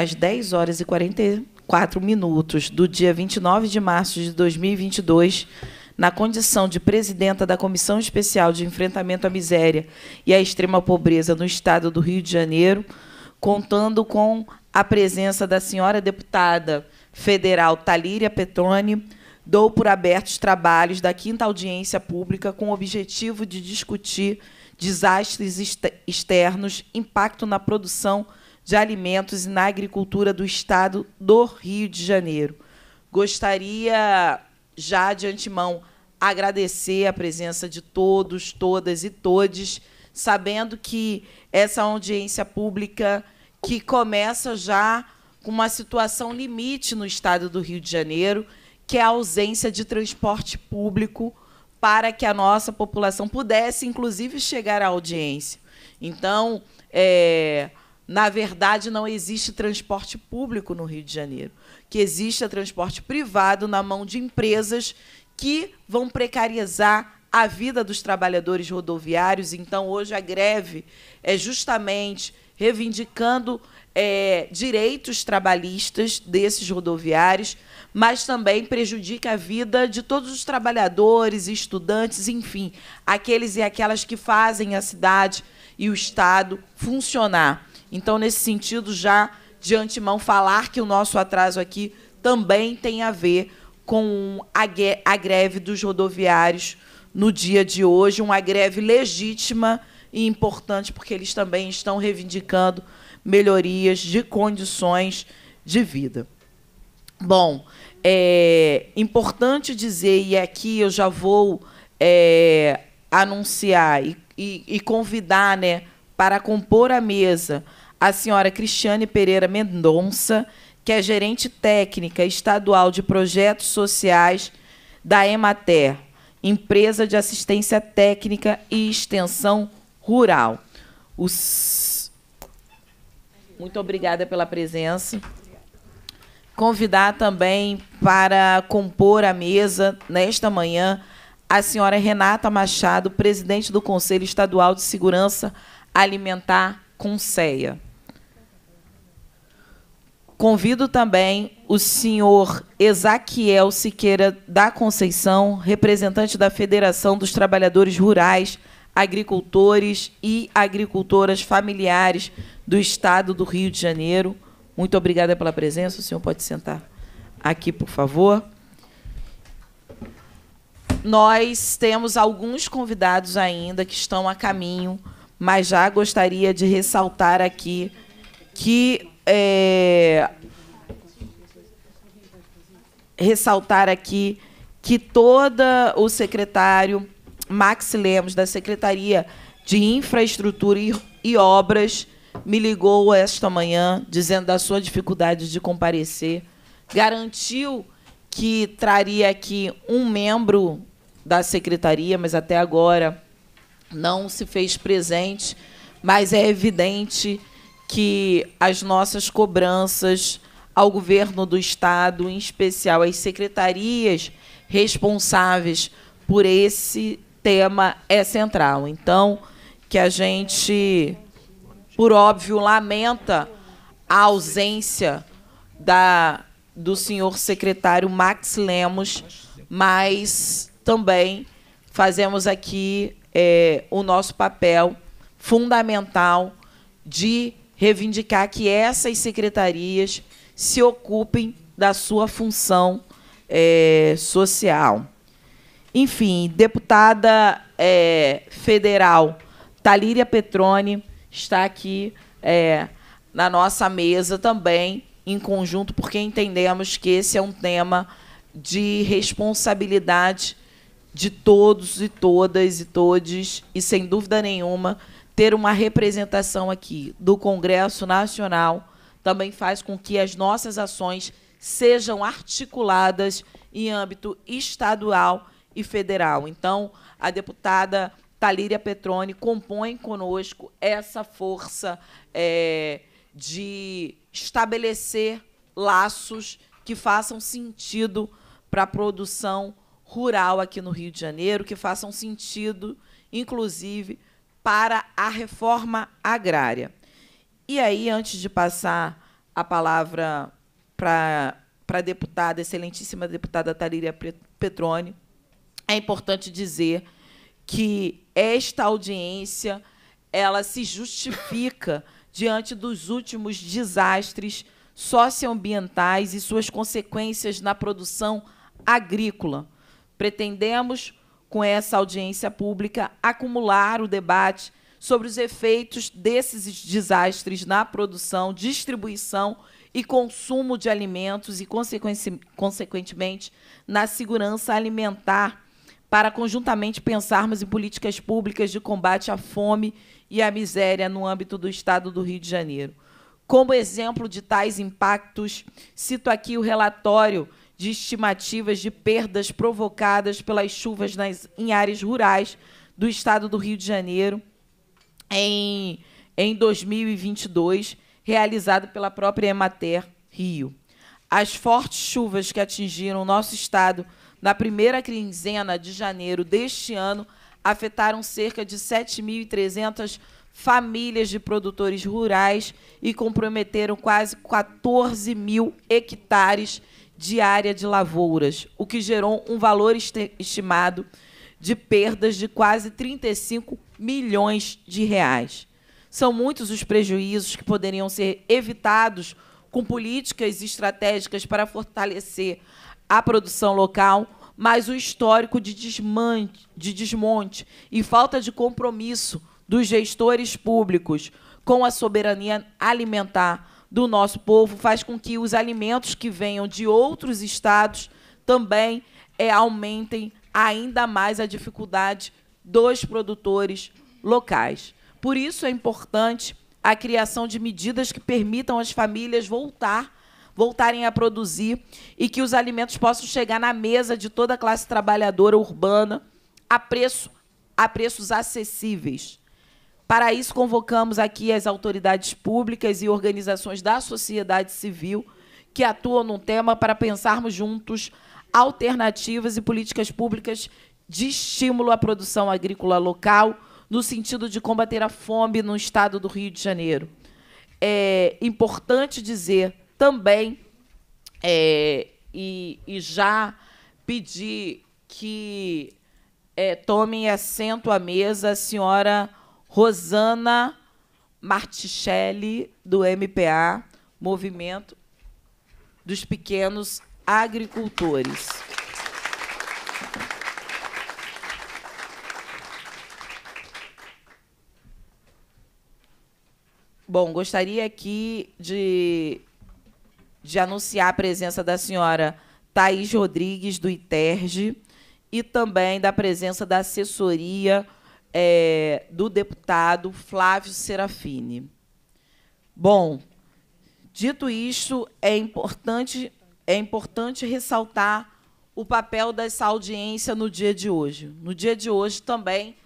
às 10 horas e 44 minutos do dia 29 de março de 2022, na condição de presidenta da Comissão Especial de Enfrentamento à Miséria e à Extrema Pobreza no Estado do Rio de Janeiro, contando com a presença da senhora deputada federal Talíria Petroni, dou por abertos trabalhos da quinta audiência pública com o objetivo de discutir desastres externos, impacto na produção de Alimentos e na Agricultura do Estado do Rio de Janeiro. Gostaria já de antemão agradecer a presença de todos, todas e todes, sabendo que essa audiência pública que começa já com uma situação limite no estado do Rio de Janeiro, que é a ausência de transporte público para que a nossa população pudesse, inclusive, chegar à audiência. Então, é, na verdade, não existe transporte público no Rio de Janeiro. Que existe é transporte privado na mão de empresas que vão precarizar a vida dos trabalhadores rodoviários. Então, hoje, a greve é justamente reivindicando é, direitos trabalhistas desses rodoviários, mas também prejudica a vida de todos os trabalhadores, estudantes, enfim, aqueles e aquelas que fazem a cidade e o Estado funcionar. Então, nesse sentido, já de antemão falar que o nosso atraso aqui também tem a ver com a greve dos rodoviários no dia de hoje, uma greve legítima e importante, porque eles também estão reivindicando melhorias de condições de vida. Bom, é importante dizer, e aqui eu já vou é, anunciar e, e, e convidar né, para compor a mesa a senhora Cristiane Pereira Mendonça, que é gerente técnica estadual de projetos sociais da Emater, empresa de assistência técnica e extensão rural. Os... Muito obrigada pela presença. Convidar também para compor a mesa nesta manhã a senhora Renata Machado, presidente do Conselho Estadual de Segurança Alimentar, Conceia. Convido também o senhor Ezaquiel Siqueira da Conceição, representante da Federação dos Trabalhadores Rurais, Agricultores e Agricultoras Familiares do Estado do Rio de Janeiro. Muito obrigada pela presença. O senhor pode sentar aqui, por favor. Nós temos alguns convidados ainda que estão a caminho, mas já gostaria de ressaltar aqui que é, ressaltar aqui que toda o secretário Max Lemos da Secretaria de Infraestrutura e Obras me ligou esta manhã dizendo da sua dificuldade de comparecer, garantiu que traria aqui um membro da secretaria, mas até agora não se fez presente, mas é evidente que as nossas cobranças ao governo do Estado, em especial às secretarias responsáveis por esse tema, é central. Então, que a gente, por óbvio, lamenta a ausência da, do senhor secretário Max Lemos, mas também fazemos aqui é, o nosso papel fundamental de reivindicar que essas secretarias se ocupem da sua função é, social. Enfim, deputada é, federal Talíria Petrone está aqui é, na nossa mesa também, em conjunto, porque entendemos que esse é um tema de responsabilidade de todos e todas e todes, e sem dúvida nenhuma ter uma representação aqui do Congresso Nacional também faz com que as nossas ações sejam articuladas em âmbito estadual e federal. Então, a deputada Talíria Petrone compõe conosco essa força é, de estabelecer laços que façam sentido para a produção rural aqui no Rio de Janeiro, que façam sentido, inclusive, para a reforma agrária. E aí, antes de passar a palavra para a deputada, excelentíssima deputada Taríria Petrone, é importante dizer que esta audiência ela se justifica diante dos últimos desastres socioambientais e suas consequências na produção agrícola. Pretendemos com essa audiência pública, acumular o debate sobre os efeitos desses desastres na produção, distribuição e consumo de alimentos e, consequentemente, na segurança alimentar, para conjuntamente pensarmos em políticas públicas de combate à fome e à miséria no âmbito do Estado do Rio de Janeiro. Como exemplo de tais impactos, cito aqui o relatório de estimativas de perdas provocadas pelas chuvas nas, em áreas rurais do estado do Rio de Janeiro em, em 2022, realizado pela própria Emater Rio. As fortes chuvas que atingiram o nosso estado na primeira quinzena de janeiro deste ano afetaram cerca de 7.300 famílias de produtores rurais e comprometeram quase 14 mil hectares de área de lavouras, o que gerou um valor estimado de perdas de quase 35 milhões de reais. São muitos os prejuízos que poderiam ser evitados com políticas estratégicas para fortalecer a produção local, mas o histórico de desmonte, de desmonte e falta de compromisso dos gestores públicos com a soberania alimentar do nosso povo, faz com que os alimentos que venham de outros estados também é, aumentem ainda mais a dificuldade dos produtores locais. Por isso é importante a criação de medidas que permitam às famílias voltar, voltarem a produzir e que os alimentos possam chegar na mesa de toda a classe trabalhadora urbana a preço a preços acessíveis. Para isso, convocamos aqui as autoridades públicas e organizações da sociedade civil que atuam no tema para pensarmos juntos alternativas e políticas públicas de estímulo à produção agrícola local, no sentido de combater a fome no estado do Rio de Janeiro. É importante dizer também, é, e, e, já pedir que é, tomem assento à mesa a senhora Rosana Martichelli, do MPA, Movimento dos Pequenos Agricultores. Bom, gostaria aqui de, de anunciar a presença da senhora Thaís Rodrigues, do ITERG e também da presença da assessoria é, do deputado Flávio Serafini. Bom, dito isto, é importante, é importante ressaltar o papel dessa audiência no dia de hoje. No dia de hoje também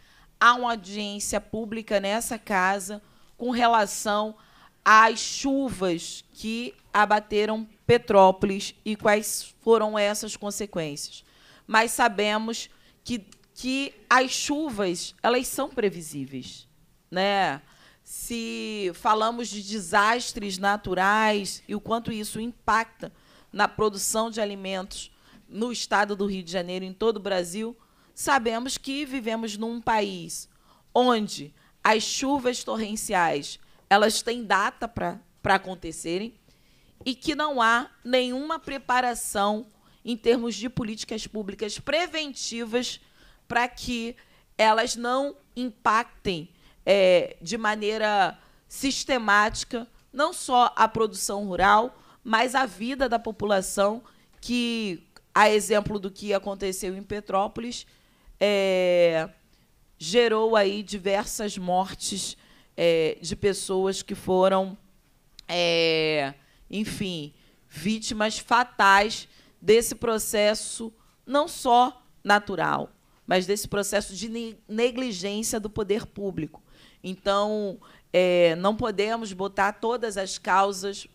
há uma audiência pública nessa casa com relação às chuvas que abateram Petrópolis e quais foram essas consequências. Mas sabemos que que as chuvas elas são previsíveis, né? Se falamos de desastres naturais e o quanto isso impacta na produção de alimentos no estado do Rio de Janeiro, em todo o Brasil, sabemos que vivemos num país onde as chuvas torrenciais elas têm data para acontecerem e que não há nenhuma preparação em termos de políticas públicas preventivas para que elas não impactem é, de maneira sistemática não só a produção rural, mas a vida da população que, a exemplo do que aconteceu em Petrópolis, é, gerou aí diversas mortes é, de pessoas que foram, é, enfim, vítimas fatais desse processo não só natural, mas desse processo de negligência do poder público. Então, é, não podemos botar todas as causas,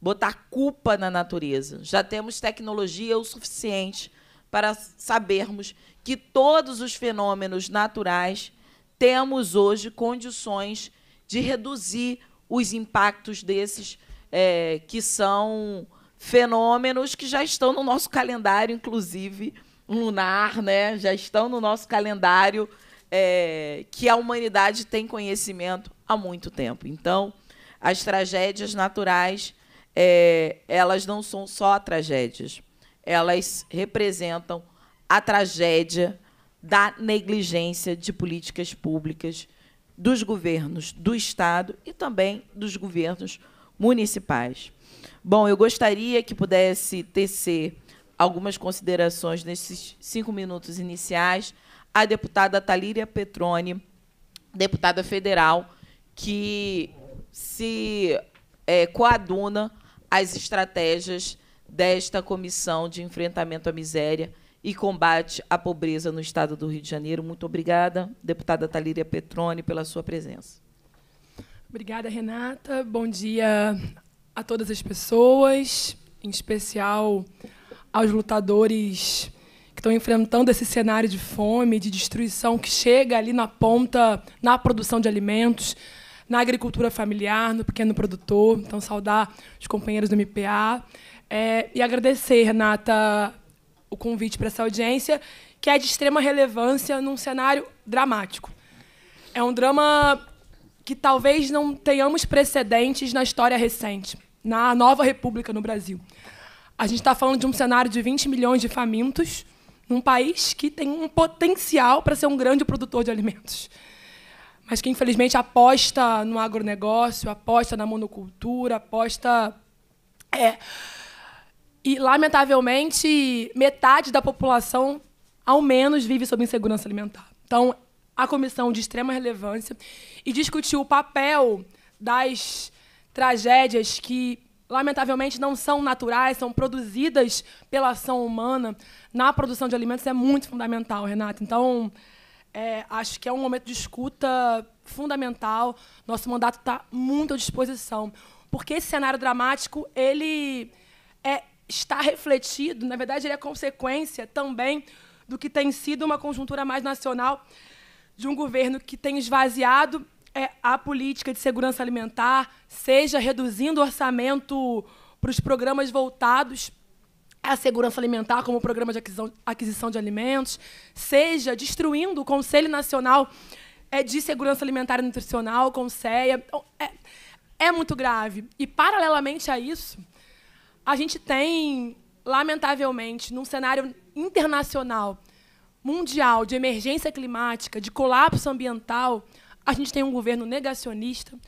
botar culpa na natureza. Já temos tecnologia o suficiente para sabermos que todos os fenômenos naturais temos hoje condições de reduzir os impactos desses é, que são fenômenos que já estão no nosso calendário, inclusive lunar, né? Já estão no nosso calendário é, que a humanidade tem conhecimento há muito tempo. Então, as tragédias naturais, é, elas não são só tragédias, elas representam a tragédia da negligência de políticas públicas dos governos do Estado e também dos governos municipais. Bom, eu gostaria que pudesse tecer algumas considerações nesses cinco minutos iniciais a deputada Talíria Petroni, deputada federal, que se é, coaduna às estratégias desta Comissão de Enfrentamento à Miséria e Combate à Pobreza no Estado do Rio de Janeiro. Muito obrigada, deputada Talíria Petroni, pela sua presença. Obrigada, Renata. Bom dia a todas as pessoas, em especial aos lutadores que estão enfrentando esse cenário de fome, de destruição que chega ali na ponta, na produção de alimentos, na agricultura familiar, no pequeno produtor. Então, saudar os companheiros do MPA. É, e agradecer, Renata, o convite para essa audiência, que é de extrema relevância num cenário dramático. É um drama que talvez não tenhamos precedentes na história recente, na nova república no Brasil. A gente está falando de um cenário de 20 milhões de famintos num país que tem um potencial para ser um grande produtor de alimentos. Mas que, infelizmente, aposta no agronegócio, aposta na monocultura, aposta. É, e, lamentavelmente, metade da população, ao menos, vive sob insegurança alimentar. Então, a comissão de extrema relevância e discutiu o papel das tragédias que lamentavelmente, não são naturais, são produzidas pela ação humana, na produção de alimentos é muito fundamental, Renata. Então, é, acho que é um momento de escuta fundamental. Nosso mandato está muito à disposição. Porque esse cenário dramático, ele é, está refletido, na verdade, ele é consequência também do que tem sido uma conjuntura mais nacional de um governo que tem esvaziado é, a política de segurança alimentar, seja reduzindo o orçamento para os programas voltados à segurança alimentar, como o programa de aquisição, aquisição de alimentos, seja destruindo o Conselho Nacional é, de Segurança Alimentar e Nutricional, o então, CONSEA. É, é muito grave. E, paralelamente a isso, a gente tem, lamentavelmente, num cenário internacional, mundial, de emergência climática, de colapso ambiental, a gente tem um governo negacionista,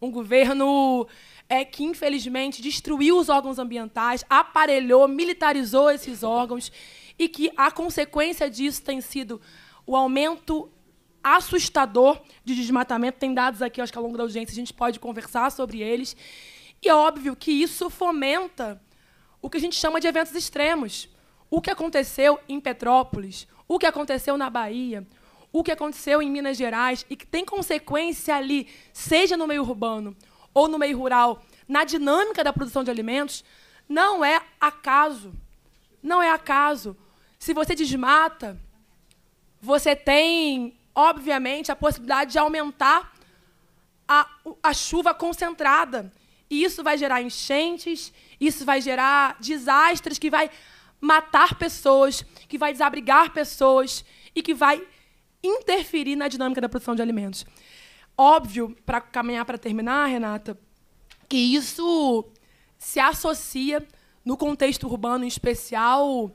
um governo é, que, infelizmente, destruiu os órgãos ambientais, aparelhou, militarizou esses órgãos, e que a consequência disso tem sido o aumento assustador de desmatamento. Tem dados aqui, acho que ao longo da audiência a gente pode conversar sobre eles. E é óbvio que isso fomenta o que a gente chama de eventos extremos. O que aconteceu em Petrópolis, o que aconteceu na Bahia, o que aconteceu em Minas Gerais e que tem consequência ali, seja no meio urbano ou no meio rural, na dinâmica da produção de alimentos, não é acaso. Não é acaso. Se você desmata, você tem, obviamente, a possibilidade de aumentar a, a chuva concentrada. E isso vai gerar enchentes, isso vai gerar desastres que vai matar pessoas, que vai desabrigar pessoas e que vai interferir na dinâmica da produção de alimentos. Óbvio, para caminhar para terminar, Renata, que isso se associa, no contexto urbano em especial,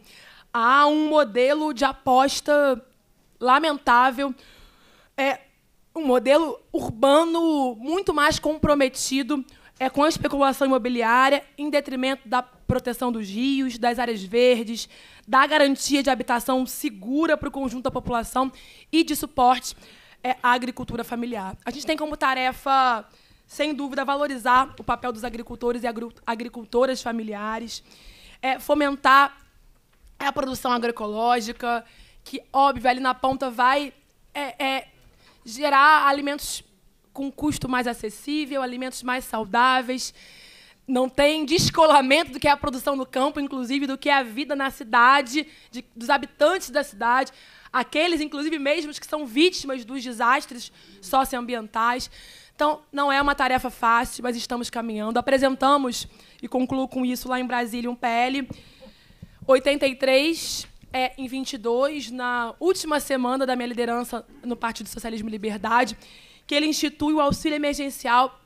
a um modelo de aposta lamentável, é um modelo urbano muito mais comprometido é, com a especulação imobiliária, em detrimento da proteção dos rios, das áreas verdes, da garantia de habitação segura para o conjunto da população e de suporte à é agricultura familiar. A gente tem como tarefa, sem dúvida, valorizar o papel dos agricultores e agricultoras familiares, é fomentar a produção agroecológica, que, óbvio, ali na ponta vai é, é, gerar alimentos com custo mais acessível, alimentos mais saudáveis, não tem descolamento do que é a produção no campo, inclusive do que é a vida na cidade, de, dos habitantes da cidade, aqueles, inclusive, mesmos que são vítimas dos desastres socioambientais. Então, não é uma tarefa fácil, mas estamos caminhando. Apresentamos, e concluo com isso, lá em Brasília, um PL 83 é, em 22, na última semana da minha liderança no Partido Socialismo e Liberdade, que ele institui o auxílio emergencial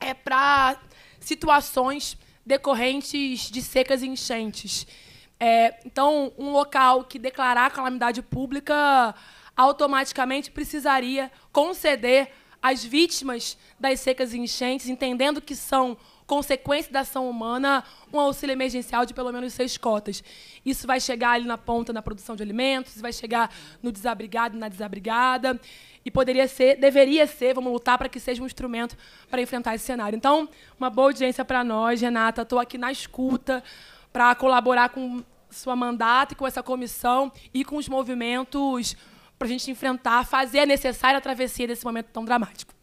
é para situações decorrentes de secas e enchentes. É, então, um local que declarar calamidade pública automaticamente precisaria conceder às vítimas das secas e enchentes, entendendo que são consequência da ação humana, um auxílio emergencial de pelo menos seis cotas. Isso vai chegar ali na ponta na produção de alimentos, vai chegar no desabrigado, na desabrigada, e poderia ser, deveria ser, vamos lutar para que seja um instrumento para enfrentar esse cenário. Então, uma boa audiência para nós, Renata, estou aqui na escuta para colaborar com sua mandata e com essa comissão e com os movimentos para a gente enfrentar, fazer a necessária travessia desse momento tão dramático.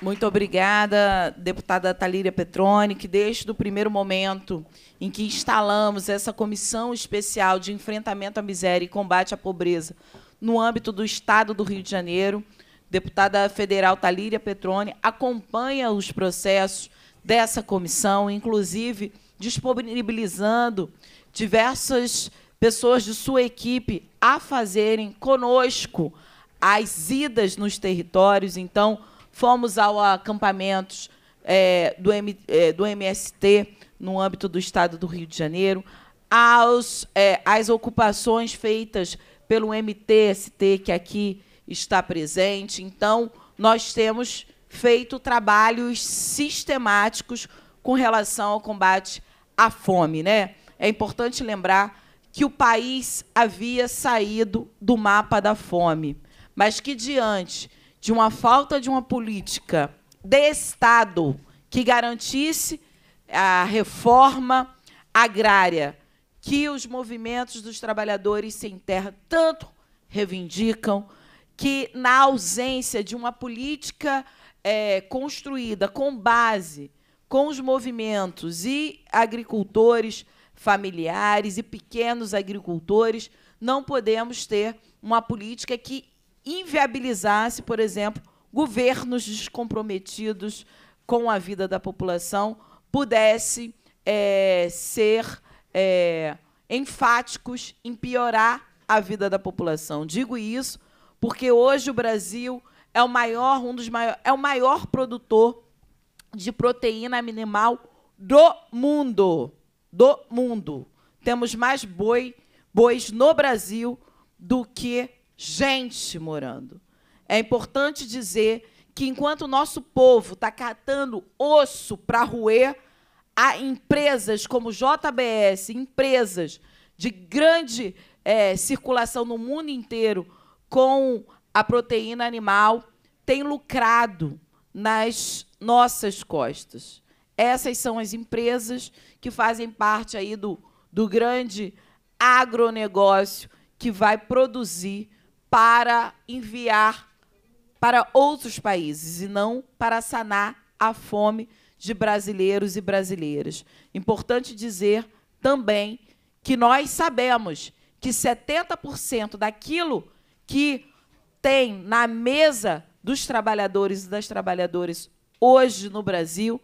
Muito obrigada, deputada Talíria Petroni, que desde o primeiro momento em que instalamos essa comissão especial de enfrentamento à miséria e combate à pobreza no âmbito do Estado do Rio de Janeiro, deputada federal Talíria Petroni acompanha os processos dessa comissão, inclusive disponibilizando diversas pessoas de sua equipe a fazerem conosco as idas nos territórios. Então, Fomos ao acampamentos é, do, M, é, do MST no âmbito do Estado do Rio de Janeiro, aos, é, às ocupações feitas pelo MTST, que aqui está presente. Então, nós temos feito trabalhos sistemáticos com relação ao combate à fome. Né? É importante lembrar que o país havia saído do mapa da fome, mas que, diante de uma falta de uma política de Estado que garantisse a reforma agrária que os movimentos dos trabalhadores sem terra tanto reivindicam, que na ausência de uma política é, construída com base com os movimentos e agricultores familiares e pequenos agricultores, não podemos ter uma política que inviabilizasse, por exemplo, governos descomprometidos com a vida da população pudesse é, ser é, enfáticos em piorar a vida da população. Digo isso porque hoje o Brasil é o maior, um dos maiores, é o maior produtor de proteína animal do mundo, do mundo. Temos mais boi, bois no Brasil do que gente morando. É importante dizer que enquanto o nosso povo está catando osso para roer, há empresas como JBS, empresas de grande é, circulação no mundo inteiro com a proteína animal, têm lucrado nas nossas costas. Essas são as empresas que fazem parte aí do, do grande agronegócio que vai produzir para enviar para outros países e não para sanar a fome de brasileiros e brasileiras. Importante dizer também que nós sabemos que 70% daquilo que tem na mesa dos trabalhadores e das trabalhadoras hoje no Brasil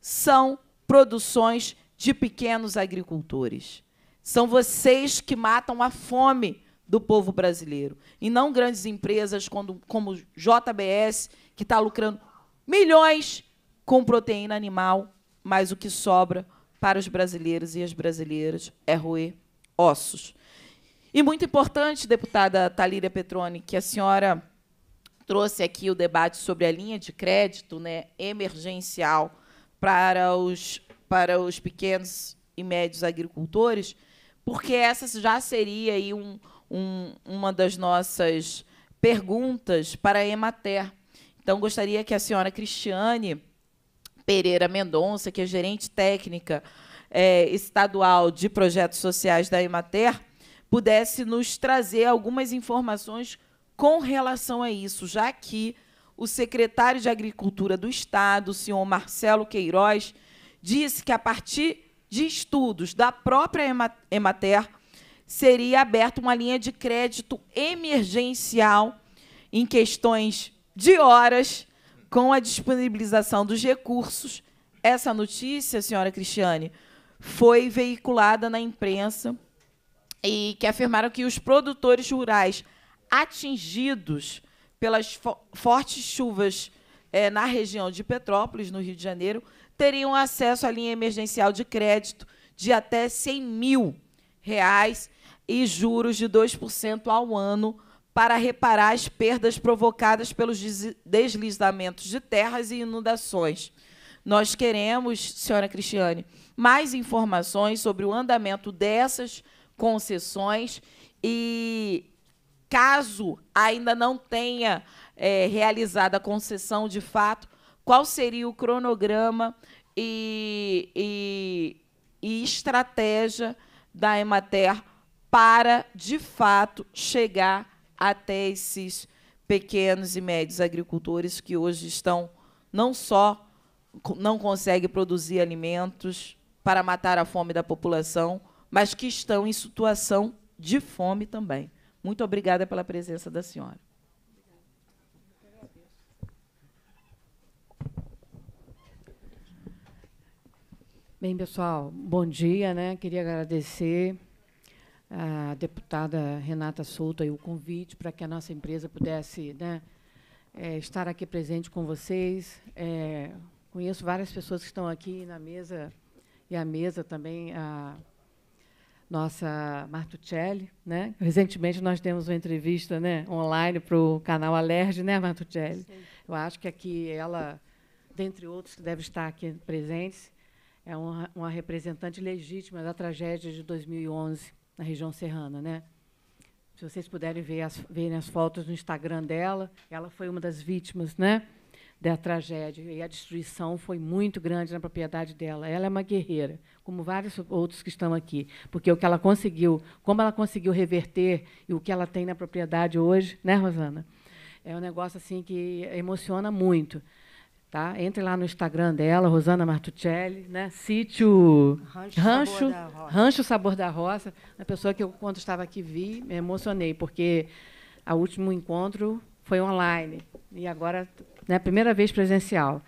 são produções de pequenos agricultores. São vocês que matam a fome do povo brasileiro. E não grandes empresas como, como JBS, que está lucrando milhões com proteína animal, mas o que sobra para os brasileiros e as brasileiras é roer ossos. E muito importante, deputada Talíria Petroni, que a senhora trouxe aqui o debate sobre a linha de crédito né, emergencial para os, para os pequenos e médios agricultores, porque essa já seria aí um, um, uma das nossas perguntas para a Emater. Então, gostaria que a senhora Cristiane Pereira Mendonça, que é gerente técnica é, estadual de projetos sociais da Emater, pudesse nos trazer algumas informações com relação a isso, já que o secretário de Agricultura do Estado, o senhor Marcelo Queiroz, disse que a partir de estudos da própria Emater, seria aberta uma linha de crédito emergencial em questões de horas com a disponibilização dos recursos. Essa notícia, senhora Cristiane, foi veiculada na imprensa e que afirmaram que os produtores rurais atingidos pelas fo fortes chuvas é, na região de Petrópolis, no Rio de Janeiro, teriam acesso à linha emergencial de crédito de até 100 mil reais e juros de 2% ao ano para reparar as perdas provocadas pelos deslizamentos de terras e inundações. Nós queremos, senhora Cristiane, mais informações sobre o andamento dessas concessões e caso ainda não tenha é, realizado a concessão de fato, qual seria o cronograma e, e, e estratégia da Emater para, de fato, chegar até esses pequenos e médios agricultores que hoje estão não só não conseguem produzir alimentos para matar a fome da população, mas que estão em situação de fome também. Muito obrigada pela presença da senhora. Bem, pessoal, bom dia, né? Queria agradecer a deputada Renata Souto o convite para que a nossa empresa pudesse né, é, estar aqui presente com vocês. É, conheço várias pessoas que estão aqui na mesa, e a mesa também, a nossa Martuccelli. Né? Recentemente nós demos uma entrevista né, online para o canal Alerj, né, Martuccelli? Sim. Eu acho que aqui ela, dentre outros que devem estar aqui presentes, é uma, uma representante legítima da tragédia de 2011 na região serrana, né? Se vocês puderem ver as, verem as fotos no Instagram dela, ela foi uma das vítimas, né? Da tragédia. E a destruição foi muito grande na propriedade dela. Ela é uma guerreira, como vários outros que estão aqui. Porque o que ela conseguiu, como ela conseguiu reverter e o que ela tem na propriedade hoje, né, Rosana? É um negócio assim que emociona muito. Tá? Entre lá no Instagram dela, Rosana Martuccelli, né? Sítio Rancho, Rancho Sabor da Roça. A Uma pessoa que eu, quando estava aqui, vi, me emocionei, porque o último encontro foi online e agora, né, primeira vez presencial.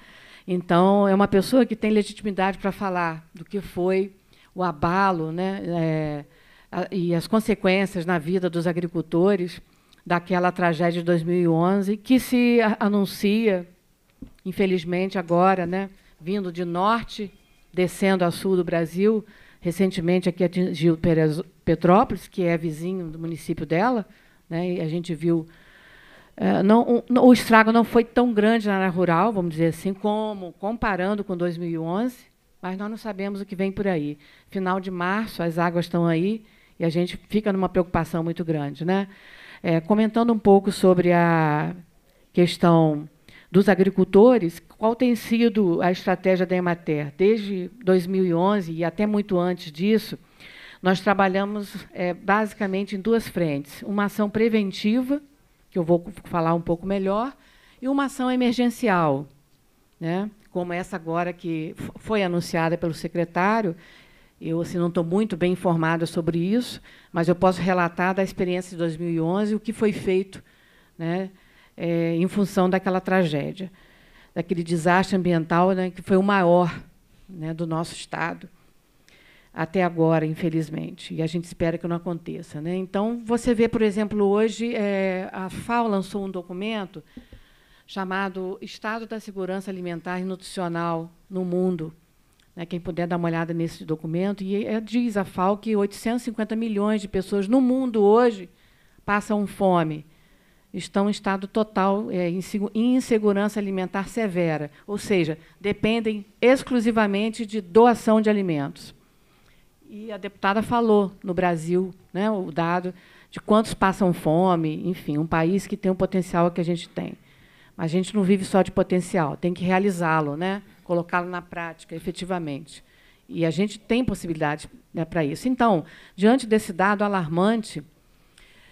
Então, é uma pessoa que tem legitimidade para falar do que foi o abalo né, é, a, e as consequências na vida dos agricultores daquela tragédia de 2011, que se anuncia infelizmente agora, né, vindo de norte, descendo a sul do Brasil, recentemente aqui atingiu Petrópolis, que é vizinho do município dela, né, e a gente viu eh, não, o estrago não foi tão grande na área rural, vamos dizer assim, como comparando com 2011, mas nós não sabemos o que vem por aí. Final de março, as águas estão aí e a gente fica numa preocupação muito grande. Né? É, comentando um pouco sobre a questão dos agricultores, qual tem sido a estratégia da Emater? Desde 2011 e até muito antes disso, nós trabalhamos é, basicamente em duas frentes: uma ação preventiva, que eu vou falar um pouco melhor, e uma ação emergencial, né? como essa agora que foi anunciada pelo secretário. Eu assim, não estou muito bem informada sobre isso, mas eu posso relatar da experiência de 2011 o que foi feito né, é, em função daquela tragédia, daquele desastre ambiental né, que foi o maior né, do nosso Estado até agora, infelizmente, e a gente espera que não aconteça. Né? Então, você vê, por exemplo, hoje, é, a FAO lançou um documento chamado Estado da Segurança Alimentar e Nutricional no Mundo. Né? Quem puder dar uma olhada nesse documento, e é, diz a FAO que 850 milhões de pessoas no mundo hoje passam fome estão em estado total, é, insegurança alimentar severa, ou seja, dependem exclusivamente de doação de alimentos. E a deputada falou no Brasil né, o dado de quantos passam fome, enfim, um país que tem o potencial que a gente tem. Mas a gente não vive só de potencial, tem que realizá-lo, né, colocá-lo na prática, efetivamente. E a gente tem possibilidade né, para isso. Então, diante desse dado alarmante,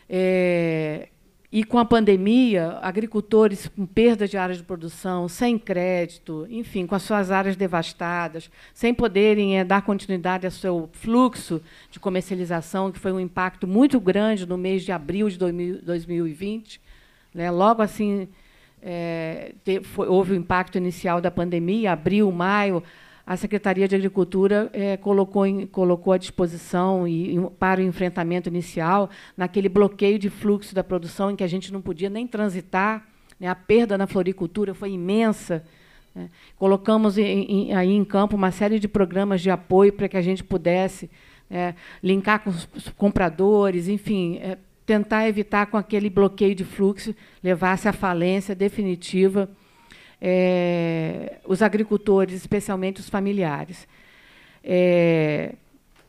é, e com a pandemia, agricultores com perda de áreas de produção, sem crédito, enfim, com as suas áreas devastadas, sem poderem é, dar continuidade ao seu fluxo de comercialização, que foi um impacto muito grande no mês de abril de 2020. Né? Logo assim, é, eh, teve, foi, houve o impacto inicial da pandemia, abril, maio, a Secretaria de Agricultura é, colocou, em, colocou à disposição e, para o enfrentamento inicial, naquele bloqueio de fluxo da produção em que a gente não podia nem transitar. Né, a perda na floricultura foi imensa. Né. Colocamos em, em, aí em campo uma série de programas de apoio para que a gente pudesse é, linkar com os compradores, enfim, é, tentar evitar com aquele bloqueio de fluxo levasse à falência definitiva é, os agricultores, especialmente os familiares. É,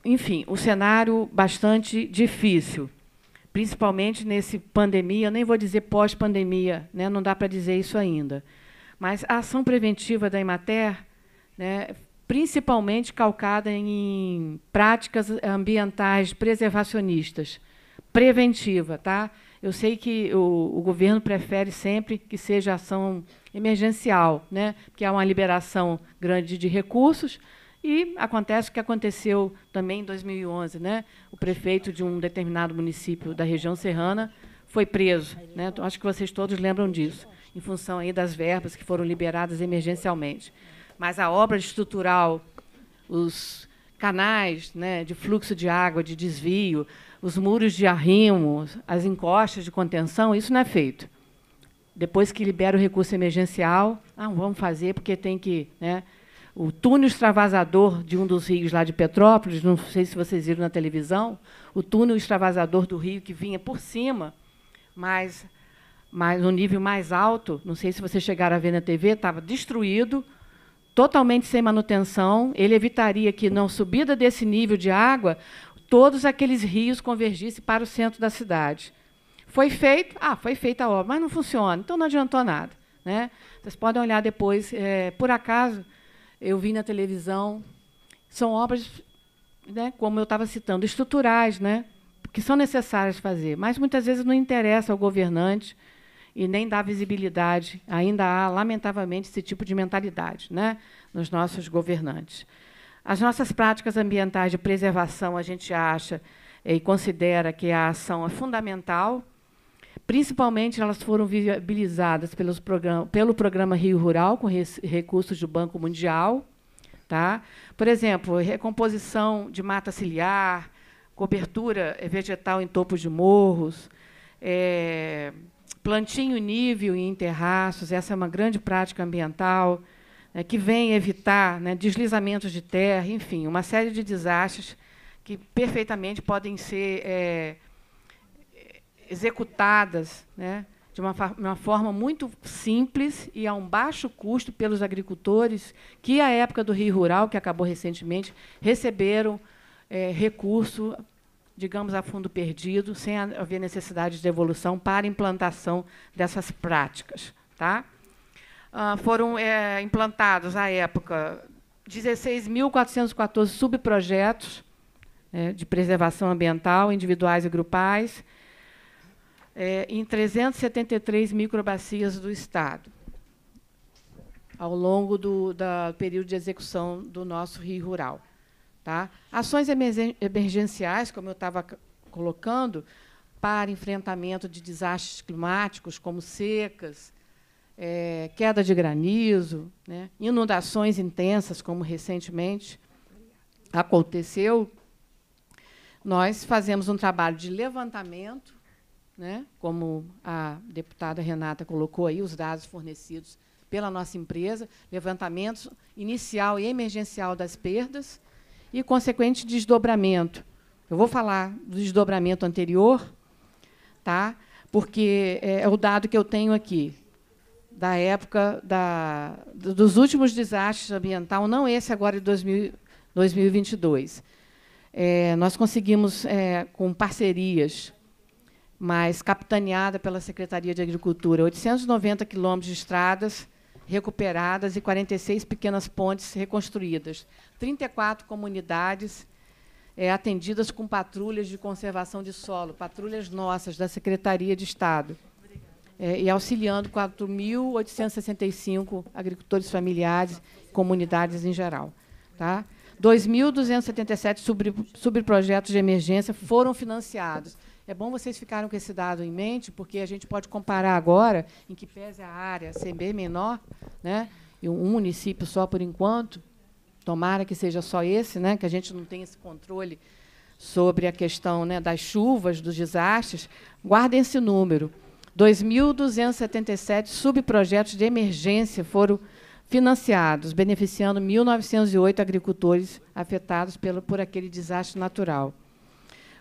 enfim, um cenário bastante difícil, principalmente nesse pandemia, eu nem vou dizer pós-pandemia, né, não dá para dizer isso ainda. Mas a ação preventiva da Imater, né, principalmente calcada em práticas ambientais preservacionistas, preventiva, tá? Eu sei que o, o governo prefere sempre que seja ação emergencial, né? porque há uma liberação grande de recursos. E acontece o que aconteceu também em 2011. Né? O prefeito de um determinado município da região serrana foi preso. Né? Então, acho que vocês todos lembram disso, em função aí das verbas que foram liberadas emergencialmente. Mas a obra estrutural, os canais né, de fluxo de água, de desvio, os muros de arrimo, as encostas de contenção, isso não é feito depois que libera o recurso emergencial, ah, vamos fazer porque tem que, né? O túnel extravasador de um dos rios lá de Petrópolis, não sei se vocês viram na televisão, o túnel extravasador do rio que vinha por cima, mas mas no nível mais alto, não sei se vocês chegaram a ver na TV, estava destruído, totalmente sem manutenção. Ele evitaria que, na subida desse nível de água, todos aqueles rios convergissem para o centro da cidade. Foi feito, ah, foi feita a obra, mas não funciona, então não adiantou nada. Né? Vocês podem olhar depois. É, por acaso, eu vi na televisão, são obras, né, como eu estava citando, estruturais, né, que são necessárias fazer, mas muitas vezes não interessa ao governante e nem dá visibilidade. Ainda há, lamentavelmente, esse tipo de mentalidade né, nos nossos governantes. As nossas práticas ambientais de preservação, a gente acha e considera que a ação é fundamental Principalmente, elas foram viabilizadas pelos pelo programa Rio Rural, com recursos do Banco Mundial. Tá? Por exemplo, recomposição de mata ciliar, cobertura eh, vegetal em topos de morros, é, plantinho nível em terraços, essa é uma grande prática ambiental, né, que vem evitar né, deslizamentos de terra, enfim, uma série de desastres que perfeitamente podem ser é, executadas né, de uma, uma forma muito simples e a um baixo custo pelos agricultores que, à época do Rio Rural, que acabou recentemente, receberam é, recurso, digamos, a fundo perdido, sem haver necessidade de devolução para implantação dessas práticas. Tá? Ah, foram é, implantados, à época, 16.414 subprojetos né, de preservação ambiental, individuais e grupais, é, em 373 microbacias do Estado, ao longo do da período de execução do nosso Rio Rural. Tá? Ações emergenciais, como eu estava colocando, para enfrentamento de desastres climáticos, como secas, é, queda de granizo, né? inundações intensas, como recentemente aconteceu, nós fazemos um trabalho de levantamento né? como a deputada Renata colocou aí, os dados fornecidos pela nossa empresa, levantamento inicial e emergencial das perdas e consequente desdobramento. Eu vou falar do desdobramento anterior, tá? porque é, é o dado que eu tenho aqui, da época da, dos últimos desastres ambientais, não esse agora de 2000, 2022. É, nós conseguimos, é, com parcerias mas capitaneada pela Secretaria de Agricultura. 890 quilômetros de estradas recuperadas e 46 pequenas pontes reconstruídas. 34 comunidades é, atendidas com patrulhas de conservação de solo, patrulhas nossas da Secretaria de Estado. É, e auxiliando 4.865 agricultores familiares, comunidades em geral. Tá? 2.277 subprojetos sobre de emergência foram financiados. É bom vocês ficarem com esse dado em mente, porque a gente pode comparar agora, em que pese a área ser bem menor, né, e um município só por enquanto, tomara que seja só esse, né, que a gente não tenha esse controle sobre a questão né, das chuvas, dos desastres. Guardem esse número. 2.277 subprojetos de emergência foram financiados, beneficiando 1.908 agricultores afetados pelo, por aquele desastre natural.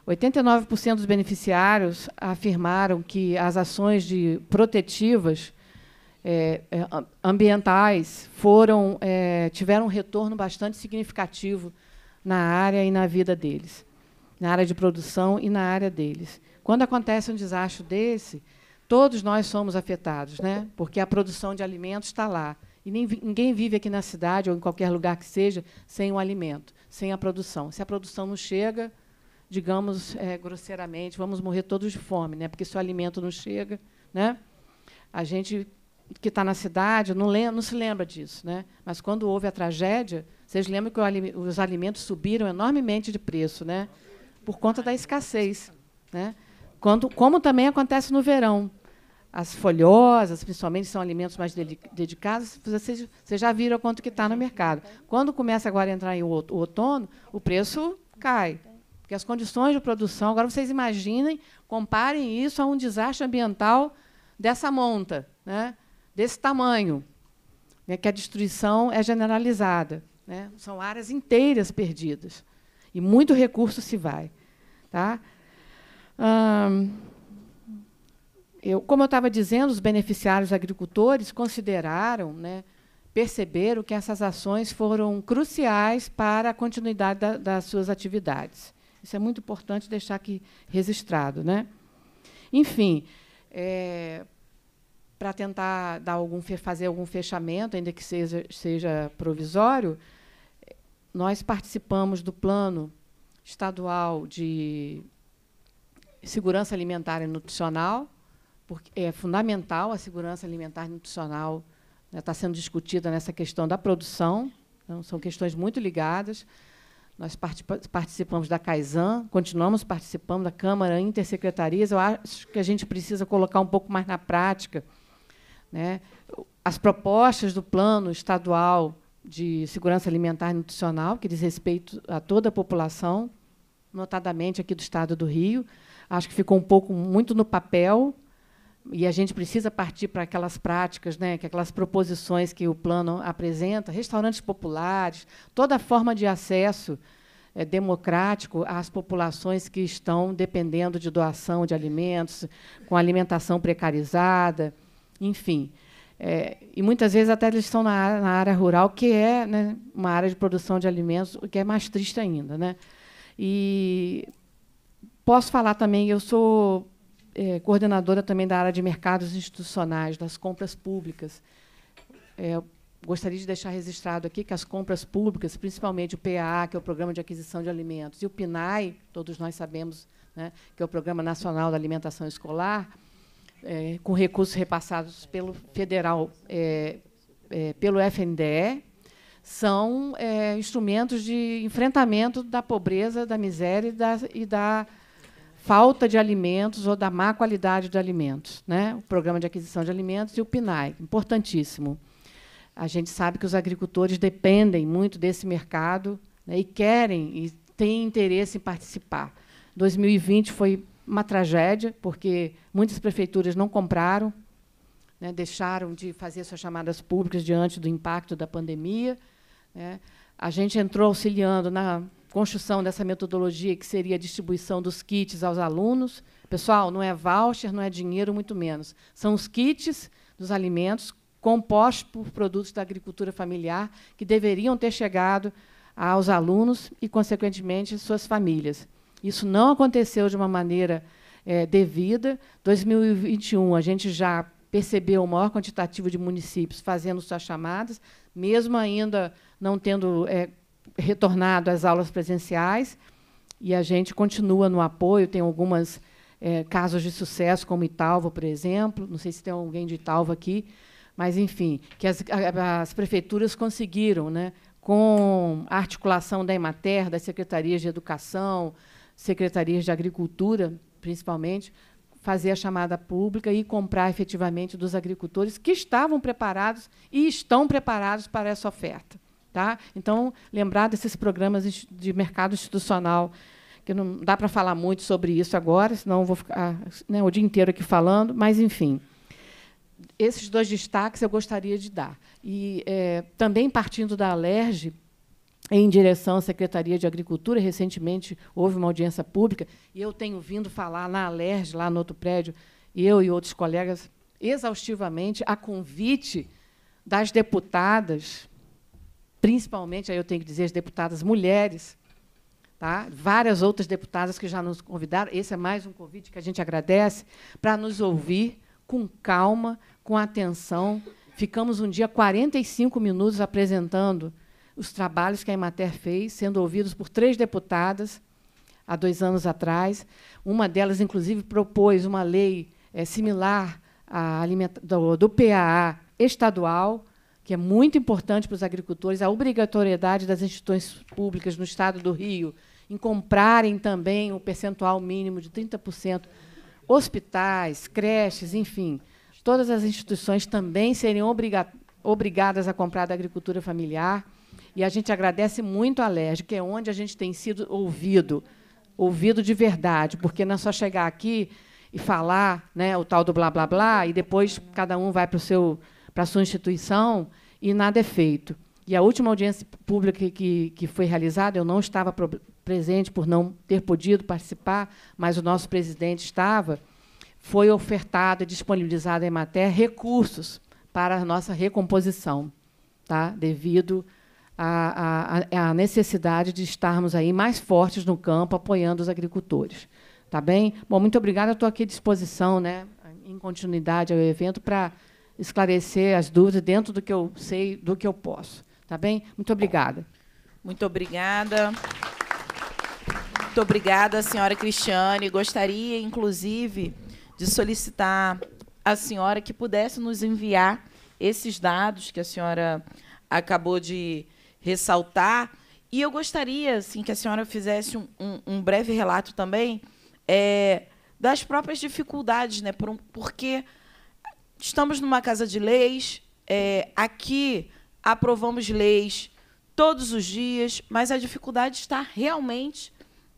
89% dos beneficiários afirmaram que as ações de protetivas é, é ambientais foram é, tiveram um retorno bastante significativo na área e na vida deles, na área de produção e na área deles. Quando acontece um desastre desse, todos nós somos afetados, né? Porque a produção de alimentos está lá e ninguém vive aqui na cidade ou em qualquer lugar que seja sem o alimento, sem a produção. Se a produção não chega, digamos é, grosseiramente, vamos morrer todos de fome, né? porque se o alimento não chega. Né? A gente que está na cidade não, lembra, não se lembra disso. Né? Mas quando houve a tragédia, vocês lembram que os alimentos subiram enormemente de preço, né? por conta da escassez. Né? Quando, como também acontece no verão. As folhosas, principalmente, são alimentos mais dedicados. Vocês, vocês já viram quanto que está no mercado. Quando começa agora a entrar em o outono, o preço cai. Porque as condições de produção, agora vocês imaginem, comparem isso a um desastre ambiental dessa monta, né? desse tamanho, né? que a destruição é generalizada. Né? São áreas inteiras perdidas. E muito recurso se vai. Tá? Hum, eu, como eu estava dizendo, os beneficiários agricultores consideraram, né, perceberam que essas ações foram cruciais para a continuidade da, das suas atividades. Isso é muito importante deixar aqui registrado. Né? Enfim, é, para tentar dar algum, fazer algum fechamento, ainda que seja, seja provisório, nós participamos do plano estadual de segurança alimentar e nutricional, porque é fundamental a segurança alimentar e nutricional está né, sendo discutida nessa questão da produção, então são questões muito ligadas. Nós participamos da CAISAN, continuamos participando da Câmara Intersecretarias. Eu acho que a gente precisa colocar um pouco mais na prática né, as propostas do Plano Estadual de Segurança Alimentar e Nutricional, que diz respeito a toda a população, notadamente aqui do Estado do Rio. Acho que ficou um pouco muito no papel, e a gente precisa partir para aquelas práticas, né, que aquelas proposições que o plano apresenta, restaurantes populares, toda forma de acesso é, democrático às populações que estão dependendo de doação de alimentos, com alimentação precarizada, enfim. É, e muitas vezes até eles estão na, na área rural, que é né, uma área de produção de alimentos, o que é mais triste ainda. Né? E posso falar também, eu sou é, coordenadora também da área de mercados institucionais, das compras públicas. É, gostaria de deixar registrado aqui que as compras públicas, principalmente o PAA, que é o Programa de Aquisição de Alimentos, e o PNAE, todos nós sabemos né, que é o Programa Nacional da Alimentação Escolar, é, com recursos repassados pelo federal, é, é, pelo FNDE, são é, instrumentos de enfrentamento da pobreza, da miséria e da, e da falta de alimentos ou da má qualidade de alimentos, né? O programa de aquisição de alimentos e o PNAE, importantíssimo. A gente sabe que os agricultores dependem muito desse mercado né, e querem e têm interesse em participar. 2020 foi uma tragédia, porque muitas prefeituras não compraram, né, deixaram de fazer suas chamadas públicas diante do impacto da pandemia. Né. A gente entrou auxiliando na construção dessa metodologia que seria a distribuição dos kits aos alunos. Pessoal, não é voucher, não é dinheiro, muito menos. São os kits dos alimentos compostos por produtos da agricultura familiar que deveriam ter chegado aos alunos e, consequentemente, suas famílias. Isso não aconteceu de uma maneira é, devida. 2021, a gente já percebeu o maior quantitativo de municípios fazendo suas chamadas, mesmo ainda não tendo é, retornado às aulas presenciais e a gente continua no apoio. Tem algumas é, casos de sucesso, como Italva por exemplo. Não sei se tem alguém de Italva aqui, mas, enfim, que as, as prefeituras conseguiram, né, com a articulação da Emater, das secretarias de Educação, secretarias de Agricultura, principalmente, fazer a chamada pública e comprar efetivamente dos agricultores que estavam preparados e estão preparados para essa oferta. Tá? Então, lembrar desses programas de mercado institucional, que não dá para falar muito sobre isso agora, senão vou ficar né, o dia inteiro aqui falando, mas, enfim. Esses dois destaques eu gostaria de dar. E é, também partindo da Alerj, em direção à Secretaria de Agricultura, recentemente houve uma audiência pública, e eu tenho vindo falar na Alerj, lá no outro prédio, eu e outros colegas, exaustivamente, a convite das deputadas principalmente, aí eu tenho que dizer, as deputadas mulheres, tá? várias outras deputadas que já nos convidaram. Esse é mais um convite que a gente agradece, para nos ouvir com calma, com atenção. Ficamos um dia 45 minutos apresentando os trabalhos que a Emater fez, sendo ouvidos por três deputadas há dois anos atrás. Uma delas, inclusive, propôs uma lei é, similar à do, do PAA estadual, que é muito importante para os agricultores, a obrigatoriedade das instituições públicas no Estado do Rio em comprarem também o percentual mínimo de 30%, hospitais, creches, enfim, todas as instituições também serem obriga obrigadas a comprar da agricultura familiar. E a gente agradece muito a LERJ, que é onde a gente tem sido ouvido, ouvido de verdade, porque não é só chegar aqui e falar né, o tal do blá blá blá e depois cada um vai para o seu para a sua instituição e nada é feito. E a última audiência pública que, que foi realizada, eu não estava presente por não ter podido participar, mas o nosso presidente estava, foi ofertado e disponibilizado em matéria recursos para a nossa recomposição, tá? devido à, à, à necessidade de estarmos aí mais fortes no campo, apoiando os agricultores. Tá bem? Bom, muito obrigada, estou aqui à disposição, né, em continuidade ao evento, para esclarecer as dúvidas dentro do que eu sei, do que eu posso. Tá bem? Muito obrigada. Muito obrigada. Muito obrigada, senhora Cristiane. Gostaria, inclusive, de solicitar à senhora que pudesse nos enviar esses dados que a senhora acabou de ressaltar. E eu gostaria assim, que a senhora fizesse um, um, um breve relato também é, das próprias dificuldades, né? Por um, porque estamos numa casa de leis. É, aqui aprovamos leis todos os dias, mas a dificuldade está realmente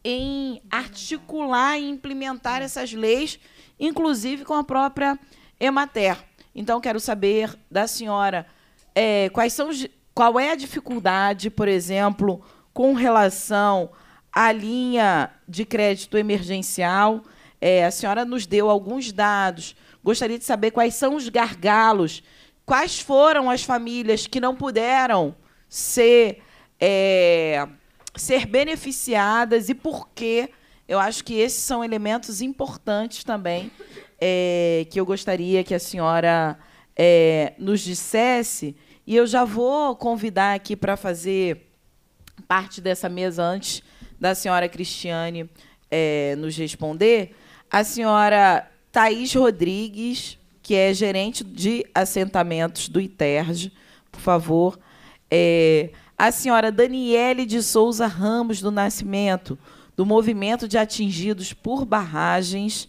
em articular e implementar essas leis, inclusive com a própria Emater. Então, quero saber da senhora é, quais são, qual é a dificuldade, por exemplo, com relação à linha de crédito emergencial. É, a senhora nos deu alguns dados Gostaria de saber quais são os gargalos, quais foram as famílias que não puderam ser, é, ser beneficiadas e por quê. Eu acho que esses são elementos importantes também é, que eu gostaria que a senhora é, nos dissesse. E eu já vou convidar aqui para fazer parte dessa mesa antes da senhora Cristiane é, nos responder. A senhora Thaís Rodrigues, que é gerente de assentamentos do ITERJ, por favor. É, a senhora Daniele de Souza Ramos do Nascimento, do Movimento de Atingidos por Barragens,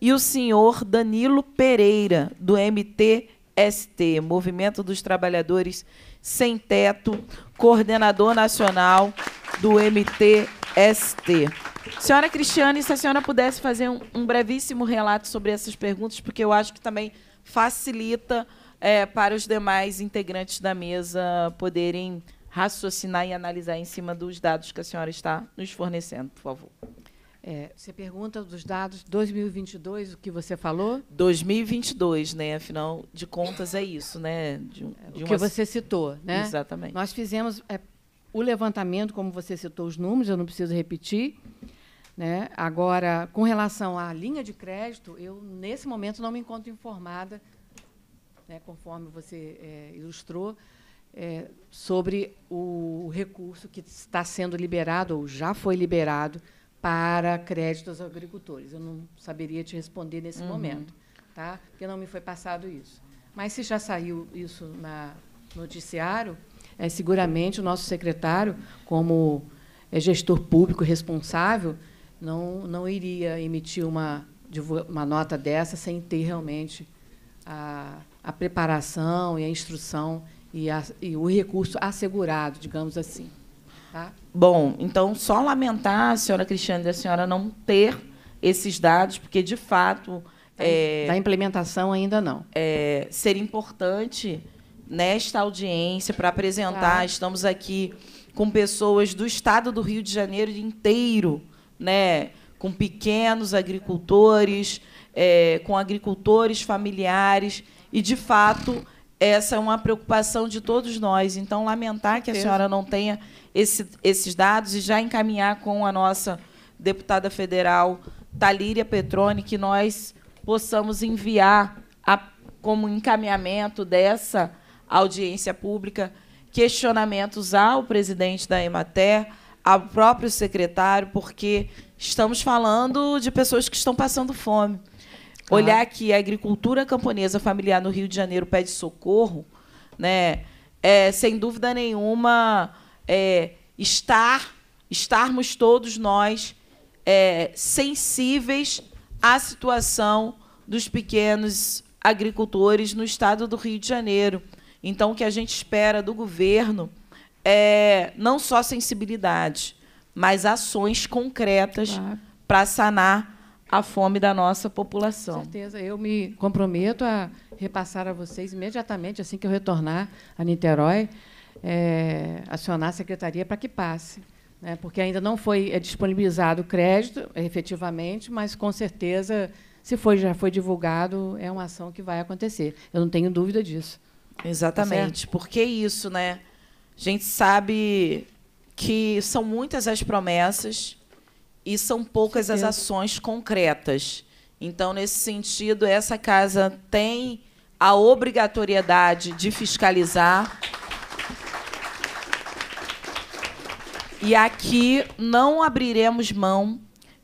e o senhor Danilo Pereira, do MTST, Movimento dos Trabalhadores Sem Teto, coordenador nacional do MTST. Senhora Cristiane, se a senhora pudesse fazer um, um brevíssimo relato sobre essas perguntas, porque eu acho que também facilita é, para os demais integrantes da mesa poderem raciocinar e analisar em cima dos dados que a senhora está nos fornecendo, por favor. É, você pergunta dos dados 2022, o que você falou? 2022, né? Afinal de contas é isso, né? De, é, de o que uma... você citou, né? Exatamente. Nós fizemos é, o levantamento, como você citou os números, eu não preciso repetir. Né? Agora, com relação à linha de crédito, eu, nesse momento, não me encontro informada, né, conforme você é, ilustrou, é, sobre o recurso que está sendo liberado, ou já foi liberado, para crédito aos agricultores. Eu não saberia te responder nesse uhum. momento, tá? porque não me foi passado isso. Mas se já saiu isso na noticiário, é, seguramente o nosso secretário, como é, gestor público responsável, não, não iria emitir uma, uma nota dessa sem ter realmente a, a preparação e a instrução e, a, e o recurso assegurado, digamos assim. Tá? Bom, então só lamentar, senhora Cristiane, da senhora não ter esses dados, porque de fato. Da, é, da implementação ainda não. É, seria importante nesta audiência para apresentar. Estamos aqui com pessoas do estado do Rio de Janeiro inteiro né, com pequenos agricultores, é, com agricultores familiares, e, de fato, essa é uma preocupação de todos nós. Então, lamentar que a senhora não tenha esse, esses dados e já encaminhar com a nossa deputada federal, Talíria Petrone, que nós possamos enviar a, como encaminhamento dessa audiência pública questionamentos ao presidente da Emater, ao próprio secretário, porque estamos falando de pessoas que estão passando fome. Ah. Olhar que a agricultura camponesa familiar no Rio de Janeiro pede socorro, né? É, sem dúvida nenhuma, é, estar, estarmos todos nós é, sensíveis à situação dos pequenos agricultores no estado do Rio de Janeiro. Então, o que a gente espera do governo é, não só sensibilidade, mas ações concretas claro. para sanar a fome da nossa população. Com certeza, eu me comprometo a repassar a vocês imediatamente, assim que eu retornar a Niterói, é, acionar a secretaria para que passe. Né? Porque ainda não foi é, disponibilizado o crédito, efetivamente, mas com certeza, se foi, já foi divulgado, é uma ação que vai acontecer. Eu não tenho dúvida disso. Tá Exatamente. Tá porque isso, né? A gente sabe que são muitas as promessas e são poucas as ações concretas. Então, nesse sentido, essa casa tem a obrigatoriedade de fiscalizar. E aqui não abriremos mão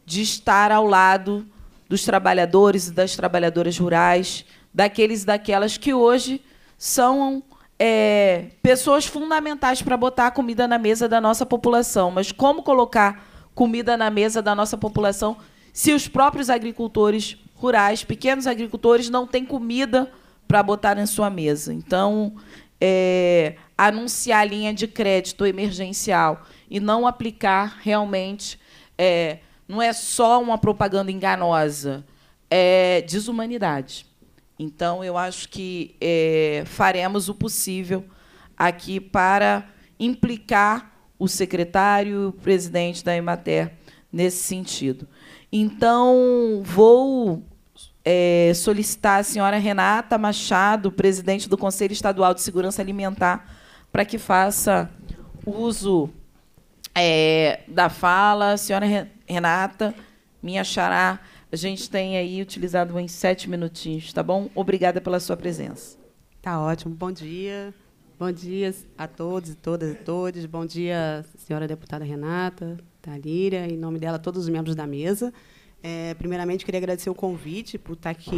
de estar ao lado dos trabalhadores e das trabalhadoras rurais, daqueles e daquelas que hoje são é, pessoas fundamentais para botar comida na mesa da nossa população. Mas como colocar comida na mesa da nossa população se os próprios agricultores rurais, pequenos agricultores, não têm comida para botar em sua mesa? Então, é, anunciar linha de crédito emergencial e não aplicar realmente é, não é só uma propaganda enganosa, é desumanidade. Então, eu acho que é, faremos o possível aqui para implicar o secretário e o presidente da Emater nesse sentido. Então, vou é, solicitar a senhora Renata Machado, presidente do Conselho Estadual de Segurança Alimentar, para que faça uso é, da fala. Senhora Renata, minha xará, a gente tem aí utilizado uns sete minutinhos, tá bom? Obrigada pela sua presença. Tá ótimo. Bom dia. Bom dia a todos e todas e todos. Bom dia, senhora deputada Renata, Talíria, em nome dela, todos os membros da mesa. É, primeiramente, queria agradecer o convite por estar aqui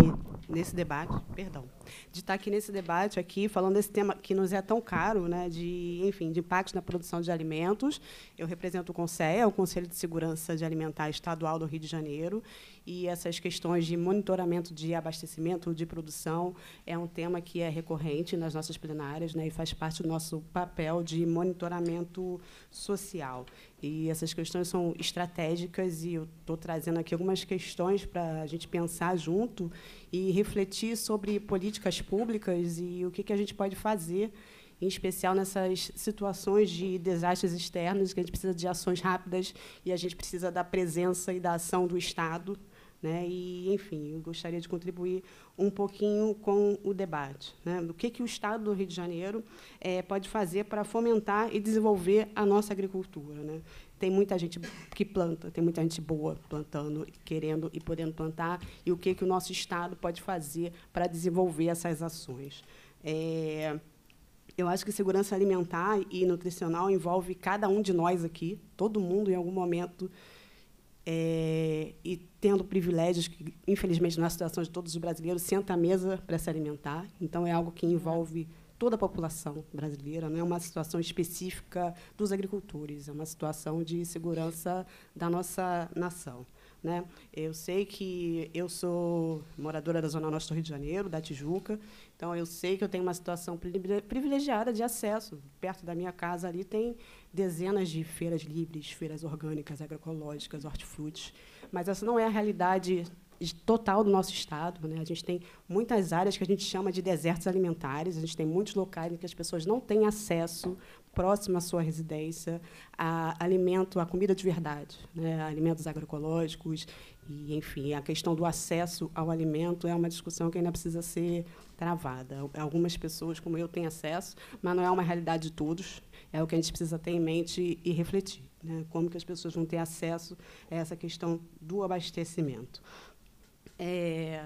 nesse debate, perdão, de estar aqui nesse debate aqui falando desse tema que nos é tão caro, né, de, enfim, de impacto na produção de alimentos. Eu represento o CONSEA, é o Conselho de Segurança de Alimentar Estadual do Rio de Janeiro, e essas questões de monitoramento de abastecimento, de produção, é um tema que é recorrente nas nossas plenárias né, e faz parte do nosso papel de monitoramento social. E essas questões são estratégicas e eu estou trazendo aqui algumas questões para a gente pensar junto e refletir sobre políticas públicas e o que, que a gente pode fazer em especial nessas situações de desastres externos, que a gente precisa de ações rápidas e a gente precisa da presença e da ação do Estado né? E, enfim, eu gostaria de contribuir um pouquinho com o debate. Né? Do que, que o Estado do Rio de Janeiro é, pode fazer para fomentar e desenvolver a nossa agricultura. Né? Tem muita gente que planta, tem muita gente boa plantando, querendo e podendo plantar, e o que, que o nosso Estado pode fazer para desenvolver essas ações. É, eu acho que segurança alimentar e nutricional envolve cada um de nós aqui, todo mundo em algum momento é, e tendo privilégios que, infelizmente, na situação de todos os brasileiros, senta à mesa para se alimentar. Então, é algo que envolve toda a população brasileira, não é uma situação específica dos agricultores, é uma situação de segurança da nossa nação. Né? Eu sei que eu sou moradora da Zona Norte do Rio de Janeiro, da Tijuca, então, eu sei que eu tenho uma situação privilegiada de acesso. Perto da minha casa ali tem dezenas de feiras livres, feiras orgânicas, agroecológicas, hortifrutis. Mas essa não é a realidade total do nosso estado. Né? A gente tem muitas áreas que a gente chama de desertos alimentares, a gente tem muitos locais em que as pessoas não têm acesso próximo à sua residência a alimento, a comida de verdade, né? alimentos agroecológicos e, enfim, a questão do acesso ao alimento é uma discussão que ainda precisa ser travada. Algumas pessoas, como eu, têm acesso, mas não é uma realidade de todos. É o que a gente precisa ter em mente e, e refletir. Né? Como que as pessoas vão ter acesso a essa questão do abastecimento. É,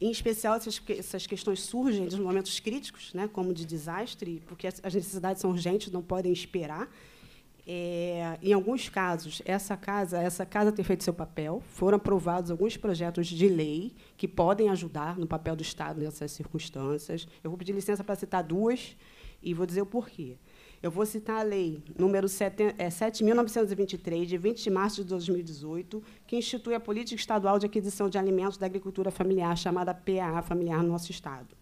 em especial, essas, essas questões surgem nos momentos críticos, né? como de desastre, porque as necessidades são urgentes, não podem esperar. É, em alguns casos, essa casa, essa casa tem feito seu papel. Foram aprovados alguns projetos de lei que podem ajudar no papel do Estado nessas circunstâncias. Eu vou pedir licença para citar duas e vou dizer o porquê. Eu vou citar a lei número 7.923, é, de 20 de março de 2018, que institui a Política Estadual de Aquisição de Alimentos da Agricultura Familiar, chamada PAA Familiar no nosso Estado.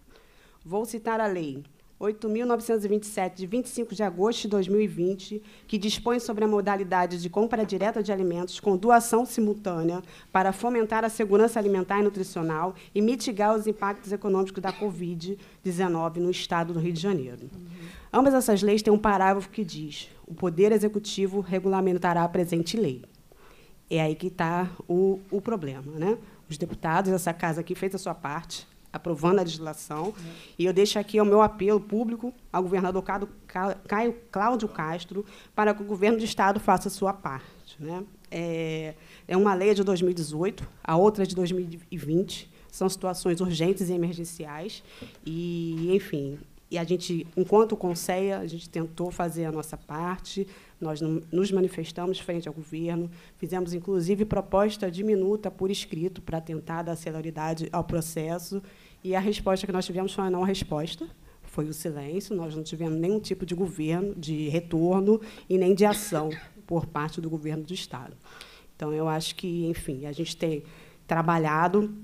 Vou citar a lei 8.927, de 25 de agosto de 2020, que dispõe sobre a modalidade de compra direta de alimentos com doação simultânea para fomentar a segurança alimentar e nutricional e mitigar os impactos econômicos da Covid-19 no Estado do Rio de Janeiro. Uhum. Ambas essas leis têm um parágrafo que diz: o Poder Executivo regulamentará a presente lei. É aí que está o, o problema. Né? Os deputados, essa casa aqui, fez a sua parte, aprovando a legislação. E eu deixo aqui o meu apelo público ao governador Caio Cláudio Castro para que o governo do Estado faça a sua parte. Né? É, é uma lei de 2018, a outra é de 2020. São situações urgentes e emergenciais. E, enfim, e a gente, enquanto Conselho, a gente tentou fazer a nossa parte, nós nos manifestamos frente ao governo, fizemos, inclusive, proposta de minuta por escrito para tentar dar celeridade ao processo, e a resposta que nós tivemos foi uma não resposta, foi o silêncio, nós não tivemos nenhum tipo de governo, de retorno e nem de ação por parte do governo do Estado. Então, eu acho que, enfim, a gente tem trabalhado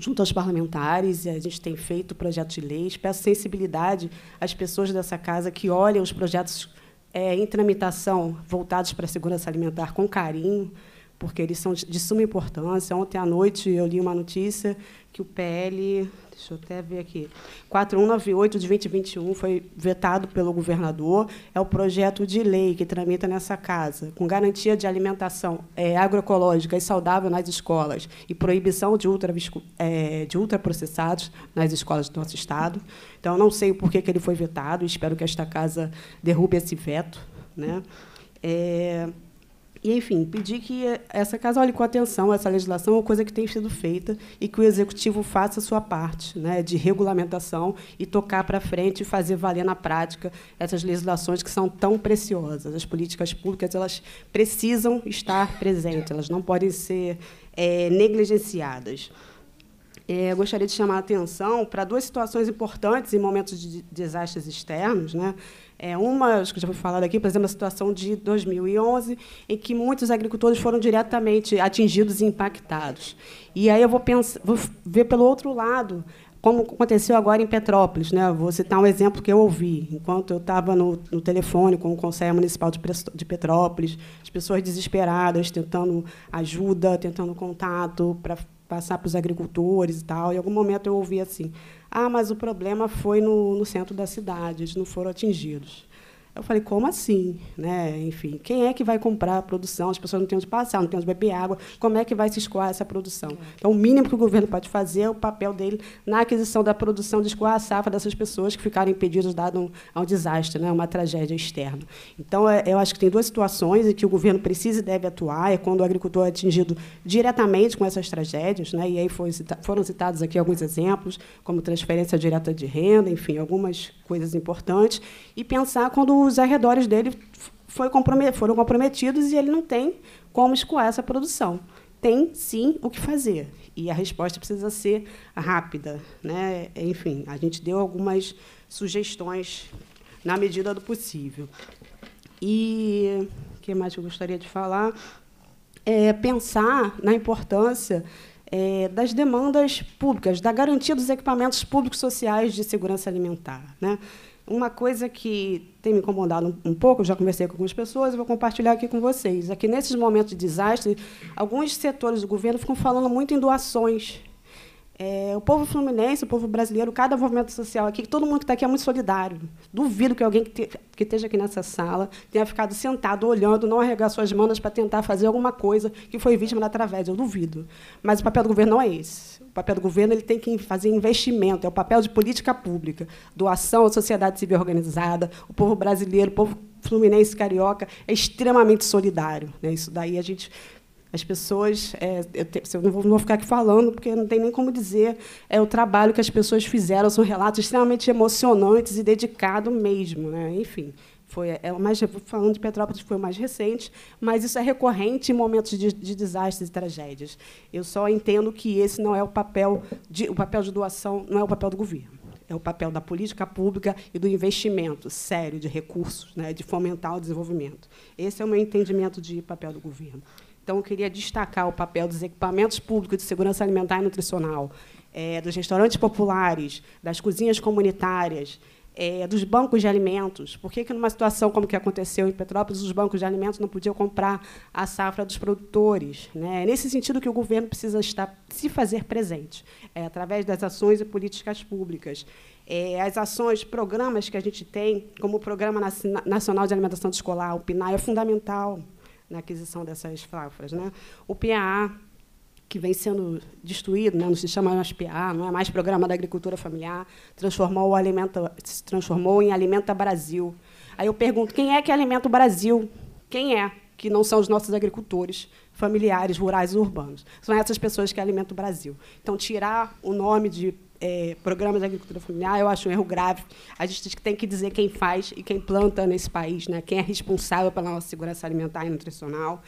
junto aos parlamentares, e a gente tem feito projetos de leis, peço sensibilidade às pessoas dessa casa que olham os projetos é, em tramitação voltados para a segurança alimentar com carinho, porque eles são de suma importância. Ontem à noite eu li uma notícia que o PL deixa eu até ver aqui, 4198 de 2021 foi vetado pelo governador, é o projeto de lei que tramita nessa casa, com garantia de alimentação é, agroecológica e saudável nas escolas e proibição de, ultra, é, de ultraprocessados nas escolas do nosso Estado. Então, não sei o porquê que ele foi vetado, espero que esta casa derrube esse veto. Né? É, e, enfim, pedir que essa casa olhe com atenção essa legislação, é uma coisa que tem sido feita e que o executivo faça a sua parte né, de regulamentação e tocar para frente e fazer valer na prática essas legislações que são tão preciosas. As políticas públicas elas precisam estar presentes, elas não podem ser é, negligenciadas. É, gostaria de chamar a atenção para duas situações importantes em momentos de desastres externos. Né? É uma, acho que já foi falado aqui, por exemplo, a situação de 2011, em que muitos agricultores foram diretamente atingidos e impactados. E aí eu vou, pensar, vou ver pelo outro lado, como aconteceu agora em Petrópolis. Né? Vou citar um exemplo que eu ouvi, enquanto eu estava no, no, telefone com o Conselho Municipal de Petrópolis, as pessoas desesperadas, tentando ajuda, tentando contato para passar para os agricultores e tal. Em algum momento eu ouvi assim: ah, mas o problema foi no, no centro da cidade, eles não foram atingidos. Eu falei, como assim? Né? Enfim, quem é que vai comprar a produção? As pessoas não têm onde passar, não têm onde beber água. Como é que vai se escoar essa produção? É. Então, o mínimo que o governo pode fazer é o papel dele na aquisição da produção, de escoar a safra dessas pessoas que ficaram impedidas dado um, um desastre, né? uma tragédia externa. Então, é, eu acho que tem duas situações em que o governo precisa e deve atuar. É quando o agricultor é atingido diretamente com essas tragédias. Né? E aí foi, foram citados aqui alguns exemplos, como transferência direta de renda, enfim, algumas coisas importantes. E pensar quando os arredores dele foi compromet foram comprometidos e ele não tem como escoar essa produção. Tem, sim, o que fazer. E a resposta precisa ser rápida. Né? Enfim, a gente deu algumas sugestões na medida do possível. E o que mais eu gostaria de falar? É pensar na importância é, das demandas públicas, da garantia dos equipamentos públicos sociais de segurança alimentar. Né? uma coisa que tem me incomodado um, um pouco, já conversei com algumas pessoas, e vou compartilhar aqui com vocês. Aqui é que nesses momentos de desastre, alguns setores do governo ficam falando muito em doações. É, o povo fluminense, o povo brasileiro, cada movimento social aqui, todo mundo que está aqui é muito solidário. Duvido que alguém que, te, que esteja aqui nessa sala tenha ficado sentado, olhando, não arregaçou as manas para tentar fazer alguma coisa que foi vítima da través. Eu duvido. Mas o papel do governo não é esse. O papel do governo ele tem que fazer investimento, é o papel de política pública, doação à sociedade civil organizada, o povo brasileiro, o povo fluminense carioca é extremamente solidário. Né? Isso daí a gente as pessoas, é, eu, te, eu não, vou, não, vou, ficar aqui falando, porque não tem nem como dizer é o trabalho que as pessoas fizeram. São relatos extremamente emocionantes e dedicado mesmo. Né? Enfim, foi, é, é falando de Petrópolis foi o mais recente, mas isso é recorrente em momentos de, de, desastres e tragédias. Eu só entendo que esse não é o papel de, o papel de doação, não é o papel do governo. É o papel da política pública e do investimento sério de recursos, né, de fomentar o desenvolvimento. Esse é o meu entendimento de papel do governo. Então, eu queria destacar o papel dos equipamentos públicos de segurança alimentar e nutricional, é, dos restaurantes populares, das cozinhas comunitárias, é, dos bancos de alimentos. Por que, que, numa situação como que aconteceu em Petrópolis, os bancos de alimentos não podiam comprar a safra dos produtores? Né? É nesse sentido que o governo precisa estar, se fazer presente, é, através das ações e políticas públicas. É, as ações, programas que a gente tem, como o Programa Nacional de Alimentação Escolar, o PNAE, é fundamental na aquisição dessas safras. Né? O PAA, que vem sendo destruído, né? não se chama mais PA, não é mais Programa da Agricultura Familiar, transformou o alimenta, se transformou em Alimenta Brasil. Aí eu pergunto, quem é que alimenta o Brasil? Quem é que não são os nossos agricultores familiares, rurais e urbanos? São essas pessoas que alimentam o Brasil. Então, tirar o nome de é, programas de agricultura familiar, eu acho um erro grave. A gente tem que dizer quem faz e quem planta nesse país, né? quem é responsável pela nossa segurança alimentar e nutricional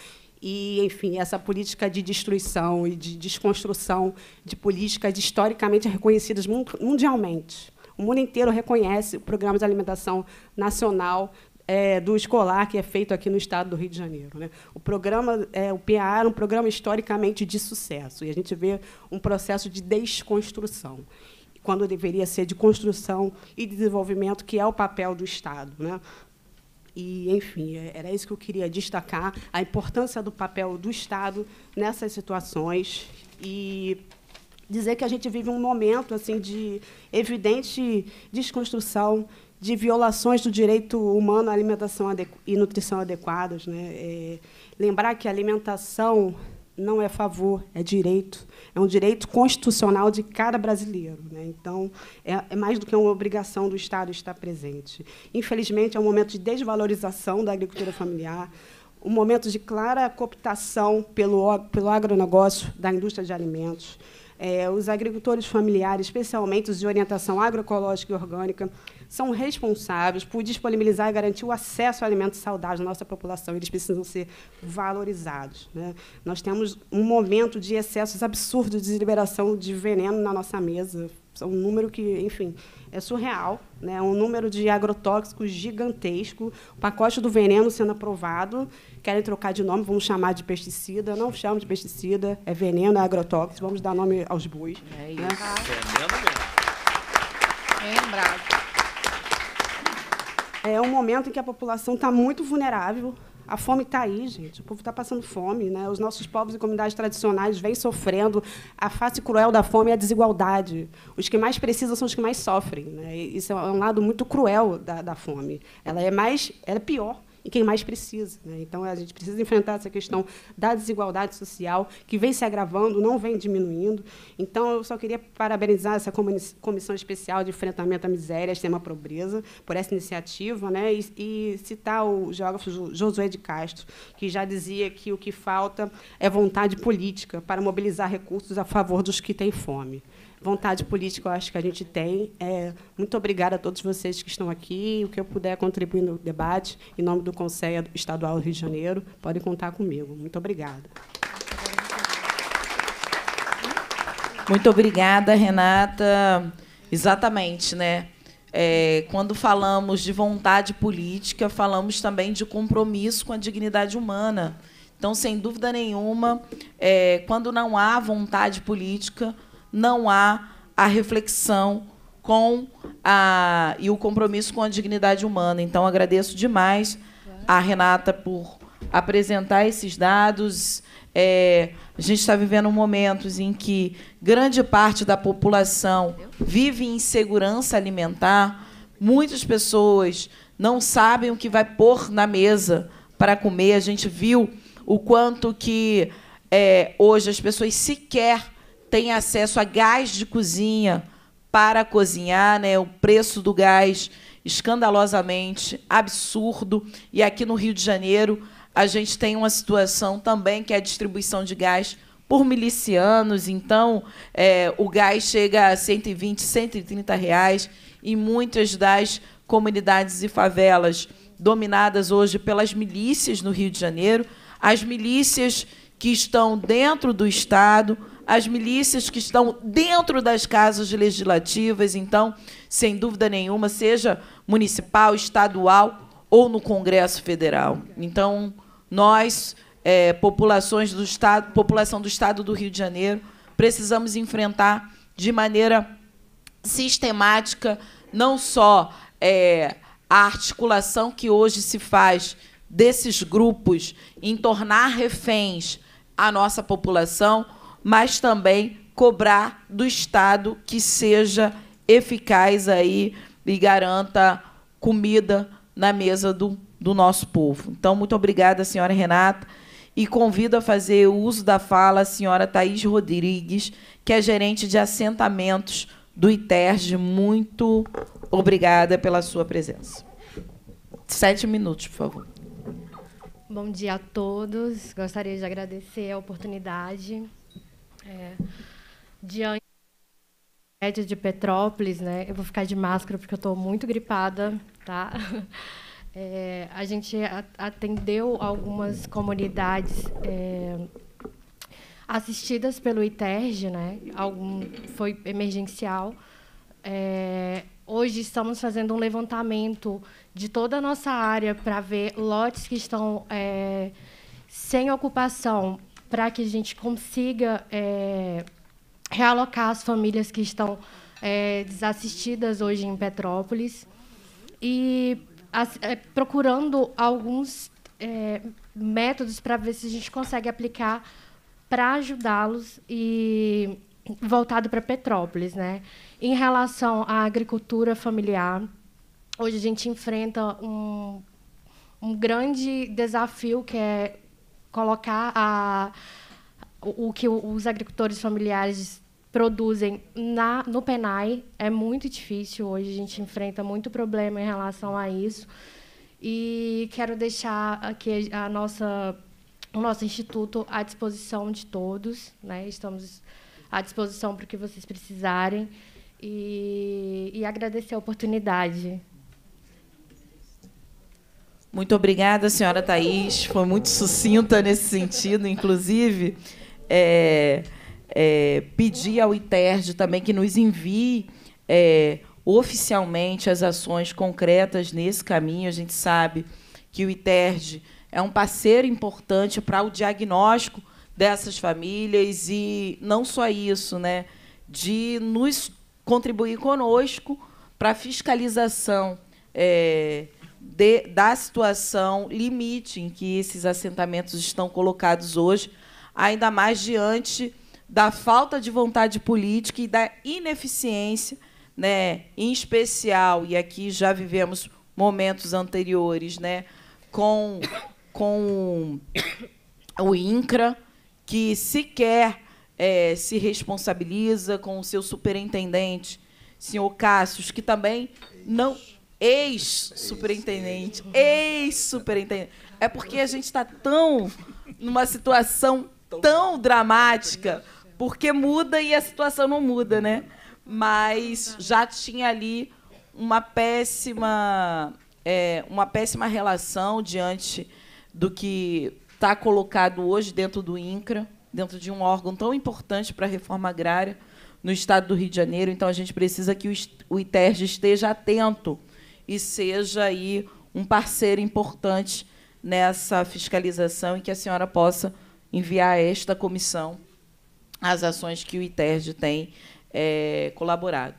e, enfim, essa política de destruição e de desconstrução de políticas historicamente reconhecidas mundialmente. O mundo inteiro reconhece o Programa de Alimentação Nacional é, do escolar que é feito aqui no estado do Rio de Janeiro. Né? O programa, é, o PA, era um programa historicamente de sucesso, e a gente vê um processo de desconstrução, quando deveria ser de construção e desenvolvimento, que é o papel do Estado. Né? E, enfim, é, era isso que eu queria destacar, a importância do papel do Estado nessas situações e dizer que a gente vive um momento assim de evidente desconstrução de violações do direito humano à alimentação e nutrição adequadas. Né? É, lembrar que a alimentação não é favor, é direito. É um direito constitucional de cada brasileiro. Né? Então, é, é, mais do que uma obrigação do Estado estar presente. Infelizmente, é um momento de desvalorização da agricultura familiar, um momento de clara cooptação pelo, pelo agronegócio da indústria de alimentos. É, os agricultores familiares, especialmente os de orientação agroecológica e orgânica, são responsáveis por disponibilizar e garantir o acesso a alimentos saudáveis na nossa população. Eles precisam ser valorizados. Né? Nós temos um momento de excessos absurdos de liberação de veneno na nossa mesa. É um número que, enfim, é surreal, né? um número de agrotóxicos gigantesco, o pacote do veneno sendo aprovado, querem trocar de nome, vamos chamar de pesticida, não chamo de pesticida, é veneno, é agrotóxico, vamos dar nome aos bois. É né? isso. Né? Veneno mesmo. Bem é um momento em que a população está muito vulnerável. A fome está aí, gente. O povo está passando fome. Né? Os nossos povos e comunidades tradicionais vêm sofrendo. A face cruel da fome é a desigualdade. Os que mais precisam são os que mais sofrem. Né? Isso é um lado muito cruel da, da fome. Ela é mais, ela é pior e quem mais precisa. Né? Então, a gente precisa enfrentar essa questão da desigualdade social, que vem se agravando, não vem diminuindo. Então, eu só queria parabenizar essa Comissão Especial de Enfrentamento à Miséria e Extrema Pobreza por essa iniciativa né? e, e citar o geógrafo Josué de Castro, que já dizia que o que falta é vontade política para mobilizar recursos a favor dos que têm fome vontade política eu acho que a gente tem. É, muito obrigada a todos vocês que estão aqui. O que eu puder contribuir no debate, em nome do Conselho Estadual do Rio de Janeiro, podem contar comigo. Muito obrigada. Muito obrigada, Renata. Exatamente, né? É, quando falamos de vontade política, falamos também de compromisso com a dignidade humana. Então, sem dúvida nenhuma, é, quando não há vontade política, não há a reflexão com a e o compromisso com a dignidade humana. Então agradeço demais a Renata por apresentar esses dados. É, a gente está vivendo momentos em que grande parte da população vive insegurança alimentar. Muitas pessoas não sabem o que vai pôr na mesa para comer. A gente viu o quanto que é, hoje as pessoas sequer tem acesso a gás de cozinha para cozinhar, né? O preço do gás escandalosamente absurdo. E aqui no Rio de Janeiro, a gente tem uma situação também que é a distribuição de gás por milicianos. Então, é, o gás chega a 120, 130 reais em muitas das comunidades e favelas dominadas hoje pelas milícias no Rio de Janeiro. As milícias que estão dentro do Estado, as milícias que estão dentro das casas legislativas, então, sem dúvida nenhuma, seja municipal, estadual ou no Congresso Federal. Então, nós, é, populações do estado, população do Estado do Rio de Janeiro, precisamos enfrentar de maneira sistemática não só é, a articulação que hoje se faz desses grupos em tornar reféns a nossa população, mas também cobrar do Estado que seja eficaz aí e garanta comida na mesa do, do nosso povo. Então, muito obrigada, senhora Renata, e convido a fazer uso da fala a senhora Thaís Rodrigues, que é gerente de assentamentos do ITERG. Muito obrigada pela sua presença. Sete minutos, por favor. Bom dia a todos. Gostaria de agradecer a oportunidade é. Diante média de Petrópolis, né? Eu vou ficar de máscara porque eu estou muito gripada, tá? É, a gente atendeu algumas comunidades é, assistidas pelo ITERG, né? Algum foi emergencial. É, hoje estamos fazendo um levantamento de toda a nossa área para ver lotes que estão é, sem ocupação para que a gente consiga é, realocar as famílias que estão é, desassistidas hoje em Petrópolis e as, é, procurando alguns é, métodos para ver se a gente consegue aplicar para ajudá-los e voltado para Petrópolis, né? Em relação à agricultura familiar, hoje a gente enfrenta um, um grande desafio que é colocar a, o, que os agricultores familiares produzem na, no Penai é muito difícil hoje, a gente enfrenta muito problema em relação a isso. E quero deixar aqui a nossa, o nosso instituto à disposição de todos, né? estamos à disposição para o que vocês precisarem. E, e agradecer a oportunidade. Muito obrigada, senhora Thais. Foi muito sucinta nesse sentido, inclusive. É, é, pedir ao ITERD também que nos envie é, oficialmente as ações concretas nesse caminho. A gente sabe que o ITERD é um parceiro importante para o diagnóstico dessas famílias e não só isso, né, de nos contribuir conosco para a fiscalização é, de, da situação limite em que esses assentamentos estão colocados hoje, ainda mais diante da falta de vontade política e da ineficiência, né, em especial, e aqui já vivemos momentos anteriores, né, com, com o INCRA, que sequer é, se responsabiliza com o seu superintendente, senhor Cássios, que também não ex-superintendente, ex-superintendente. É porque a gente está tão numa situação tão dramática, porque muda e a situação não muda, né? Mas já tinha ali uma péssima, é, uma péssima relação diante do que está colocado hoje dentro do INCRA, dentro de um órgão tão importante para a reforma agrária no estado do Rio de Janeiro. Então, a gente precisa que o ITERJ esteja atento e seja aí um parceiro importante nessa fiscalização e que a senhora possa enviar a esta comissão as ações que o ITERD tem é, colaborado.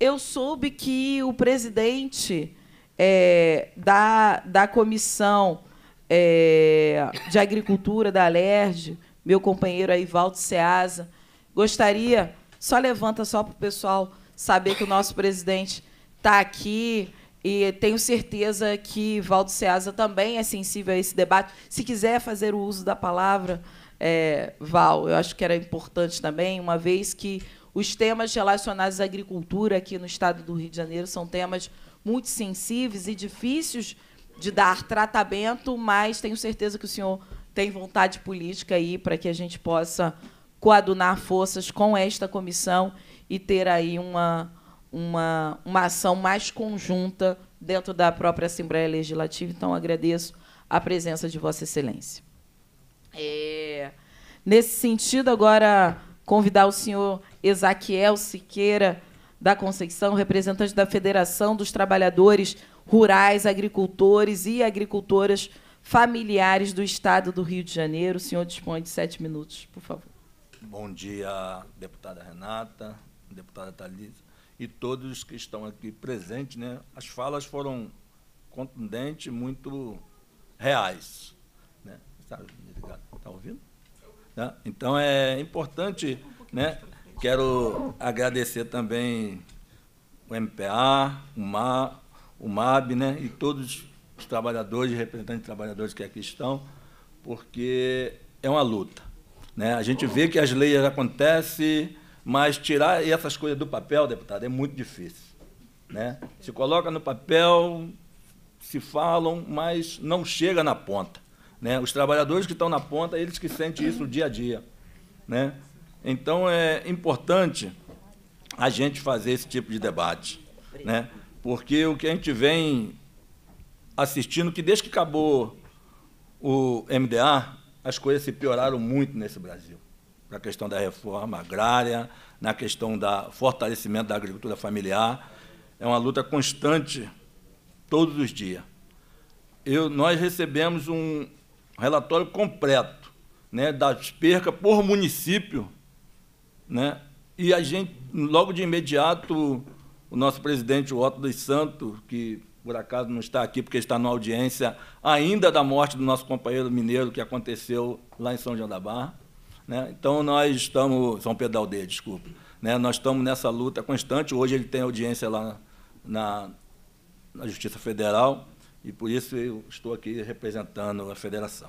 Eu soube que o presidente é, da, da comissão é, de agricultura da Alerj, meu companheiro Valdo Seasa, gostaria, só levanta só para o pessoal saber que o nosso presidente está aqui, e tenho certeza que Valdo Ceasa também é sensível a esse debate. Se quiser fazer o uso da palavra, é, Val, eu acho que era importante também, uma vez que os temas relacionados à agricultura aqui no estado do Rio de Janeiro são temas muito sensíveis e difíceis de dar tratamento, mas tenho certeza que o senhor tem vontade política aí para que a gente possa coadunar forças com esta comissão e ter aí uma uma, uma ação mais conjunta dentro da própria Assembleia Legislativa. Então, agradeço a presença de Vossa Excelência. É, nesse sentido, agora, convidar o senhor Ezaquiel Siqueira da Conceição, representante da Federação dos Trabalhadores Rurais, Agricultores e Agricultoras Familiares do Estado do Rio de Janeiro. O senhor dispõe de sete minutos, por favor. Bom dia, deputada Renata, deputada Thalita, e todos que estão aqui presentes. Né? As falas foram contundentes, muito reais. Né? Está tá ouvindo? Tá? Então é importante. Né? Quero agradecer também o MPA, o, MA, o MAB né? e todos os trabalhadores, representantes de trabalhadores que aqui estão, porque é uma luta. Né? A gente vê que as leis acontecem, mas tirar essas coisas do papel, deputado, é muito difícil. Né? Se coloca no papel, se falam, mas não chega na ponta. Né? Os trabalhadores que estão na ponta, eles que sentem isso dia a dia. Né? Então é importante a gente fazer esse tipo de debate. Né? Porque o que a gente vem assistindo, que desde que acabou o MDA, as coisas se pioraram muito nesse Brasil na questão da reforma agrária, na questão do fortalecimento da agricultura familiar. É uma luta constante, todos os dias. Eu, nós recebemos um relatório completo né, das percas por município, né, e a gente, logo de imediato, o nosso presidente, o Otto dos Santos, que por acaso não está aqui porque está na audiência ainda da morte do nosso companheiro mineiro que aconteceu lá em São João da Barra. Né? Então, nós estamos. São Pedro da Aldeia, desculpa. Né? Nós estamos nessa luta constante. Hoje ele tem audiência lá na, na Justiça Federal e por isso eu estou aqui representando a federação.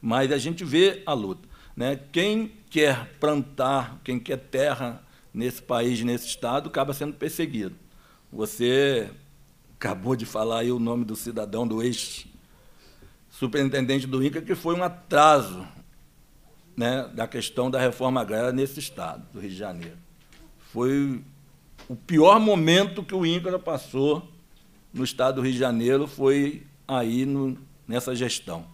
Mas a gente vê a luta. Né? Quem quer plantar, quem quer terra nesse país, nesse estado, acaba sendo perseguido. Você acabou de falar aí o nome do cidadão, do ex-superintendente do INCA, que foi um atraso né, da questão da reforma agrária nesse estado do Rio de Janeiro. Foi o pior momento que o INCRA passou no estado do Rio de Janeiro foi aí no, nessa gestão.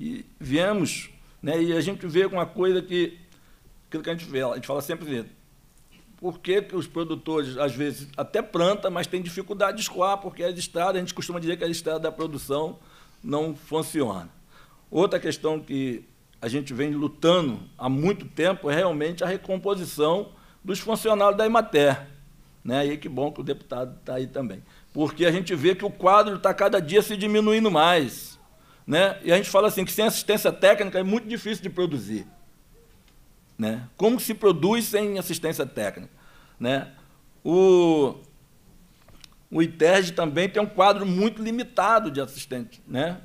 E viemos, né, e a gente vê uma coisa que, aquilo que a gente vê, a gente fala sempre por que, que os produtores, às vezes, até planta, mas tem dificuldade de escoar, porque as estradas, a gente costuma dizer que a estrada da produção não funciona. Outra questão que a gente vem lutando há muito tempo é realmente a recomposição dos funcionários da Imater, Né? E que bom que o deputado está aí também. Porque a gente vê que o quadro está cada dia se diminuindo mais. Né? E a gente fala assim que sem assistência técnica é muito difícil de produzir. Né? Como se produz sem assistência técnica? Né? O, o ITERG também tem um quadro muito limitado de assistentes, né?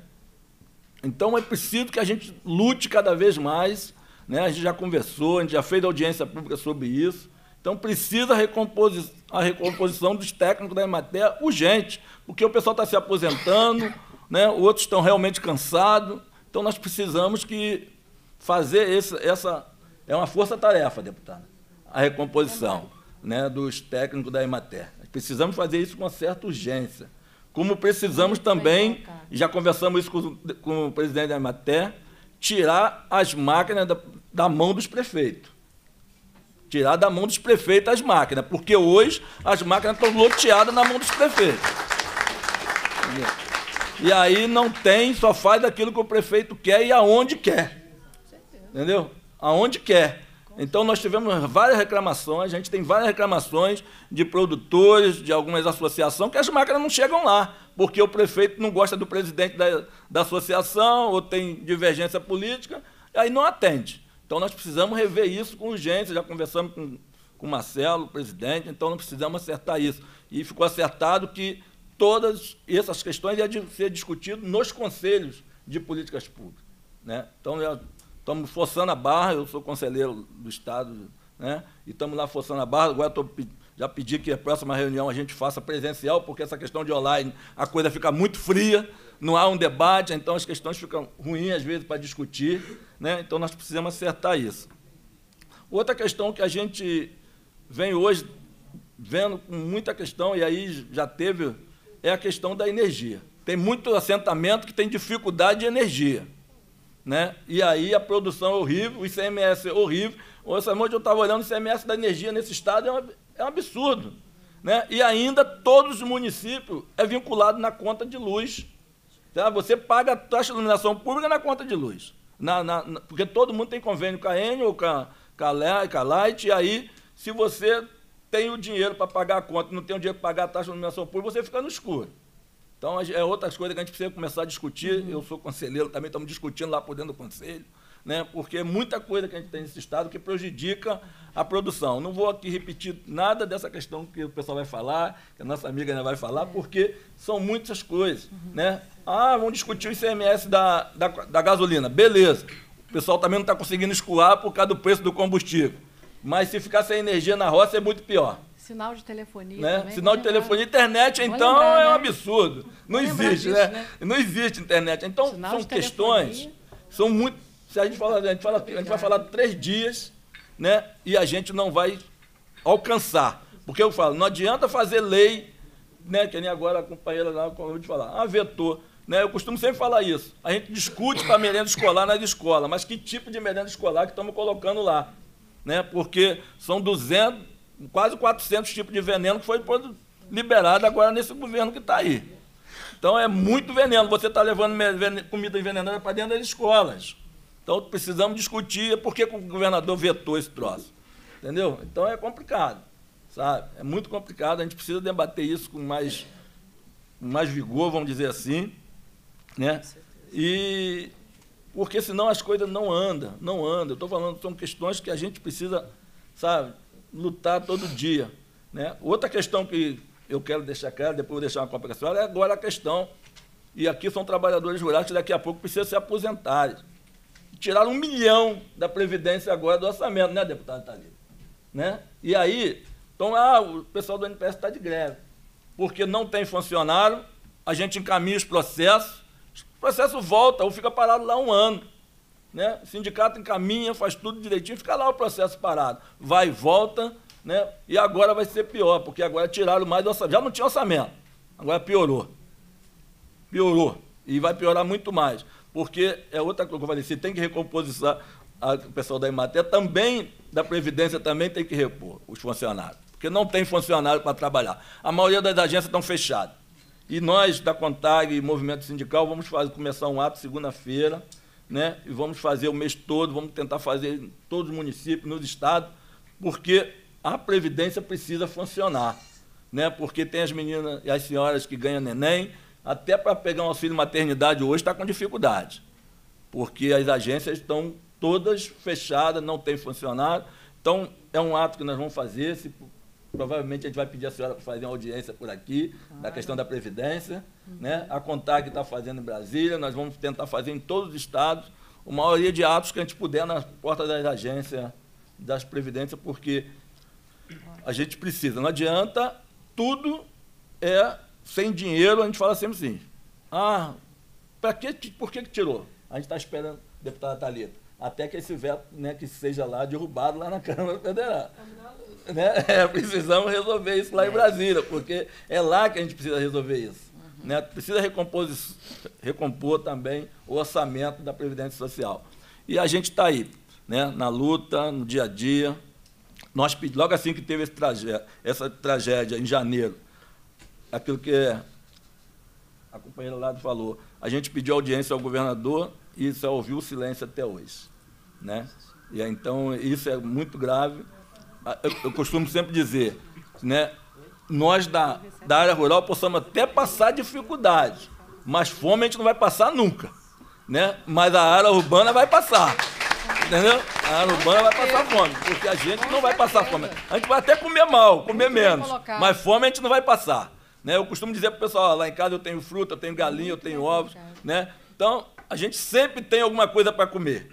Então é preciso que a gente lute cada vez mais. Né? A gente já conversou, a gente já fez audiência pública sobre isso. Então precisa a, recomposi a recomposição dos técnicos da Emater urgente, porque o pessoal está se aposentando, né? outros estão realmente cansados. Então nós precisamos que fazer esse, essa. É uma força-tarefa, deputada, a recomposição né, dos técnicos da Emater. precisamos fazer isso com certa urgência. Como precisamos também, já conversamos isso com, com o presidente da Emater, tirar as máquinas da, da mão dos prefeitos. Tirar da mão dos prefeitos as máquinas, porque hoje as máquinas estão loteadas na mão dos prefeitos. E aí não tem, só faz aquilo que o prefeito quer e aonde quer. Entendeu? Aonde quer. Então nós tivemos várias reclamações, a gente tem várias reclamações de produtores, de algumas associações, que as máquinas não chegam lá, porque o prefeito não gosta do presidente da, da associação ou tem divergência política, aí não atende. Então nós precisamos rever isso com urgência, já conversamos com, com o Marcelo, o presidente, então nós precisamos acertar isso. E ficou acertado que todas essas questões iam ser discutidas nos conselhos de políticas públicas. Né? Então, estamos forçando a barra, eu sou conselheiro do Estado, né? E estamos lá forçando a barra, agora estou já pedi que a próxima reunião a gente faça presencial, porque essa questão de online a coisa fica muito fria, não há um debate, então as questões ficam ruins às vezes para discutir, né? então nós precisamos acertar isso. Outra questão que a gente vem hoje vendo com muita questão, e aí já teve, é a questão da energia. Tem muito assentamento que tem dificuldade de energia. Né? E aí a produção é horrível, o ICMS é horrível. Essa noite eu estava olhando, o ICMS da energia nesse estado é, é um absurdo. Né? E ainda todos os municípios é vinculado na conta de luz. Tá? Você paga a taxa de iluminação pública na conta de luz. Na, na, na, porque todo mundo tem convênio com a Enel ou com a, com a, com a Light, e aí, se você tem o dinheiro para pagar a conta e não tem o dinheiro para pagar a taxa de iluminação pública, você fica no escuro. Então, é outras coisas que a gente precisa começar a discutir. Uhum. Eu sou conselheiro também, estamos discutindo lá por dentro do conselho, né? porque é muita coisa que a gente tem nesse estado que prejudica a produção. Não vou aqui repetir nada dessa questão que o pessoal vai falar, que a nossa amiga ainda vai falar, é. porque são muitas coisas. Uhum. Né? Ah, vamos discutir o ICMS da, da, da gasolina. Beleza. O pessoal também não está conseguindo escoar por causa do preço do combustível. Mas se ficar sem energia na roça é muito pior. Sinal de telefonia. Né? Também, Sinal de telefonia. Internet, então, lembrar, é um né? absurdo. Não existe, disso, né? né? Não existe internet. Então, Sinal são questões. São muito. Se a gente fala a gente, fala, a gente vai falar três dias, né? E a gente não vai alcançar. Porque eu falo, não adianta fazer lei, né? Que nem agora a companheira lá acabou de falar, ah, vetor. Né? Eu costumo sempre falar isso. A gente discute para merenda escolar nas escolas, mas que tipo de merenda escolar que estamos colocando lá? Né? Porque são 200, quase 400 tipos de veneno que foi liberado agora nesse governo que está aí. Então é muito veneno. Você está levando comida envenenada para dentro das escolas. Então precisamos discutir por que o governador vetou esse troço. Entendeu? Então é complicado. Sabe? É muito complicado. A gente precisa debater isso com mais, mais vigor, vamos dizer assim. Né? E porque senão as coisas não andam, não andam. Eu estou falando, são questões que a gente precisa, sabe, lutar todo dia. Né? Outra questão que eu quero deixar claro, depois vou deixar uma senhora, é agora a questão, e aqui são trabalhadores rurais que daqui a pouco precisam se aposentar. Tiraram um milhão da Previdência agora do orçamento, né, deputado Thalita? Né? E aí, então, ah, o pessoal do NPS está de greve, porque não tem funcionário, a gente encaminha os processos, o processo volta ou fica parado lá um ano né? O sindicato encaminha, faz tudo direitinho, fica lá o processo parado. Vai e volta, né? E agora vai ser pior, porque agora tiraram mais do orçamento. Já não tinha orçamento, agora piorou. Piorou. E vai piorar muito mais. Porque é outra coisa que eu falei, se tem que recomposição, o pessoal da Imater também, da Previdência também tem que repor os funcionários. Porque não tem funcionário para trabalhar. A maioria das agências estão fechadas. E nós, da Contag e Movimento Sindical, vamos fazer, começar um ato segunda-feira né? E vamos fazer o mês todo, vamos tentar fazer em todos os municípios, nos estados, porque a previdência precisa funcionar, né? Porque tem as meninas e as senhoras que ganham neném, até para pegar um auxílio maternidade hoje está com dificuldade, porque as agências estão todas fechadas, não tem funcionário. Então é um ato que nós vamos fazer, se Provavelmente a gente vai pedir a senhora para fazer uma audiência por aqui, claro. da questão da Previdência. Uhum. Né? A que está fazendo em Brasília, nós vamos tentar fazer em todos os estados, a maioria de atos que a gente puder nas portas das agências das Previdências, porque a gente precisa. Não adianta, tudo é sem dinheiro, a gente fala sempre assim. Ah, para que, por que, que tirou? A gente está esperando, deputada Thalita, até que esse veto né, que seja lá derrubado lá na Câmara Federal. Né? É, precisamos resolver isso lá é. em Brasília, porque é lá que a gente precisa resolver isso. Uhum. Né? Precisa recompor, recompor também o orçamento da Previdência Social. E a gente está aí, né? na luta, no dia a dia. Nós, logo assim que teve essa tragédia em janeiro, aquilo que a companheira lá falou, a gente pediu audiência ao governador e só ouviu o silêncio até hoje. Né? E então isso é muito grave eu, eu costumo sempre dizer, né? Nós da, da área rural possamos até passar dificuldade, mas fome a gente não vai passar nunca, né? Mas a área urbana vai passar. Entendeu? A área urbana vai passar fome, porque a gente não vai passar fome. A gente vai até comer mal, comer menos, mas fome a gente não vai passar. Né? Eu costumo dizer para o pessoal, lá em casa eu tenho fruta, eu tenho galinha, eu tenho ovos. Né? Então, a gente sempre tem alguma coisa para comer,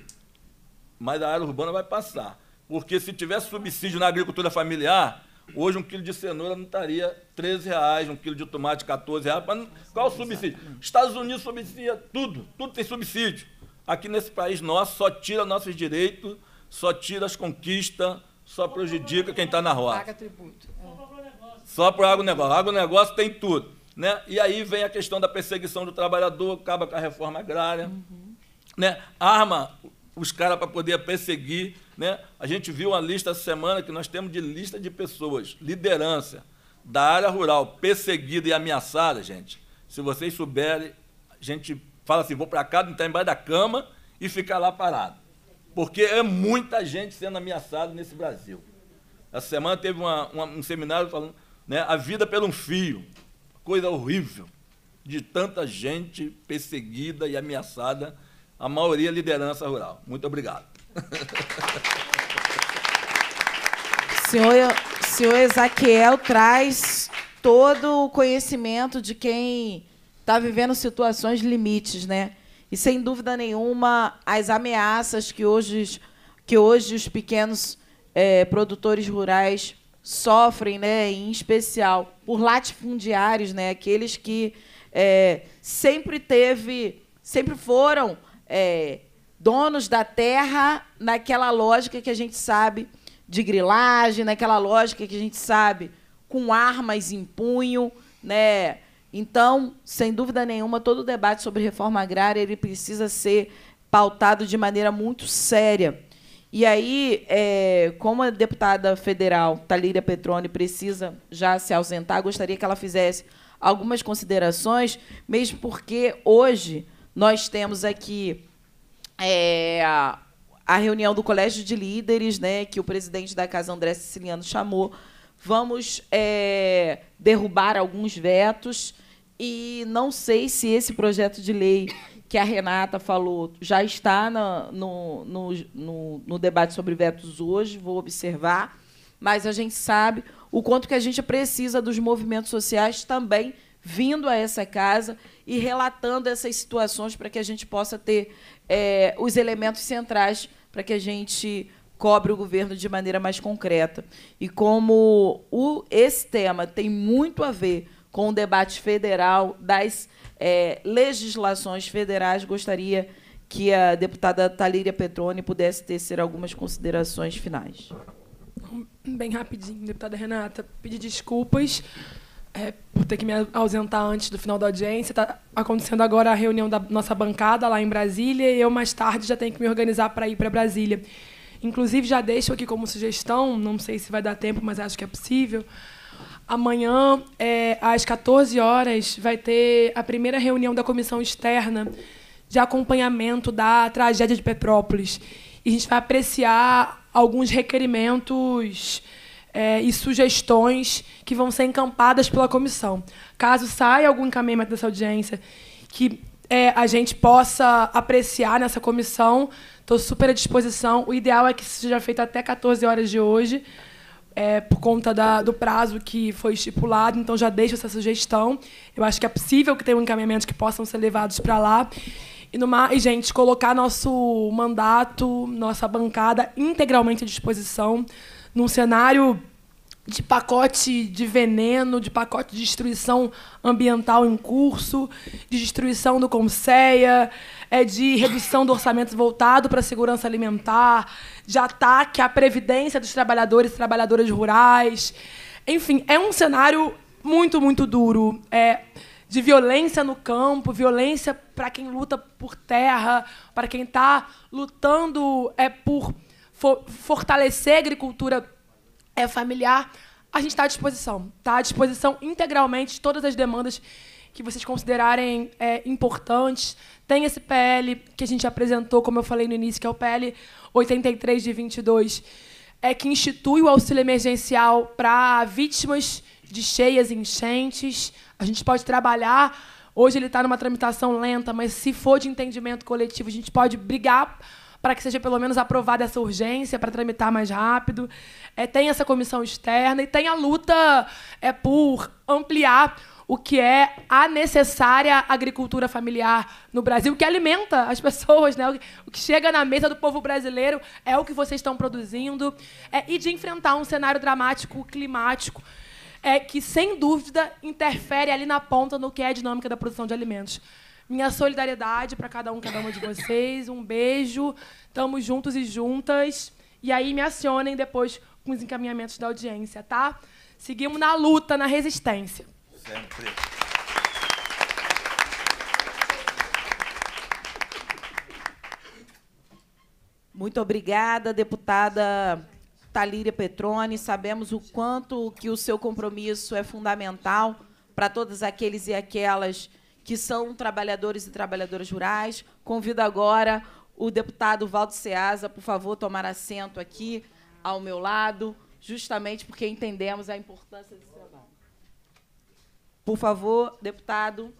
mas a área urbana vai passar. Porque se tivesse subsídio na agricultura familiar, hoje um quilo de cenoura não estaria 13 reais, um quilo de tomate 14 reais. Mas qual o subsídio? Estados Unidos subsidia tudo, tudo tem subsídio. Aqui nesse país nosso só tira nossos direitos, só tira as conquistas, só prejudica quem está na roça. Paga tributo. É. Só para o agronegócio. O agronegócio tem tudo. Né? E aí vem a questão da perseguição do trabalhador, acaba com a reforma agrária. Uhum. Né? Arma os caras para poder perseguir. Né? A gente viu uma lista essa semana que nós temos de lista de pessoas, liderança da área rural perseguida e ameaçada, gente. Se vocês souberem, a gente fala assim: vou para cá, não está embaixo da cama e ficar lá parado. Porque é muita gente sendo ameaçada nesse Brasil. Essa semana teve uma, uma, um seminário falando né, a vida pelo um fio, coisa horrível, de tanta gente perseguida e ameaçada a maioria é liderança rural. Muito obrigado. Senhor, senhor Ezaquiel traz todo o conhecimento de quem está vivendo situações limites, né? E sem dúvida nenhuma as ameaças que hoje que hoje os pequenos é, produtores rurais sofrem, né? Em especial por latifundiários, né? Aqueles que é, sempre teve, sempre foram é, donos da terra naquela lógica que a gente sabe de grilagem, naquela lógica que a gente sabe com armas em punho, né? Então, sem dúvida nenhuma, todo o debate sobre reforma agrária ele precisa ser pautado de maneira muito séria. E aí, é, como a deputada federal Talíria Petroni precisa já se ausentar, gostaria que ela fizesse algumas considerações, mesmo porque hoje nós temos aqui é, a reunião do Colégio de Líderes, né, que o presidente da Casa André Siciliano chamou. Vamos é, derrubar alguns vetos e não sei se esse projeto de lei que a Renata falou já está na, no, no, no, no debate sobre vetos hoje, vou observar, mas a gente sabe o quanto que a gente precisa dos movimentos sociais também vindo a essa casa e relatando essas situações para que a gente possa ter é, os elementos centrais para que a gente cobre o governo de maneira mais concreta. E como o, esse tema tem muito a ver com o debate federal das é, legislações federais, gostaria que a deputada Talíria Petroni pudesse tecer algumas considerações finais. Bem rapidinho, deputada Renata, pedir desculpas é, por ter que me ausentar antes do final da audiência. Está acontecendo agora a reunião da nossa bancada lá em Brasília e eu, mais tarde, já tenho que me organizar para ir para Brasília. Inclusive, já deixo aqui como sugestão, não sei se vai dar tempo, mas acho que é possível. Amanhã, é, às 14 horas, vai ter a primeira reunião da comissão externa de acompanhamento da tragédia de Petrópolis. E a gente vai apreciar alguns requerimentos é, e sugestões que vão ser encampadas pela comissão. Caso saia algum encaminhamento dessa audiência que é, a gente possa apreciar nessa comissão, estou super à disposição. O ideal é que isso seja feito até 14 horas de hoje, é, por conta da, do prazo que foi estipulado, então já deixo essa sugestão. Eu acho que é possível que tenham encaminhamentos que possam ser levados para lá. E, no mais, gente, colocar nosso mandato, nossa bancada integralmente à disposição num cenário de pacote de veneno, de pacote de destruição ambiental em curso, de destruição do Conceia, é de redução do orçamento voltado para a segurança alimentar, de ataque à previdência dos trabalhadores e trabalhadoras rurais. Enfim, é um cenário muito, muito duro. É de violência no campo, violência para quem luta por terra, para quem está lutando é por for, fortalecer a agricultura é, familiar, a gente está à disposição. Está à disposição integralmente de todas as demandas que vocês considerarem é, importantes. Tem esse PL que a gente apresentou, como eu falei no início, que é o PL 83 de 22, é, que institui o auxílio emergencial para vítimas de cheias e enchentes. A gente pode trabalhar. Hoje ele está numa tramitação lenta, mas se for de entendimento coletivo, a gente pode brigar para que seja pelo menos aprovada essa urgência, para tramitar mais rápido. É, tem essa comissão externa e tem a luta é, por ampliar o que é a necessária agricultura familiar no Brasil, que alimenta as pessoas, né? O que chega na mesa do povo brasileiro é o que vocês estão produzindo, é, e de enfrentar um cenário dramático climático. É, que, sem dúvida, interfere ali na ponta no que é a dinâmica da produção de alimentos. Minha solidariedade para cada um, cada uma de vocês. Um beijo. Tamo juntos e juntas. E aí me acionem depois com os encaminhamentos da audiência, tá? Seguimos na luta, na resistência. Sempre. Muito obrigada, deputada Talíria Petrone. Sabemos o quanto que o seu compromisso é fundamental para todos aqueles e aquelas que são trabalhadores e trabalhadoras rurais. Convido agora o deputado Valdo Ceasa, por favor, tomar assento aqui ao meu lado, justamente porque entendemos a importância desse trabalho. Por favor, deputado,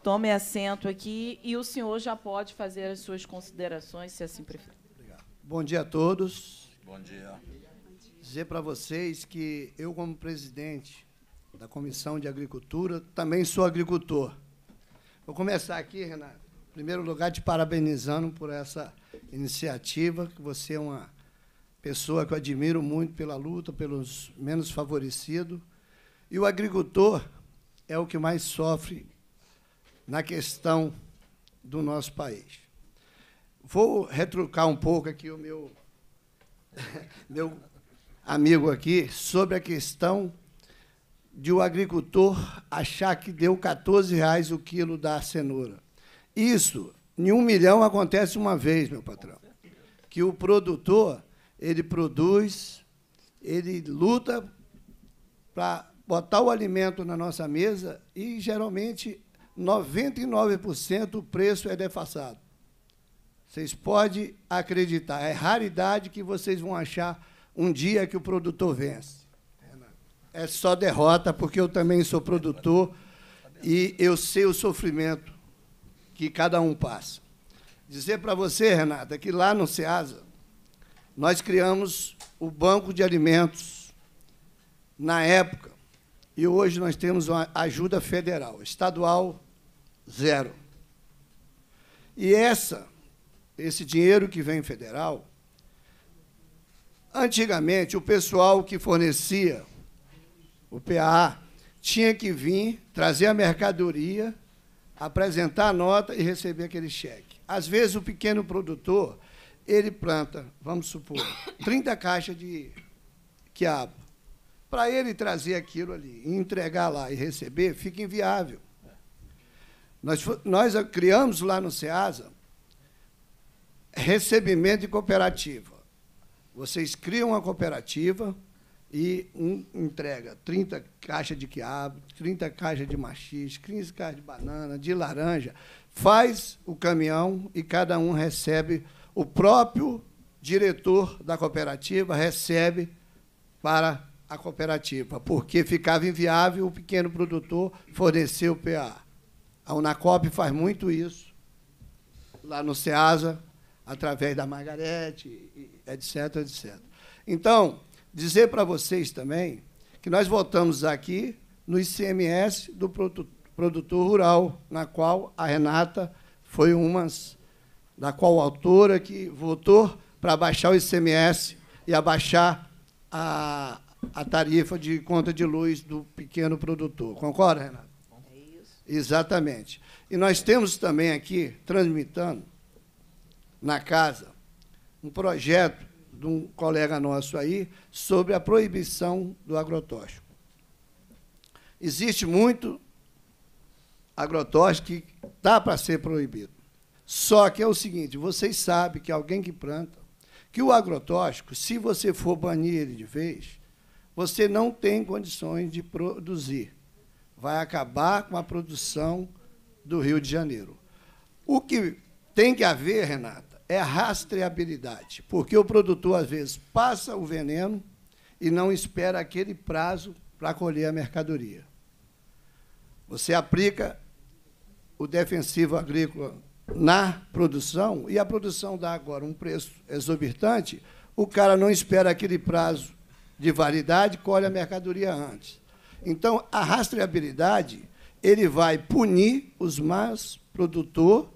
tome assento aqui e o senhor já pode fazer as suas considerações, se assim preferir. Bom dia a todos. Bom dia. Dizer para vocês que eu, como presidente da Comissão de Agricultura, também sou agricultor. Vou começar aqui, Renato, em primeiro lugar, te parabenizando por essa iniciativa, que você é uma pessoa que eu admiro muito pela luta pelos menos favorecidos. E o agricultor é o que mais sofre na questão do nosso país. Vou retrucar um pouco aqui o meu, meu amigo aqui sobre a questão de o um agricultor achar que deu 14 reais o quilo da cenoura. Isso, em um milhão, acontece uma vez, meu patrão. Que o produtor, ele produz, ele luta para botar o alimento na nossa mesa e, geralmente, 99% o preço é defasado. Vocês podem acreditar, é raridade que vocês vão achar um dia que o produtor vence é só derrota, porque eu também sou produtor e eu sei o sofrimento que cada um passa. Dizer para você, Renata, que lá no SEASA nós criamos o banco de alimentos na época e hoje nós temos uma ajuda federal, estadual zero. E essa esse dinheiro que vem federal Antigamente, o pessoal que fornecia o PA tinha que vir, trazer a mercadoria, apresentar a nota e receber aquele cheque. Às vezes, o pequeno produtor, ele planta, vamos supor, 30 caixas de quiabo. Para ele trazer aquilo ali, entregar lá e receber, fica inviável. Nós, nós criamos lá no SEASA recebimento de cooperativa. Vocês criam uma cooperativa, e um entrega 30 caixas de quiabo, 30 caixas de machis, 15 caixas de banana, de laranja, faz o caminhão e cada um recebe, o próprio diretor da cooperativa recebe para a cooperativa, porque ficava inviável o pequeno produtor fornecer o PA. A Unacop faz muito isso, lá no SEASA, através da Margarete, etc, etc. Então, dizer para vocês também que nós votamos aqui no ICMS do produtor rural, na qual a Renata foi uma da qual autora que votou para abaixar o ICMS e abaixar a, a tarifa de conta de luz do pequeno produtor. Concorda, Renata? É isso. Exatamente. E nós temos também aqui, transmitando na casa, um projeto de um colega nosso aí sobre a proibição do agrotóxico. Existe muito agrotóxico que está para ser proibido. Só que é o seguinte, vocês sabem que alguém que planta, que o agrotóxico, se você for banir ele de vez, você não tem condições de produzir. Vai acabar com a produção do Rio de Janeiro. O que tem que haver, Renato, é a rastreabilidade, porque o produtor, às vezes, passa o veneno e não espera aquele prazo para colher a mercadoria. Você aplica o defensivo agrícola na produção e a produção dá agora um preço exorbitante, o cara não espera aquele prazo de validade, colhe a mercadoria antes. Então, a rastreabilidade, ele vai punir os mais produtor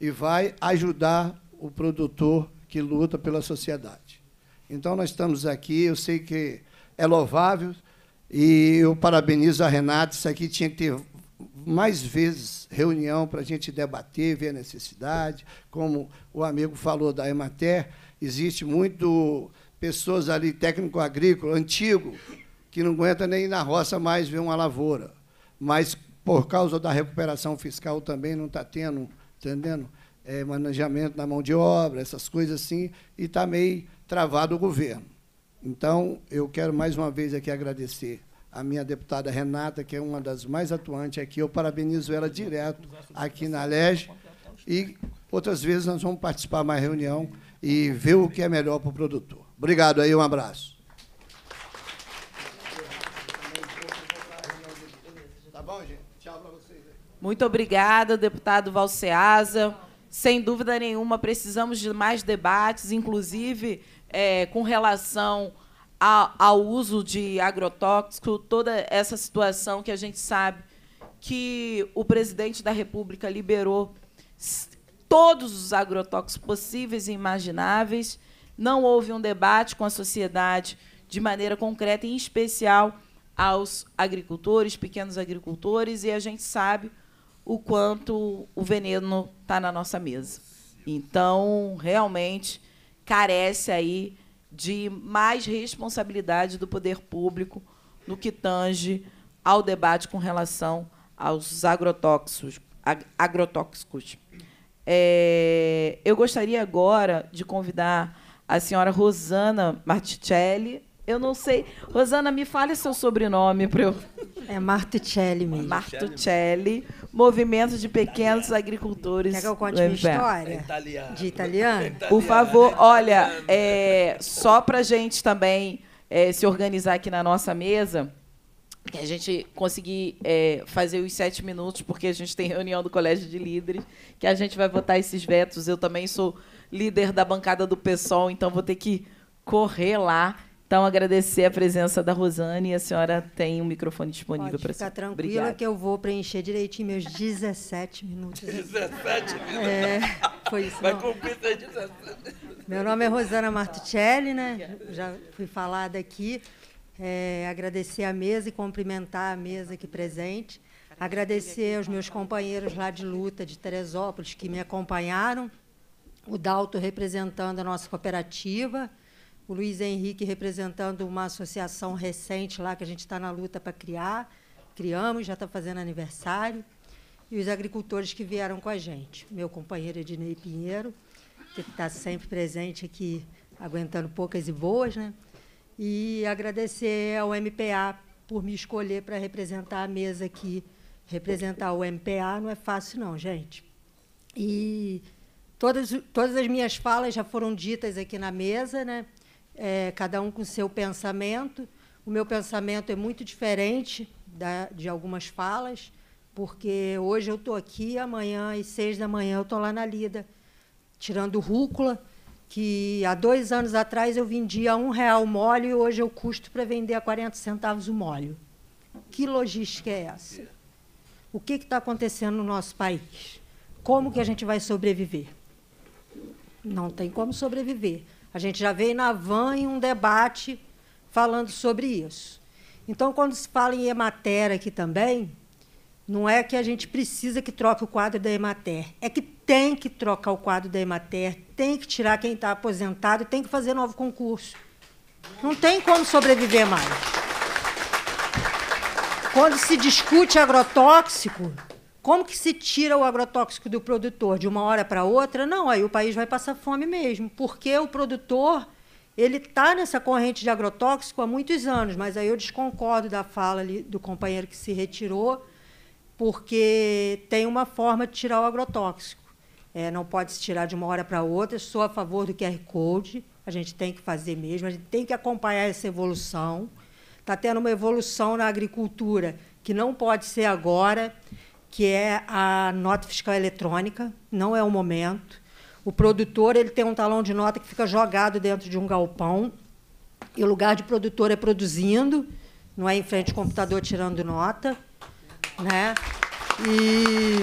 e vai ajudar o produtor que luta pela sociedade. Então, nós estamos aqui, eu sei que é louvável, e eu parabenizo a Renata, isso aqui tinha que ter mais vezes reunião para a gente debater, ver a necessidade, como o amigo falou da Emater, existe muito pessoas ali, técnico agrícola, antigo, que não aguenta nem ir na roça mais ver uma lavoura. Mas, por causa da recuperação fiscal, também não está tendo, entendendo? é, manejamento na mão de obra, essas coisas assim, e está meio travado o governo. Então, eu quero mais uma vez aqui agradecer a minha deputada Renata, que é uma das mais atuantes aqui. Eu parabenizo ela direto aqui na LEG. E outras vezes nós vamos participar mais reunião e ver o que é melhor para o produtor. Obrigado aí, um abraço. Tá bom, gente? Tchau para vocês. Muito obrigada, deputado Valceasa sem dúvida nenhuma, precisamos de mais debates, inclusive é, com relação a, ao uso de agrotóxico, toda essa situação que a gente sabe que o presidente da República liberou todos os agrotóxicos possíveis e imagináveis. Não houve um debate com a sociedade de maneira concreta, em especial aos agricultores, pequenos agricultores, e a gente sabe o quanto o veneno está na nossa mesa. Então, realmente, carece aí de mais responsabilidade do poder público no que tange ao debate com relação aos agrotóxicos. agrotóxicos. É, eu gostaria agora de convidar a senhora Rosana Marticelli. Eu não sei. Rosana, me fale seu sobrenome para eu. É Marticelli mesmo. Marticelli Movimento de Pequenos Agricultores. Quer que eu conte minha história? Italiano. De italiano? italiano? Por favor, olha, é, só para a gente também é, se organizar aqui na nossa mesa, que a gente conseguir é, fazer os sete minutos, porque a gente tem reunião do Colégio de Líderes, que a gente vai votar esses vetos. Eu também sou líder da bancada do PSOL, então vou ter que correr lá. Então, agradecer a presença da Rosane. A senhora tem um microfone disponível para você. Fica tranquila Obrigada. que eu vou preencher direitinho meus 17 minutos. 17 minutos? É, foi isso. Vai cumprir seus 17 Meu nome é Rosana Martuccelli, né? Já fui falada aqui. É, agradecer a mesa e cumprimentar a mesa aqui presente. Agradecer aos meus companheiros lá de luta de Teresópolis que me acompanharam. O Dalto representando a nossa cooperativa o Luiz Henrique representando uma associação recente lá que a gente está na luta para criar. Criamos, já está fazendo aniversário. E os agricultores que vieram com a gente. Meu companheiro Ednei Pinheiro, que está sempre presente aqui, aguentando poucas e boas. Né? E agradecer ao MPA por me escolher para representar a mesa aqui. Representar o MPA não é fácil, não, gente. E todas, todas as minhas falas já foram ditas aqui na mesa, né? é, cada um com seu pensamento. O meu pensamento é muito diferente da, de algumas falas, porque hoje eu estou aqui, amanhã às seis da manhã eu estou lá na lida, tirando rúcula, que há dois anos atrás eu vendia a um real o molho e hoje eu custo para vender a 40 centavos o molho. Que logística é essa? O que está acontecendo no nosso país? Como que a gente vai sobreviver? Não tem como sobreviver. A gente já veio na van em um debate falando sobre isso. Então, quando se fala em Emater aqui também, não é que a gente precisa que troque o quadro da Emater, é que tem que trocar o quadro da Emater, tem que tirar quem está aposentado, tem que fazer novo concurso. Não tem como sobreviver mais. Quando se discute agrotóxico, como que se tira o agrotóxico do produtor de uma hora para outra? Não, aí o país vai passar fome mesmo, porque o produtor ele está nessa corrente de agrotóxico há muitos anos, mas aí eu desconcordo da fala ali do companheiro que se retirou, porque tem uma forma de tirar o agrotóxico. É, não pode se tirar de uma hora para outra. Sou a favor do QR Code, a gente tem que fazer mesmo, a gente tem que acompanhar essa evolução. Está tendo uma evolução na agricultura que não pode ser agora que é a nota fiscal eletrônica, não é o momento. O produtor ele tem um talão de nota que fica jogado dentro de um galpão, e o lugar de produtor é produzindo, não é em frente ao computador tirando nota. Né? E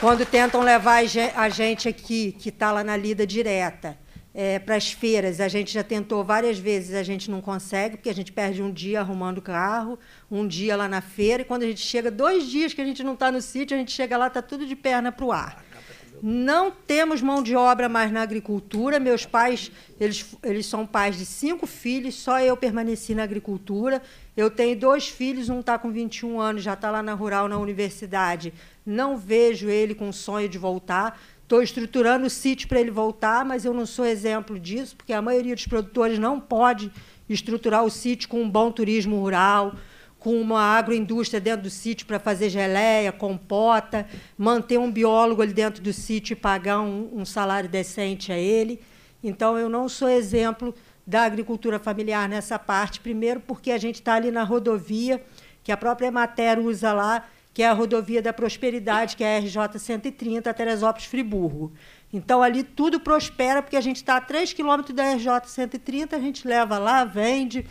quando tentam levar a gente aqui, que está lá na lida direta, é, para as feiras. A gente já tentou várias vezes, a gente não consegue, porque a gente perde um dia arrumando o carro, um dia lá na feira, e quando a gente chega, dois dias que a gente não está no sítio, a gente chega lá, está tudo de perna para o ar. Não temos mão de obra mais na agricultura. Meus pais, eles, eles são pais de cinco filhos, só eu permaneci na agricultura. Eu tenho dois filhos, um está com 21 anos, já está lá na rural, na universidade. Não vejo ele com sonho de voltar. Estou estruturando o sítio para ele voltar, mas eu não sou exemplo disso, porque a maioria dos produtores não pode estruturar o sítio com um bom turismo rural, com uma agroindústria dentro do sítio para fazer geleia, compota, manter um biólogo ali dentro do sítio e pagar um, um salário decente a ele. Então, eu não sou exemplo da agricultura familiar nessa parte, primeiro porque a gente está ali na rodovia, que a própria matéria usa lá que é a rodovia da prosperidade, que é a RJ 130, Teresópolis-Friburgo. Então, ali tudo prospera, porque a gente está a 3 quilômetros da RJ 130, a gente leva lá, vende,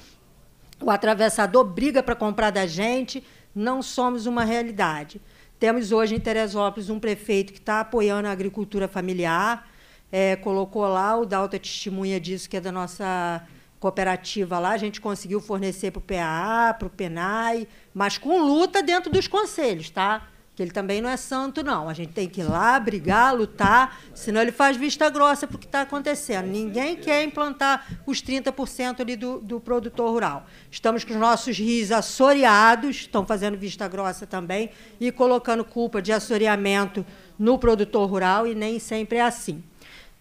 o atravessador briga para comprar da gente, não somos uma realidade. Temos hoje em Teresópolis um prefeito que está apoiando a agricultura familiar, é, colocou lá, o Dalta testemunha disso, que é da nossa cooperativa lá, a gente conseguiu fornecer para o PAA, para o PENAI, mas com luta dentro dos conselhos, tá? Que ele também não é santo, não. A gente tem que ir lá, brigar, lutar, senão ele faz vista grossa para o que está acontecendo. Ninguém quer implantar os 30% ali do, do produtor rural. Estamos com os nossos rios assoreados, estão fazendo vista grossa também, e colocando culpa de assoreamento no produtor rural, e nem sempre é assim.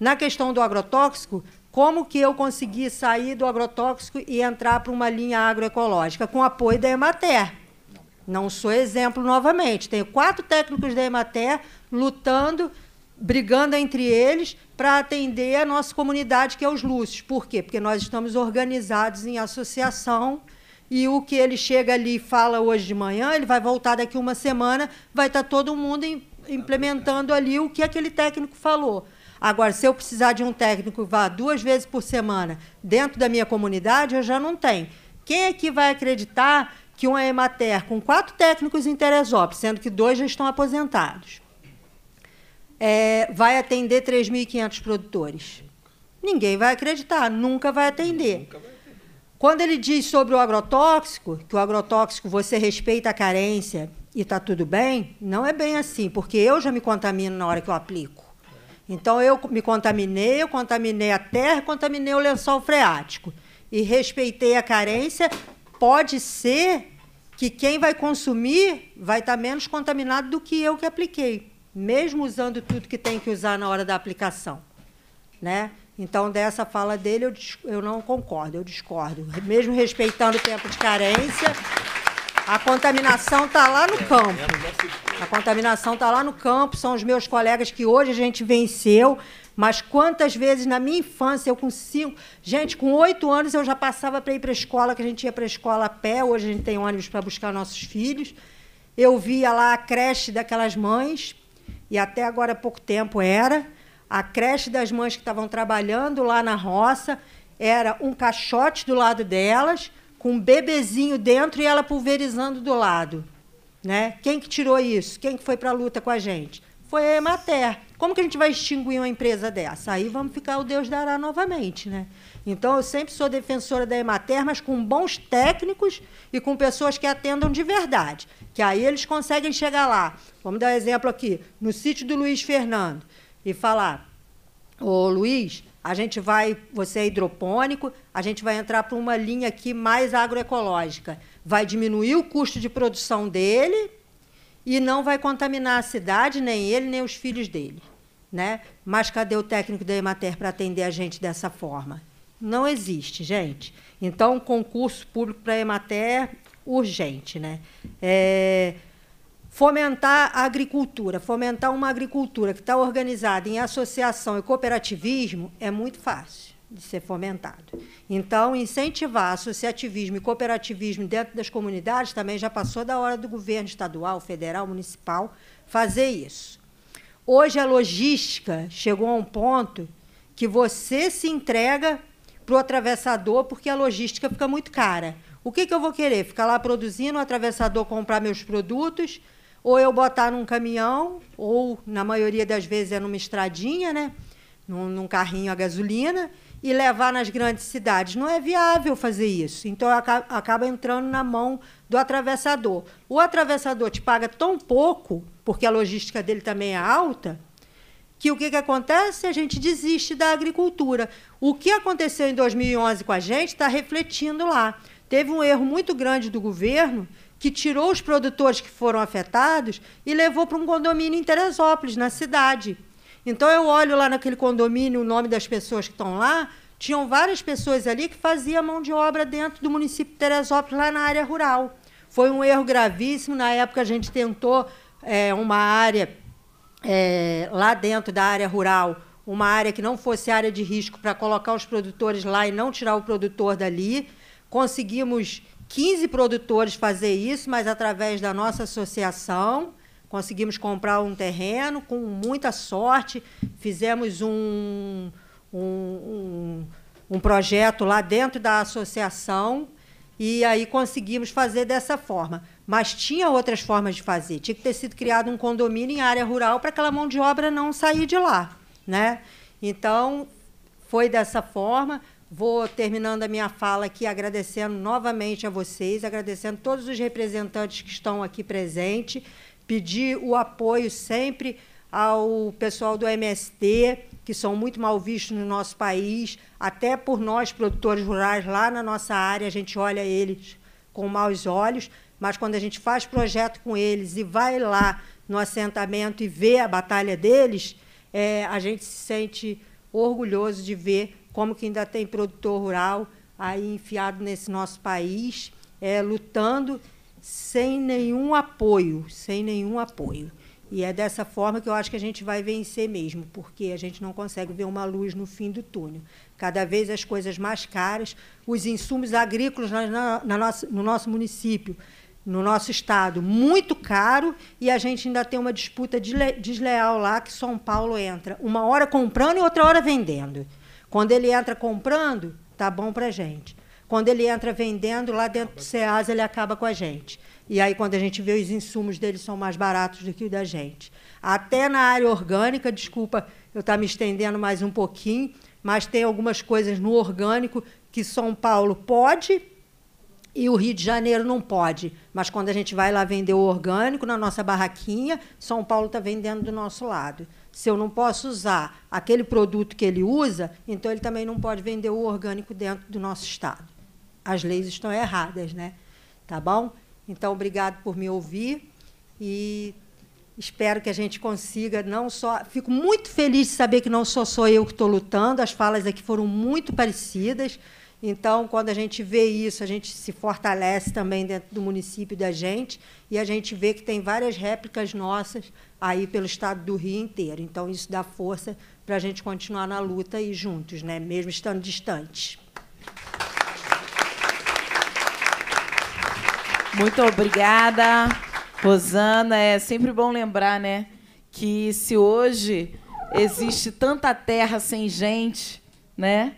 Na questão do agrotóxico, como que eu consegui sair do agrotóxico e entrar para uma linha agroecológica? Com apoio da Emater. Não sou exemplo novamente. Tenho quatro técnicos da Emater lutando, brigando entre eles para atender a nossa comunidade, que é os Lúcios. Por quê? Porque nós estamos organizados em associação e o que ele chega ali e fala hoje de manhã, ele vai voltar daqui uma semana, vai estar tá todo mundo implementando ali o que aquele técnico falou. Agora, se eu precisar de um técnico que vá duas vezes por semana dentro da minha comunidade, eu já não tenho. Quem é que vai acreditar que uma Emater com quatro técnicos em Teresópolis, sendo que dois já estão aposentados, é, vai atender 3.500 produtores. Ninguém vai acreditar, nunca vai atender. Nunca vai atender. Quando ele diz sobre o agrotóxico, que o agrotóxico você respeita a carência e está tudo bem, não é bem assim, porque eu já me contamino na hora que eu aplico. Então eu me contaminei, eu contaminei a terra, contaminei o lençol freático e respeitei a carência pode ser que quem vai consumir vai estar tá menos contaminado do que eu que apliquei, mesmo usando tudo que tem que usar na hora da aplicação. Né? Então, dessa fala dele, eu, eu não concordo, eu discordo. Mesmo respeitando o tempo de carência, a contaminação está lá no campo. A contaminação está lá no campo, são os meus colegas que hoje a gente venceu. Mas quantas vezes na minha infância eu com cinco. Gente, com oito anos eu já passava para ir para a escola, que a gente ia para a escola a pé, hoje a gente tem ônibus para buscar nossos filhos. Eu via lá a creche daquelas mães, e até agora há pouco tempo era. A creche das mães que estavam trabalhando lá na roça era um caixote do lado delas, com um bebezinho dentro e ela pulverizando do lado. Né? Quem que tirou isso? Quem que foi para a luta com a gente? Foi a Emater. Como que a gente vai extinguir uma empresa dessa? Aí vamos ficar o Deus dará novamente, né? Então eu sempre sou defensora da Emater, mas com bons técnicos e com pessoas que atendam de verdade, que aí eles conseguem chegar lá. Vamos dar um exemplo aqui, no sítio do Luiz Fernando e falar: "Ô Luiz, a gente vai, você é hidropônico, a gente vai entrar para uma linha aqui mais agroecológica. Vai diminuir o custo de produção dele, e não vai contaminar a cidade, nem ele, nem os filhos dele. Né? Mas cadê o técnico da Emater para atender a gente dessa forma? Não existe, gente. Então, concurso público para a Emater, urgente. Né? É, fomentar a agricultura, fomentar uma agricultura que está organizada em associação e cooperativismo é muito fácil de ser fomentado. Então, incentivar associativismo e cooperativismo dentro das comunidades também já passou da hora do governo estadual, federal, municipal fazer isso. Hoje a logística chegou a um ponto que você se entrega para o atravessador porque a logística fica muito cara. O que, que eu vou querer? Ficar lá produzindo, o atravessador comprar meus produtos, ou eu botar num caminhão, ou na maioria das vezes é numa estradinha, né? num, num carrinho a gasolina, e levar nas grandes cidades. Não é viável fazer isso. Então acaba entrando na mão do atravessador. O atravessador te paga tão pouco, porque a logística dele também é alta, que o que, que acontece? A gente desiste da agricultura. O que aconteceu em 2011 com a gente está refletindo lá. Teve um erro muito grande do governo que tirou os produtores que foram afetados e levou para um condomínio em Teresópolis, na cidade. Então eu olho lá naquele condomínio o nome das pessoas que estão lá, tinham várias pessoas ali que faziam mão de obra dentro do município de Teresópolis, lá na área rural. Foi um erro gravíssimo. Na época a gente tentou é, uma área é, lá dentro da área rural, uma área que não fosse área de risco para colocar os produtores lá e não tirar o produtor dali. Conseguimos 15 produtores fazer isso, mas através da nossa associação conseguimos comprar um terreno com muita sorte, fizemos um, um, um, um projeto lá dentro da associação e aí conseguimos fazer dessa forma. Mas tinha outras formas de fazer. Tinha que ter sido criado um condomínio em área rural para aquela mão de obra não sair de lá, né? Então foi dessa forma. Vou terminando a minha fala aqui agradecendo novamente a vocês, agradecendo todos os representantes que estão aqui presentes pedir o apoio sempre ao pessoal do MST, que são muito mal vistos no nosso país, até por nós, produtores rurais, lá na nossa área, a gente olha eles com maus olhos, mas quando a gente faz projeto com eles e vai lá no assentamento e vê a batalha deles, é, a gente se sente orgulhoso de ver como que ainda tem produtor rural aí enfiado nesse nosso país, é, lutando sem nenhum apoio, sem nenhum apoio. E é dessa forma que eu acho que a gente vai vencer mesmo, porque a gente não consegue ver uma luz no fim do túnel. Cada vez as coisas mais caras, os insumos agrícolas na, na, na nossa, no nosso município, no nosso estado, muito caro, e a gente ainda tem uma disputa desleal lá que São Paulo entra, uma hora comprando e outra hora vendendo. Quando ele entra comprando, tá bom para gente. Quando ele entra vendendo, lá dentro do SEAS ele acaba com a gente. E aí, quando a gente vê os insumos dele são mais baratos do que o da gente. Até na área orgânica, desculpa eu estar tá me estendendo mais um pouquinho, mas tem algumas coisas no orgânico que São Paulo pode e o Rio de Janeiro não pode. Mas quando a gente vai lá vender o orgânico na nossa barraquinha, São Paulo está vendendo do nosso lado. Se eu não posso usar aquele produto que ele usa, então ele também não pode vender o orgânico dentro do nosso estado as leis estão erradas, né? Tá bom? Então, obrigado por me ouvir e espero que a gente consiga não só. Fico muito feliz de saber que não só sou eu que estou lutando, as falas aqui foram muito parecidas. Então, quando a gente vê isso, a gente se fortalece também dentro do município da gente e a gente vê que tem várias réplicas nossas aí pelo estado do Rio inteiro. Então, isso dá força para a gente continuar na luta e juntos, né? mesmo estando distantes. Muito obrigada, Rosana. É sempre bom lembrar, né, que se hoje existe tanta terra sem gente, né?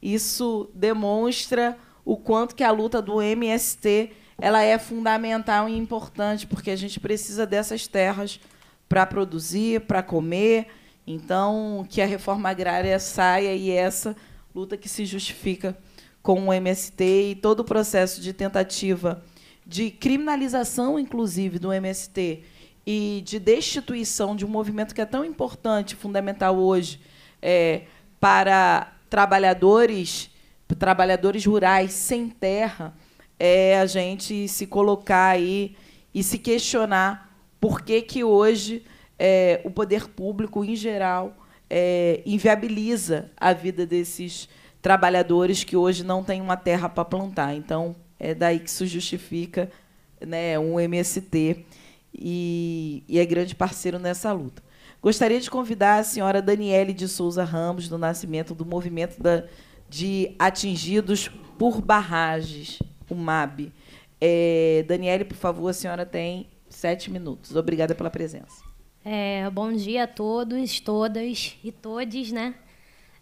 Isso demonstra o quanto que a luta do MST ela é fundamental e importante, porque a gente precisa dessas terras para produzir, para comer. Então, que a reforma agrária saia e essa luta que se justifica com o MST e todo o processo de tentativa de criminalização, inclusive, do MST e de destituição de um movimento que é tão importante, fundamental hoje, é, para trabalhadores, trabalhadores rurais sem terra, é a gente se colocar aí e se questionar por que, que hoje é, o poder público, em geral, é, inviabiliza a vida desses trabalhadores que hoje não têm uma terra para plantar. Então, é daí que isso justifica né, um MST e, e é grande parceiro nessa luta. Gostaria de convidar a senhora Daniele de Souza Ramos, do nascimento do movimento da, de atingidos por barragens, o MAB. É, Daniele, por favor, a senhora tem sete minutos. Obrigada pela presença. É, bom dia a todos, todas e todes, né?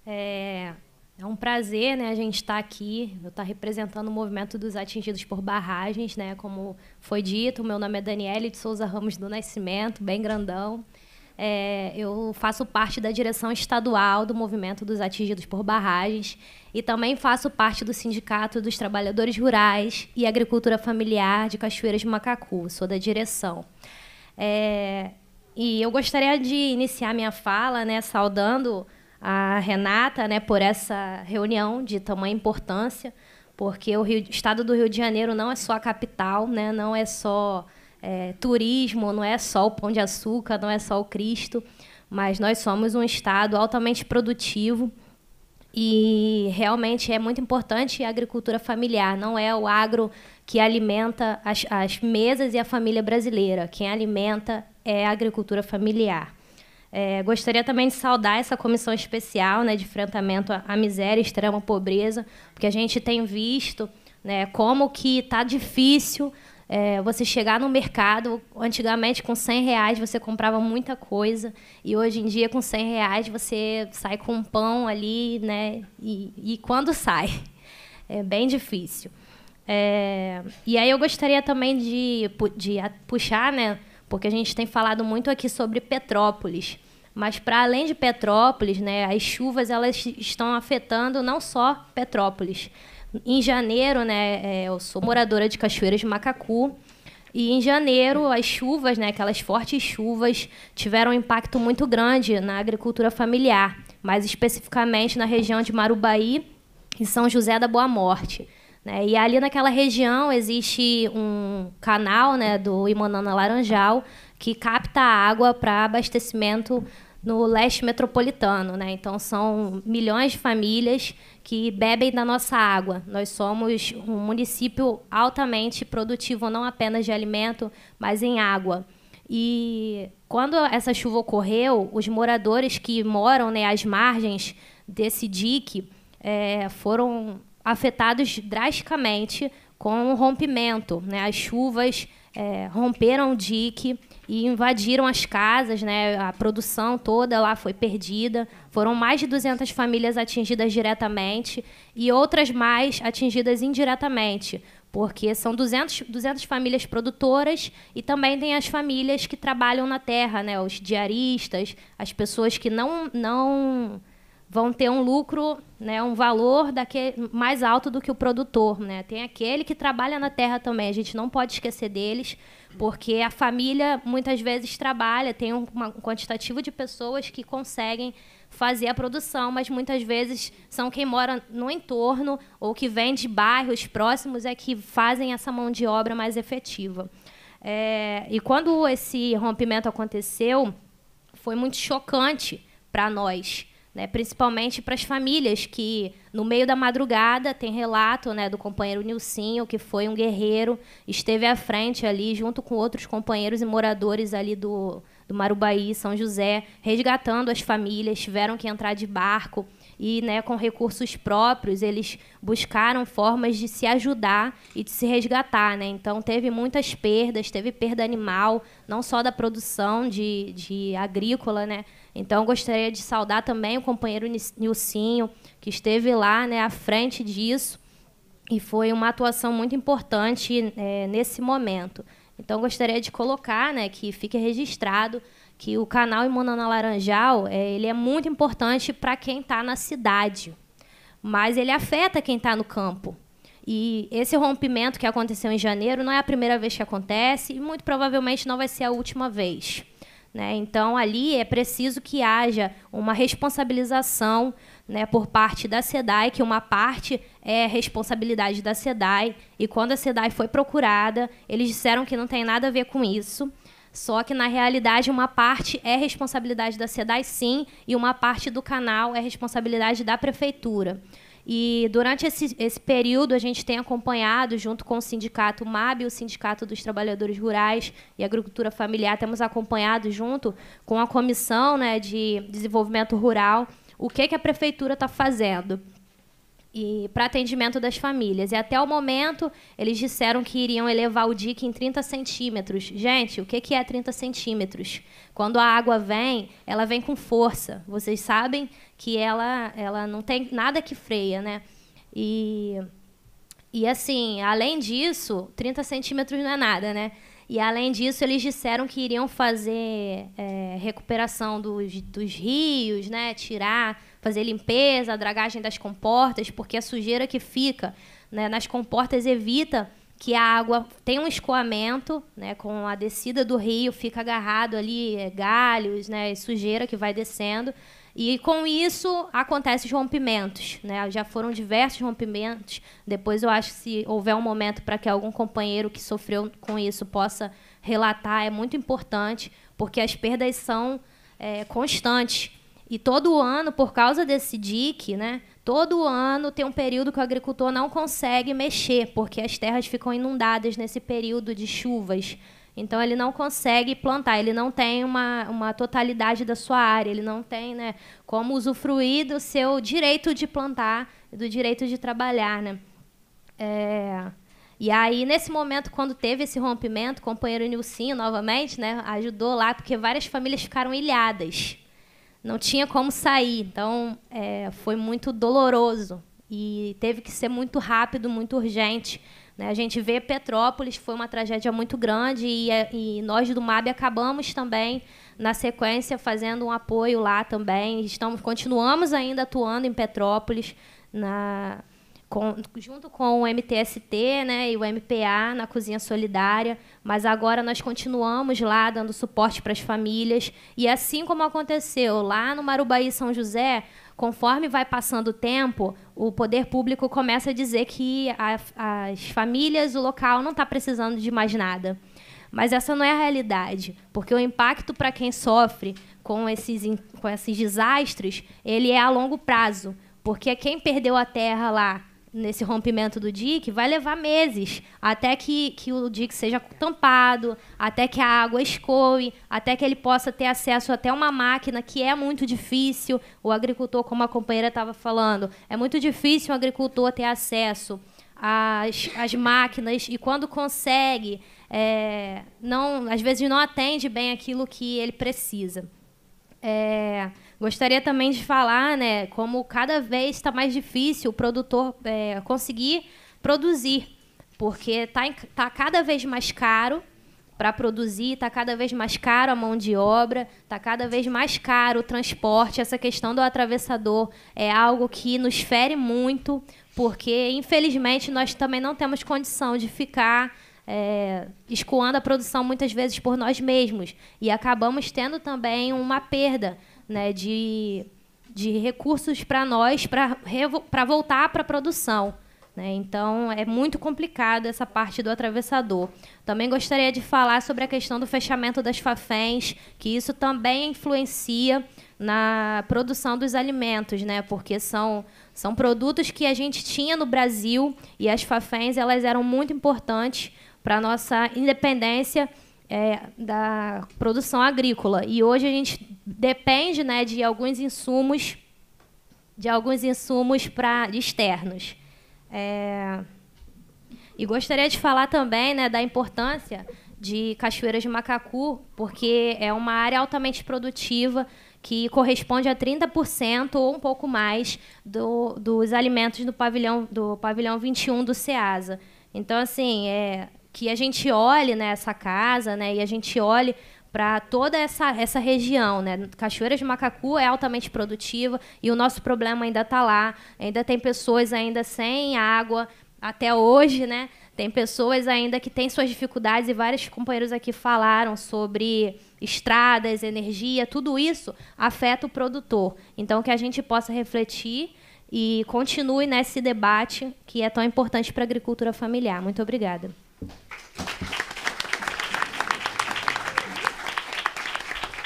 É, é um prazer, né, a gente estar tá aqui. Eu estar tá representando o movimento dos atingidos por barragens, né? Como foi dito, meu nome é Daniele de Souza Ramos do Nascimento, bem grandão. É, eu faço parte da direção estadual do movimento dos atingidos por barragens e também faço parte do Sindicato dos Trabalhadores Rurais e Agricultura Familiar de Cachoeiras de Macacu. Sou da direção. É, e eu gostaria de iniciar minha fala, né, saudando a Renata, né, por essa reunião de tamanha importância, porque o Rio, estado do Rio de Janeiro não é só a capital, né, não é só é, turismo, não é só o Pão de Açúcar, não é só o Cristo, mas nós somos um estado altamente produtivo e realmente é muito importante a agricultura familiar, não é o agro que alimenta as, as mesas e a família brasileira, quem alimenta é a agricultura familiar. É, gostaria também de saudar essa comissão especial né, de enfrentamento à miséria e extrema pobreza, porque a gente tem visto né, como que está difícil é, você chegar no mercado, antigamente com 100 reais você comprava muita coisa, e hoje em dia com 100 reais você sai com um pão ali, né? E, e quando sai? É bem difícil. É, e aí eu gostaria também de, de puxar, né? porque a gente tem falado muito aqui sobre Petrópolis. Mas para além de Petrópolis, né, as chuvas elas estão afetando não só Petrópolis. Em janeiro, né, é, eu sou moradora de Cachoeiras de Macacu, e em janeiro as chuvas, né, aquelas fortes chuvas, tiveram um impacto muito grande na agricultura familiar, mais especificamente na região de Marubaí e São José da Boa Morte. Né? E ali naquela região existe um canal né, do Imanana Laranjal que capta água para abastecimento no leste metropolitano, né? Então são milhões de famílias que bebem da nossa água. Nós somos um município altamente produtivo não apenas de alimento, mas em água. E quando essa chuva ocorreu, os moradores que moram né, às margens desse dique é, foram afetados drasticamente com o rompimento. Né? As chuvas é, romperam o dique e invadiram as casas, né? a produção toda lá foi perdida. Foram mais de 200 famílias atingidas diretamente e outras mais atingidas indiretamente, porque são 200, 200 famílias produtoras e também tem as famílias que trabalham na terra, né? os diaristas, as pessoas que não. não vão ter um lucro, né, um valor daquele, mais alto do que o produtor. Né? Tem aquele que trabalha na terra também, a gente não pode esquecer deles, porque a família muitas vezes trabalha, tem um, uma, um quantitativo de pessoas que conseguem fazer a produção, mas muitas vezes são quem mora no entorno ou que vem de bairros próximos é que fazem essa mão de obra mais efetiva. É, e quando esse rompimento aconteceu, foi muito chocante para nós né, principalmente para as famílias que, no meio da madrugada, tem relato né, do companheiro Nilcinho, que foi um guerreiro, esteve à frente ali, junto com outros companheiros e moradores ali do, do Marubaí, São José, resgatando as famílias, tiveram que entrar de barco e, né, com recursos próprios, eles buscaram formas de se ajudar e de se resgatar, né? Então teve muitas perdas, teve perda animal, não só da produção de, de agrícola, né? Então gostaria de saudar também o companheiro Nilcinho, que esteve lá, né, à frente disso e foi uma atuação muito importante é, nesse momento. Então gostaria de colocar, né, que fique registrado que o canal Imunana Laranjal é, ele é muito importante para quem está na cidade, mas ele afeta quem está no campo. E esse rompimento que aconteceu em janeiro não é a primeira vez que acontece e muito provavelmente não vai ser a última vez. Né? Então, ali é preciso que haja uma responsabilização né, por parte da SEDAI, que uma parte é responsabilidade da SEDAI, e quando a SEDAI foi procurada, eles disseram que não tem nada a ver com isso, só que, na realidade, uma parte é responsabilidade da SEDAI, sim, e uma parte do canal é responsabilidade da prefeitura. E durante esse, esse período, a gente tem acompanhado, junto com o sindicato MAB, o Sindicato dos Trabalhadores Rurais e Agricultura Familiar, temos acompanhado junto com a Comissão né, de Desenvolvimento Rural o que, que a prefeitura está fazendo e para atendimento das famílias. E até o momento, eles disseram que iriam elevar o dique em 30 centímetros. Gente, o que, que é 30 centímetros? Quando a água vem, ela vem com força. Vocês sabem que ela, ela não tem nada que freia, né? E, e assim, além disso, 30 centímetros não é nada, né? E além disso, eles disseram que iriam fazer é, recuperação dos, dos rios, né? Tirar fazer limpeza, dragagem das comportas, porque a sujeira que fica né, nas comportas evita que a água tenha um escoamento, né, com a descida do rio fica agarrado ali é, galhos, né, sujeira que vai descendo. E com isso acontecem os rompimentos, né? Já foram diversos rompimentos. Depois eu acho que se houver um momento para que algum companheiro que sofreu com isso possa relatar, é muito importante, porque as perdas são é, constantes. E todo ano, por causa desse dique, né? Todo ano tem um período que o agricultor não consegue mexer, porque as terras ficam inundadas nesse período de chuvas. Então ele não consegue plantar, ele não tem uma, uma totalidade da sua área, ele não tem né, como usufruir do seu direito de plantar e do direito de trabalhar. Né? É... E aí, nesse momento, quando teve esse rompimento, o companheiro Nilcinho, novamente, né, ajudou lá, porque várias famílias ficaram ilhadas não tinha como sair. Então, é, foi muito doloroso e teve que ser muito rápido, muito urgente. Né? A gente vê Petrópolis, foi uma tragédia muito grande e, é, e nós do MAB acabamos também, na sequência, fazendo um apoio lá também. Estamos, continuamos ainda atuando em Petrópolis, na, com, junto com o MTST né, e o MPA na Cozinha Solidária, mas agora nós continuamos lá dando suporte para as famílias. E assim como aconteceu lá no Marubaí São José, conforme vai passando o tempo, o poder público começa a dizer que a, as famílias, o local, não está precisando de mais nada. Mas essa não é a realidade, porque o impacto para quem sofre com esses, com esses desastres, ele é a longo prazo. Porque quem perdeu a terra lá nesse rompimento do dique vai levar meses até que, que o dique seja tampado, até que a água escoe, até que ele possa ter acesso até uma máquina que é muito difícil. O agricultor, como a companheira estava falando, é muito difícil o agricultor ter acesso às, às máquinas e quando consegue, é, não às vezes não atende bem aquilo que ele precisa. É, Gostaria também de falar, né, como cada vez está mais difícil o produtor é, conseguir produzir, porque tá, tá cada vez mais caro para produzir, está cada vez mais caro a mão de obra, está cada vez mais caro o transporte. Essa questão do atravessador é algo que nos fere muito, porque infelizmente nós também não temos condição de ficar é, escoando a produção muitas vezes por nós mesmos e acabamos tendo também uma perda né, de, de recursos para nós para voltar para a produção. Né? Então, é muito complicado essa parte do atravessador. Também gostaria de falar sobre a questão do fechamento das FAFENs, que isso também influencia na produção dos alimentos, né? porque são, são produtos que a gente tinha no Brasil e as FAFENs elas eram muito importantes para a nossa independência é, da produção agrícola. E hoje a gente depende né, de alguns insumos, de alguns insumos para externos. É, e gostaria de falar também né, da importância de Cachoeiras de Macacu, porque é uma área altamente produtiva que corresponde a 30% ou um pouco mais do, dos alimentos do pavilhão, do pavilhão 21 do SEASA. Então, assim, é, que a gente olhe né, essa casa, né, e a gente olhe para toda essa, essa região, né? Cachoeira de Macacu é altamente produtiva e o nosso problema ainda está lá. Ainda tem pessoas ainda sem água até hoje, né? Tem pessoas ainda que têm suas dificuldades e vários companheiros aqui falaram sobre estradas, energia, tudo isso afeta o produtor. Então que a gente possa refletir e continue nesse debate que é tão importante para a agricultura familiar. Muito obrigada.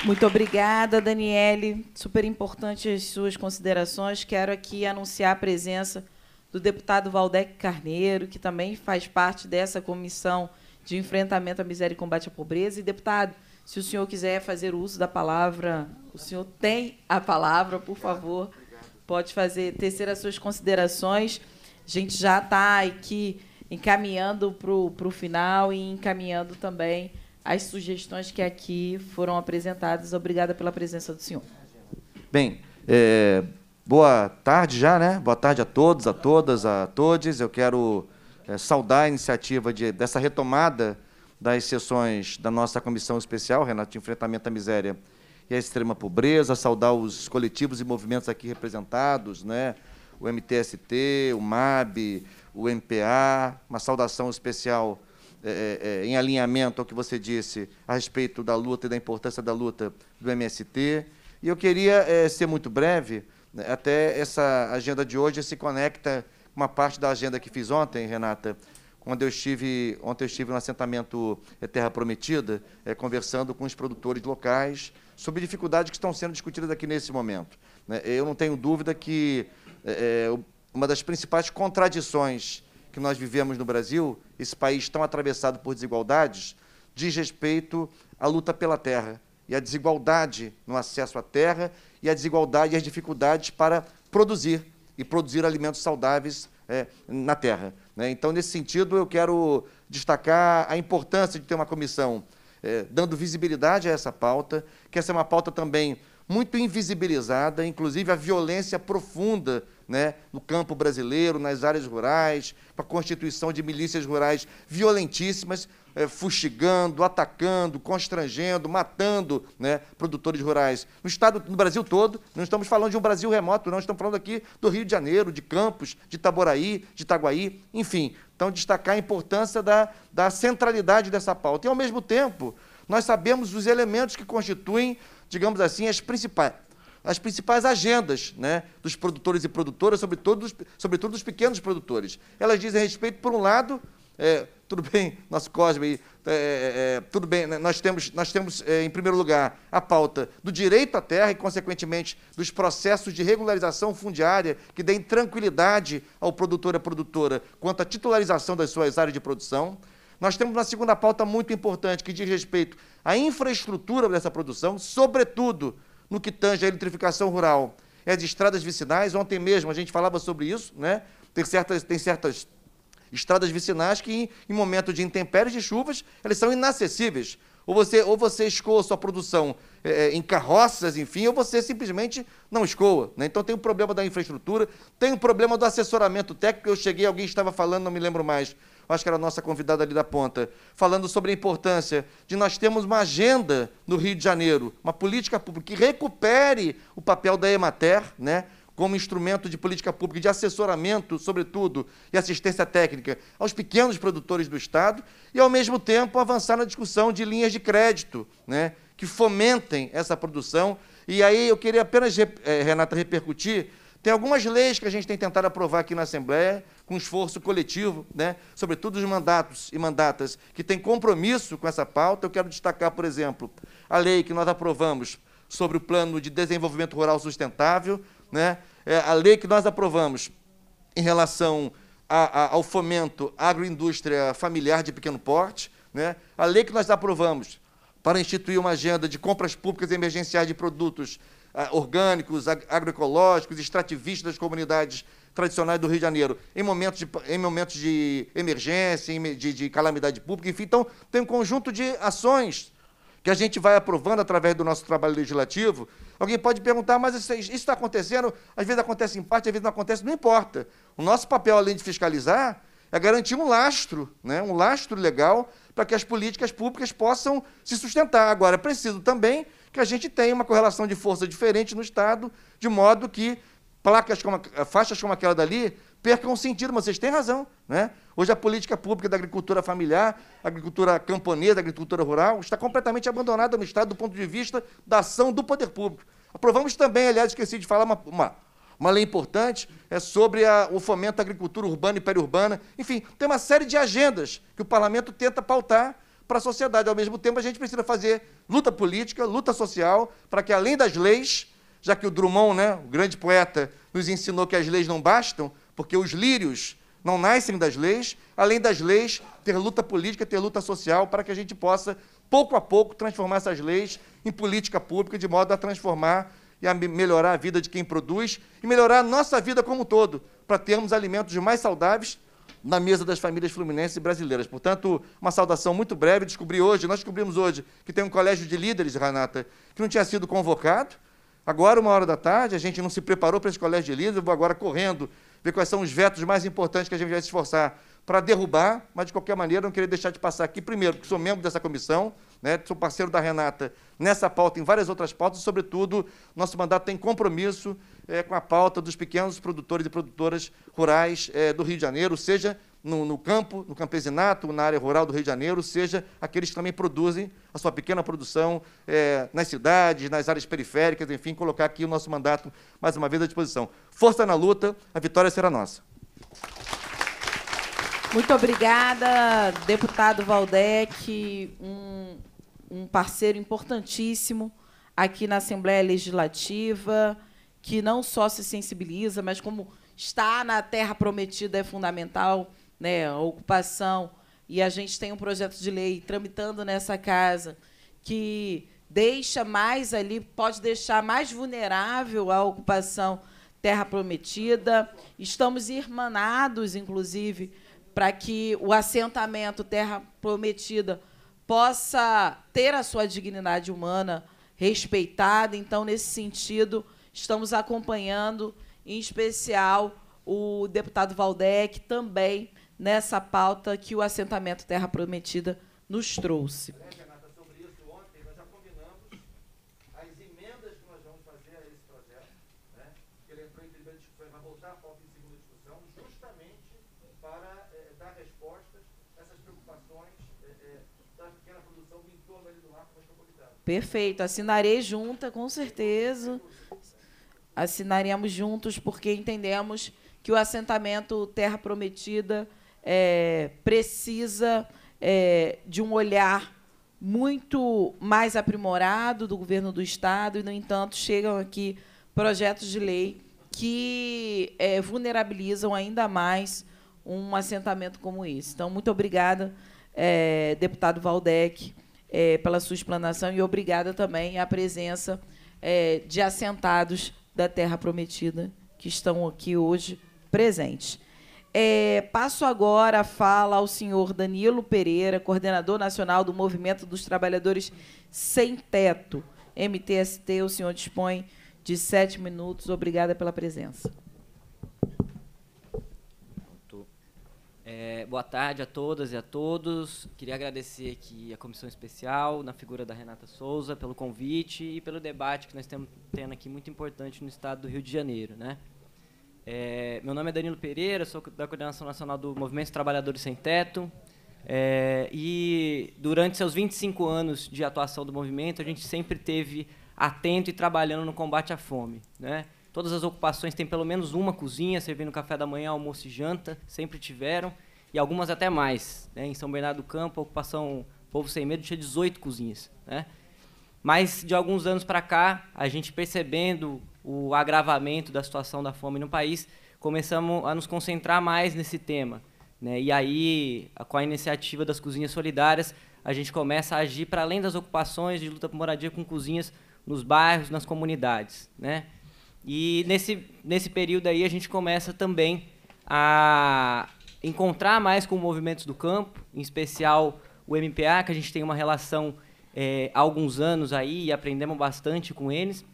Muito obrigada, Daniele. Super importante as suas considerações. Quero aqui anunciar a presença do deputado Valdec Carneiro, que também faz parte dessa comissão de enfrentamento à miséria e combate à pobreza. E, deputado, se o senhor quiser fazer uso da palavra, o senhor tem a palavra, por favor. Pode fazer, tecer as suas considerações. A gente já está aqui encaminhando para o final e encaminhando também as sugestões que aqui foram apresentadas. Obrigada pela presença do senhor. Bem, é, boa tarde já, né? Boa tarde a todos, a todas, a todos. Eu quero é, saudar a iniciativa de, dessa retomada das sessões da nossa comissão especial, Renato, de enfrentamento à miséria e à extrema pobreza, saudar os coletivos e movimentos aqui representados, né? o MTST, o MAB, o MPA, uma saudação especial é, é, é, em alinhamento ao que você disse a respeito da luta e da importância da luta do MST. E eu queria é, ser muito breve, né, até essa agenda de hoje se conecta com uma parte da agenda que fiz ontem, Renata, quando eu estive, ontem eu estive no assentamento é, Terra Prometida, é, conversando com os produtores locais sobre dificuldades que estão sendo discutidas aqui nesse momento. Né. Eu não tenho dúvida que é, o uma das principais contradições que nós vivemos no Brasil, esse país tão atravessado por desigualdades, diz respeito à luta pela terra e à desigualdade no acesso à terra e à desigualdade e às dificuldades para produzir e produzir alimentos saudáveis é, na terra. Né? Então, nesse sentido, eu quero destacar a importância de ter uma comissão é, dando visibilidade a essa pauta, que essa é uma pauta também muito invisibilizada, inclusive a violência profunda né, no campo brasileiro, nas áreas rurais, com a constituição de milícias rurais violentíssimas, é, fustigando, atacando, constrangendo, matando né, produtores rurais. No estado, no Brasil todo, não estamos falando de um Brasil remoto, não, estamos falando aqui do Rio de Janeiro, de Campos, de Itaboraí, de Itaguaí, enfim. Então, destacar a importância da, da centralidade dessa pauta. E, ao mesmo tempo, nós sabemos os elementos que constituem, digamos assim, as principais, as principais agendas né, dos produtores e produtoras, sobretudo dos, sobretudo dos pequenos produtores. Elas dizem respeito, por um lado, é, tudo bem, nosso Cosme, é, é, é tudo bem, né, nós temos, nós temos é, em primeiro lugar, a pauta do direito à terra e, consequentemente, dos processos de regularização fundiária que deem tranquilidade ao produtor e à produtora quanto à titularização das suas áreas de produção. Nós temos uma segunda pauta muito importante que diz respeito à infraestrutura dessa produção, sobretudo no que tange à eletrificação rural é e as estradas vicinais. Ontem mesmo a gente falava sobre isso, né? Tem certas, tem certas estradas vicinais que, em, em momento de intempéries e chuvas, elas são inacessíveis. Ou você, ou você escoa sua produção é, é, em carroças, enfim, ou você simplesmente não escoa. Né? Então tem o um problema da infraestrutura, tem o um problema do assessoramento técnico. Eu cheguei, alguém estava falando, não me lembro mais, acho que era a nossa convidada ali da ponta, falando sobre a importância de nós termos uma agenda no Rio de Janeiro, uma política pública que recupere o papel da Emater, né? como instrumento de política pública, de assessoramento, sobretudo, e assistência técnica aos pequenos produtores do Estado, e, ao mesmo tempo, avançar na discussão de linhas de crédito né, que fomentem essa produção. E aí eu queria apenas, eh, Renata, repercutir tem algumas leis que a gente tem tentado aprovar aqui na Assembleia, com esforço coletivo, né? sobretudo os mandatos e mandatas que têm compromisso com essa pauta. Eu quero destacar, por exemplo, a lei que nós aprovamos sobre o Plano de Desenvolvimento Rural Sustentável, né? É, a lei que nós aprovamos em relação a, a, ao fomento agroindústria familiar de pequeno porte, né? a lei que nós aprovamos para instituir uma agenda de compras públicas emergenciais de produtos orgânicos, agroecológicos, extrativistas das comunidades tradicionais do Rio de Janeiro, em momentos de, em momentos de emergência, de, de calamidade pública, enfim. Então, tem um conjunto de ações que a gente vai aprovando através do nosso trabalho legislativo. Alguém pode perguntar, mas isso está acontecendo? Às vezes acontece em parte, às vezes não acontece, não importa. O nosso papel, além de fiscalizar, é garantir um lastro, né? um lastro legal para que as políticas públicas possam se sustentar. Agora, é preciso também que a gente tem uma correlação de força diferente no Estado, de modo que placas como, faixas como aquela dali percam sentido, mas vocês têm razão. Né? Hoje a política pública da agricultura familiar, agricultura camponesa, agricultura rural, está completamente abandonada no Estado do ponto de vista da ação do poder público. Aprovamos também, aliás, esqueci de falar uma, uma, uma lei importante, é sobre a, o fomento à agricultura urbana e periurbana. Enfim, tem uma série de agendas que o parlamento tenta pautar para a sociedade. Ao mesmo tempo, a gente precisa fazer luta política, luta social, para que além das leis, já que o Drummond, né, o grande poeta, nos ensinou que as leis não bastam, porque os lírios não nascem das leis, além das leis, ter luta política, ter luta social, para que a gente possa, pouco a pouco, transformar essas leis em política pública, de modo a transformar e a melhorar a vida de quem produz e melhorar a nossa vida como um todo, para termos alimentos mais saudáveis na mesa das famílias fluminenses e brasileiras. Portanto, uma saudação muito breve. Descobri hoje, nós descobrimos hoje, que tem um colégio de líderes, Renata, que não tinha sido convocado. Agora, uma hora da tarde, a gente não se preparou para esse colégio de líderes. Eu vou agora correndo ver quais são os vetos mais importantes que a gente vai se esforçar para derrubar, mas de qualquer maneira, não queria deixar de passar aqui, primeiro, porque sou membro dessa comissão, né? Sou parceiro da Renata nessa pauta, em várias outras pautas, e, sobretudo, nosso mandato tem compromisso é, com a pauta dos pequenos produtores e produtoras rurais é, do Rio de Janeiro, seja no, no, campo, no campesinato, na área rural do Rio de Janeiro, seja aqueles que também produzem a sua pequena produção é, nas cidades, nas áreas periféricas, enfim, colocar aqui o nosso mandato mais uma vez à disposição. Força na luta, a vitória será nossa. Muito obrigada, deputado Valdec. Um um parceiro importantíssimo aqui na Assembleia Legislativa, que não só se sensibiliza, mas como está na terra prometida é fundamental, né, a ocupação, e a gente tem um projeto de lei tramitando nessa casa que deixa mais ali, pode deixar mais vulnerável a ocupação terra prometida. Estamos irmanados, inclusive, para que o assentamento terra prometida possa ter a sua dignidade humana respeitada. Então, nesse sentido, estamos acompanhando, em especial, o deputado Valdec também nessa pauta que o assentamento Terra Prometida nos trouxe. Perfeito. Assinarei junta, com certeza. Assinaremos juntos, porque entendemos que o assentamento Terra Prometida é, precisa é, de um olhar muito mais aprimorado do governo do Estado, e, no entanto, chegam aqui projetos de lei que é, vulnerabilizam ainda mais um assentamento como esse. Então, muito obrigada, é, deputado Valdec é, pela sua explanação e obrigada também à presença é, de assentados da Terra Prometida que estão aqui hoje presentes. É, passo agora a fala ao senhor Danilo Pereira, coordenador nacional do Movimento dos Trabalhadores Sem Teto, MTST. O senhor dispõe de sete minutos. Obrigada pela presença. É, boa tarde a todas e a todos. Queria agradecer aqui a comissão especial, na figura da Renata Souza, pelo convite e pelo debate que nós estamos tendo aqui, muito importante no estado do Rio de Janeiro. Né? É, meu nome é Danilo Pereira, sou da Coordenação Nacional do Movimento Trabalhadores Sem Teto. É, e durante seus 25 anos de atuação do movimento, a gente sempre teve atento e trabalhando no combate à fome. Né? Todas as ocupações têm pelo menos uma cozinha, servindo café da manhã, almoço e janta, sempre tiveram, e algumas até mais. Né? Em São Bernardo do Campo, a ocupação Povo Sem Medo tinha 18 cozinhas. Né? Mas de alguns anos para cá, a gente percebendo o agravamento da situação da fome no país, começamos a nos concentrar mais nesse tema. Né? E aí, com a iniciativa das cozinhas solidárias, a gente começa a agir para além das ocupações de luta por moradia com cozinhas nos bairros, nas comunidades. Né? E nesse, nesse período aí a gente começa também a encontrar mais com movimentos do campo, em especial o MPA, que a gente tem uma relação é, há alguns anos aí e aprendemos bastante com eles,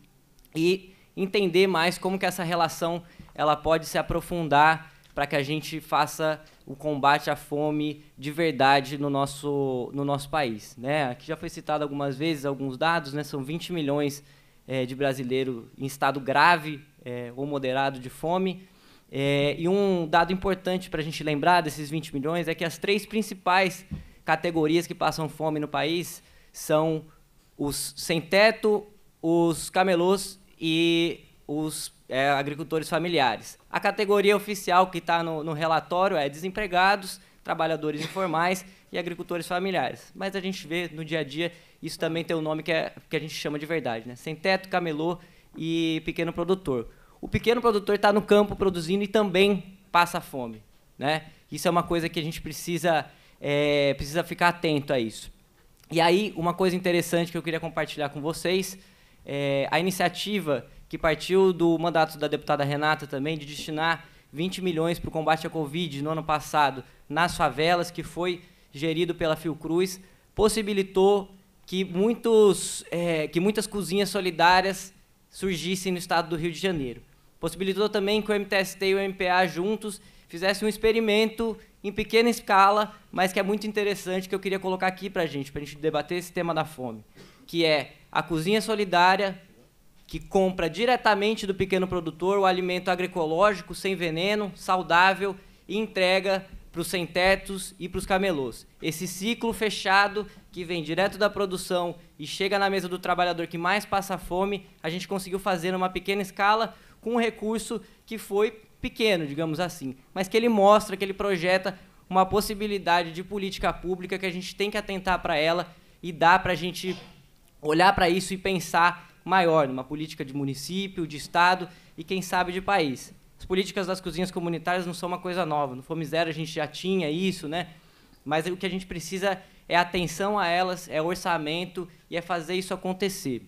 e entender mais como que essa relação ela pode se aprofundar para que a gente faça o combate à fome de verdade no nosso, no nosso país. Né? Aqui já foi citado algumas vezes alguns dados, né? são 20 milhões de é, de brasileiro em estado grave é, ou moderado de fome. É, e um dado importante para a gente lembrar desses 20 milhões é que as três principais categorias que passam fome no país são os sem-teto, os camelôs e os é, agricultores familiares. A categoria oficial que está no, no relatório é desempregados, trabalhadores informais e agricultores familiares. Mas a gente vê no dia a dia, isso também tem um nome que, é, que a gente chama de verdade, né? Sem teto, camelô e pequeno produtor. O pequeno produtor está no campo produzindo e também passa fome, né? Isso é uma coisa que a gente precisa, é, precisa ficar atento a isso. E aí, uma coisa interessante que eu queria compartilhar com vocês, é a iniciativa que partiu do mandato da deputada Renata também, de destinar 20 milhões para o combate à Covid no ano passado nas favelas, que foi gerido pela Fiocruz, possibilitou que, muitos, é, que muitas cozinhas solidárias surgissem no estado do Rio de Janeiro. Possibilitou também que o MTST e o MPA juntos fizessem um experimento em pequena escala, mas que é muito interessante, que eu queria colocar aqui para a gente, para a gente debater esse tema da fome, que é a cozinha solidária, que compra diretamente do pequeno produtor o alimento agroecológico, sem veneno, saudável, e entrega para os sem-tetos e para os camelôs. Esse ciclo fechado que vem direto da produção e chega na mesa do trabalhador que mais passa fome, a gente conseguiu fazer numa pequena escala com um recurso que foi pequeno, digamos assim, mas que ele mostra, que ele projeta uma possibilidade de política pública que a gente tem que atentar para ela e dá para a gente olhar para isso e pensar maior, numa política de município, de estado e quem sabe de país. As políticas das cozinhas comunitárias não são uma coisa nova. No Fome Zero a gente já tinha isso, né? Mas o que a gente precisa é atenção a elas, é orçamento e é fazer isso acontecer.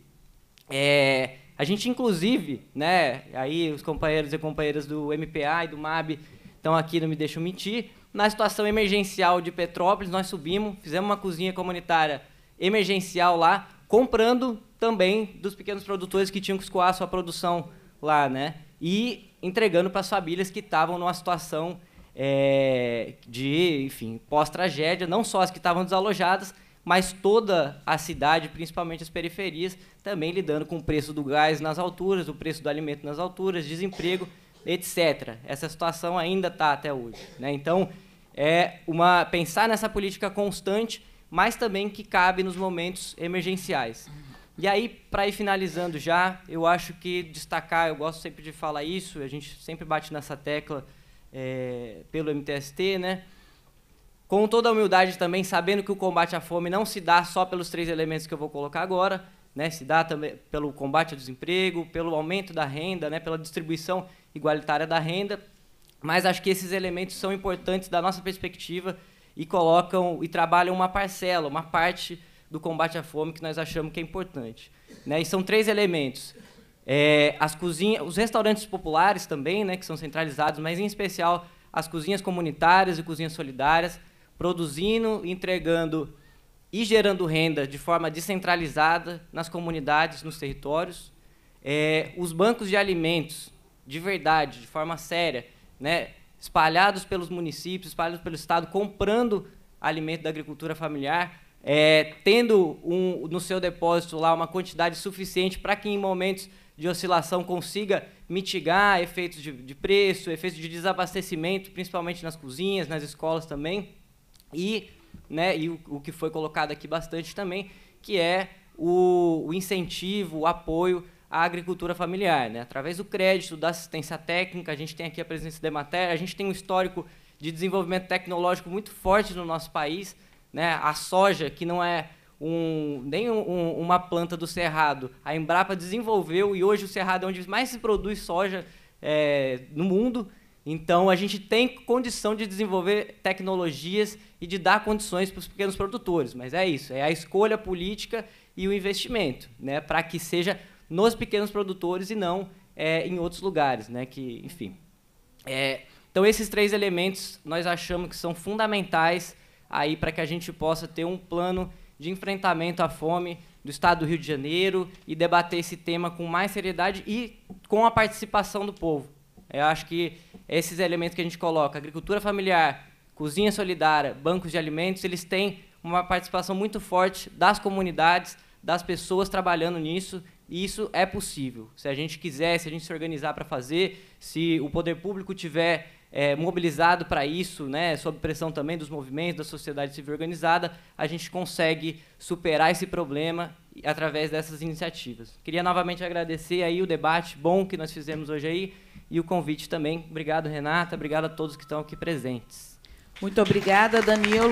É, a gente, inclusive, né, aí os companheiros e companheiras do MPA e do MAB estão aqui, não me deixam mentir, na situação emergencial de Petrópolis, nós subimos, fizemos uma cozinha comunitária emergencial lá, comprando também dos pequenos produtores que tinham que escoar a sua produção lá, né? E entregando para as famílias que estavam numa situação é, de, enfim, pós-tragédia, não só as que estavam desalojadas, mas toda a cidade, principalmente as periferias, também lidando com o preço do gás nas alturas, o preço do alimento nas alturas, desemprego, etc. Essa situação ainda está até hoje. Né? Então, é uma pensar nessa política constante, mas também que cabe nos momentos emergenciais. E aí, para ir finalizando já, eu acho que destacar, eu gosto sempre de falar isso, a gente sempre bate nessa tecla é, pelo MTST, né? Com toda a humildade também, sabendo que o combate à fome não se dá só pelos três elementos que eu vou colocar agora, né? Se dá também pelo combate ao desemprego, pelo aumento da renda, né? Pela distribuição igualitária da renda, mas acho que esses elementos são importantes da nossa perspectiva e colocam e trabalham uma parcela, uma parte do combate à fome que nós achamos que é importante. Né? E são três elementos. É, as cozinhas, os restaurantes populares também, né, que são centralizados, mas em especial as cozinhas comunitárias e cozinhas solidárias, produzindo, entregando e gerando renda de forma descentralizada nas comunidades, nos territórios. É, os bancos de alimentos, de verdade, de forma séria, né, espalhados pelos municípios, espalhados pelo Estado, comprando alimento da agricultura familiar, é, tendo um, no seu depósito lá uma quantidade suficiente para que em momentos de oscilação consiga mitigar efeitos de, de, preço, efeitos de desabastecimento, principalmente nas cozinhas, nas escolas também, e, né, e o, o que foi colocado aqui bastante também, que é o, o incentivo, o apoio à agricultura familiar, né, através do crédito, da assistência técnica, a gente tem aqui a presença de matéria, a gente tem um histórico de desenvolvimento tecnológico muito forte no nosso país, né? A soja, que não é um, nem um, uma planta do Cerrado, a Embrapa desenvolveu e hoje o Cerrado é onde mais se produz soja é, no mundo. Então, a gente tem condição de desenvolver tecnologias e de dar condições para os pequenos produtores. Mas é isso, é a escolha política e o investimento, né, para que seja nos pequenos produtores e não é, em outros lugares, né, que, enfim. É, então, esses três elementos nós achamos que são fundamentais aí para que a gente possa ter um plano de enfrentamento à fome do Estado do Rio de Janeiro e debater esse tema com mais seriedade e com a participação do povo. Eu acho que esses elementos que a gente coloca, agricultura familiar, cozinha solidária, bancos de alimentos, eles têm uma participação muito forte das comunidades, das pessoas trabalhando nisso, e isso é possível. Se a gente quiser, se a gente se organizar para fazer, se o poder público tiver é, mobilizado para isso, né, sob pressão também dos movimentos, da sociedade civil organizada, a gente consegue superar esse problema através dessas iniciativas. Queria novamente agradecer aí o debate bom que nós fizemos hoje aí e o convite também. Obrigado, Renata. Obrigado a todos que estão aqui presentes. Muito obrigada, Danilo.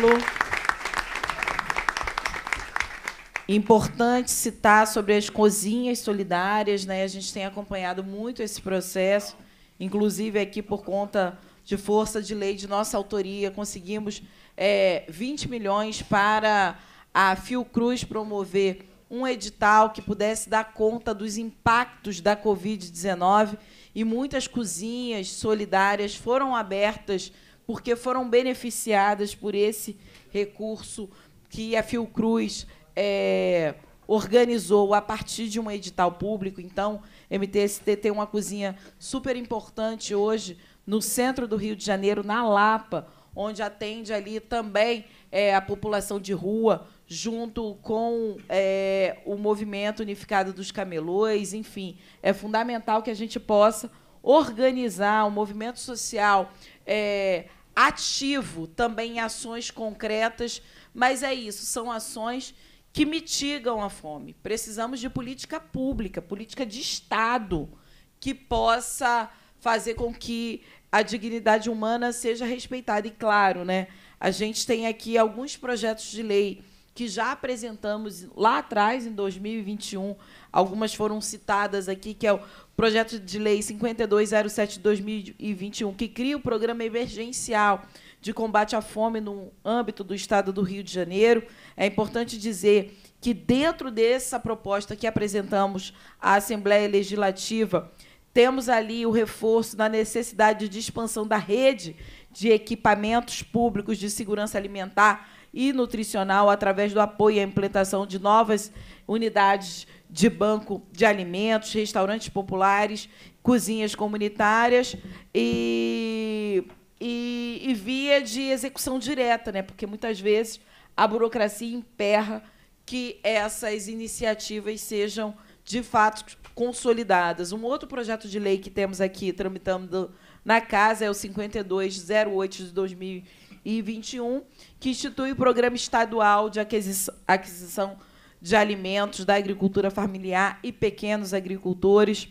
Importante citar sobre as cozinhas solidárias, né? A gente tem acompanhado muito esse processo, inclusive aqui por conta de força de lei de nossa autoria, conseguimos é, 20 milhões para a Fiocruz promover um edital que pudesse dar conta dos impactos da Covid-19 e muitas cozinhas solidárias foram abertas porque foram beneficiadas por esse recurso que a Fiocruz é, organizou a partir de um edital público. Então, MTST tem uma cozinha super importante hoje no centro do Rio de Janeiro, na Lapa, onde atende ali também é, a população de rua, junto com é, o movimento unificado dos camelões, enfim. É fundamental que a gente possa organizar um movimento social é, ativo, também em ações concretas, mas é isso, são ações que mitigam a fome. Precisamos de política pública, política de Estado, que possa fazer com que a dignidade humana seja respeitada. E claro, né, a gente tem aqui alguns projetos de lei que já apresentamos lá atrás, em 2021, algumas foram citadas aqui, que é o projeto de lei 5207-2021, que cria o programa emergencial de combate à fome no âmbito do Estado do Rio de Janeiro. É importante dizer que, dentro dessa proposta que apresentamos à Assembleia Legislativa, temos ali o reforço na necessidade de expansão da rede de equipamentos públicos de segurança alimentar e nutricional através do apoio à implantação de novas unidades de banco de alimentos, restaurantes populares, cozinhas comunitárias e, e, e via de execução direta, né? porque muitas vezes a burocracia emperra que essas iniciativas sejam de fato consolidadas. Um outro projeto de lei que temos aqui tramitando na casa é o 5208 de 2021, que institui o Programa Estadual de Aquisição, aquisição de Alimentos da Agricultura Familiar e Pequenos Agricultores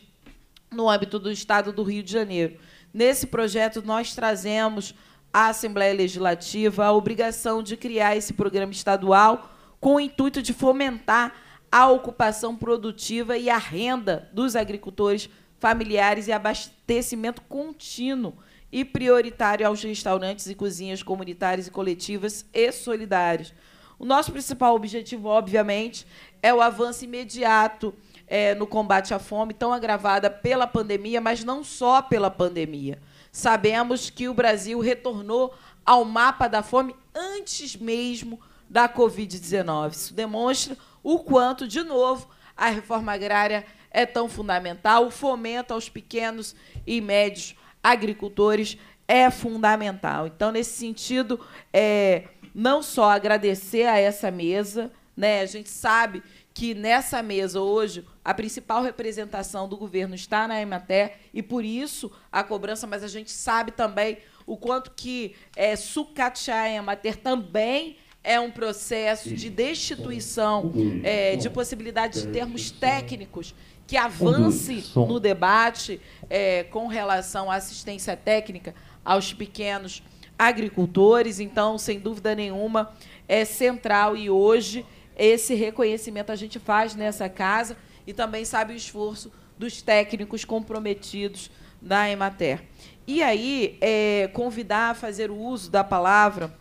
no âmbito do Estado do Rio de Janeiro. Nesse projeto, nós trazemos à Assembleia Legislativa a obrigação de criar esse programa estadual com o intuito de fomentar a ocupação produtiva e a renda dos agricultores familiares e abastecimento contínuo e prioritário aos restaurantes e cozinhas comunitárias e coletivas e solidárias. O nosso principal objetivo, obviamente, é o avanço imediato é, no combate à fome, tão agravada pela pandemia, mas não só pela pandemia. Sabemos que o Brasil retornou ao mapa da fome antes mesmo da Covid-19. Isso demonstra o quanto, de novo, a reforma agrária é tão fundamental, o fomento aos pequenos e médios agricultores é fundamental. Então, nesse sentido, é, não só agradecer a essa mesa, né? A gente sabe que nessa mesa hoje a principal representação do governo está na Emater e por isso a cobrança, mas a gente sabe também o quanto que é, sucatear a Emater também é um processo de destituição é, de possibilidade de termos técnicos que avance no debate é, com relação à assistência técnica aos pequenos agricultores. Então, sem dúvida nenhuma, é central e hoje esse reconhecimento a gente faz nessa casa e também sabe o esforço dos técnicos comprometidos da Emater. E aí, é, convidar a fazer o uso da palavra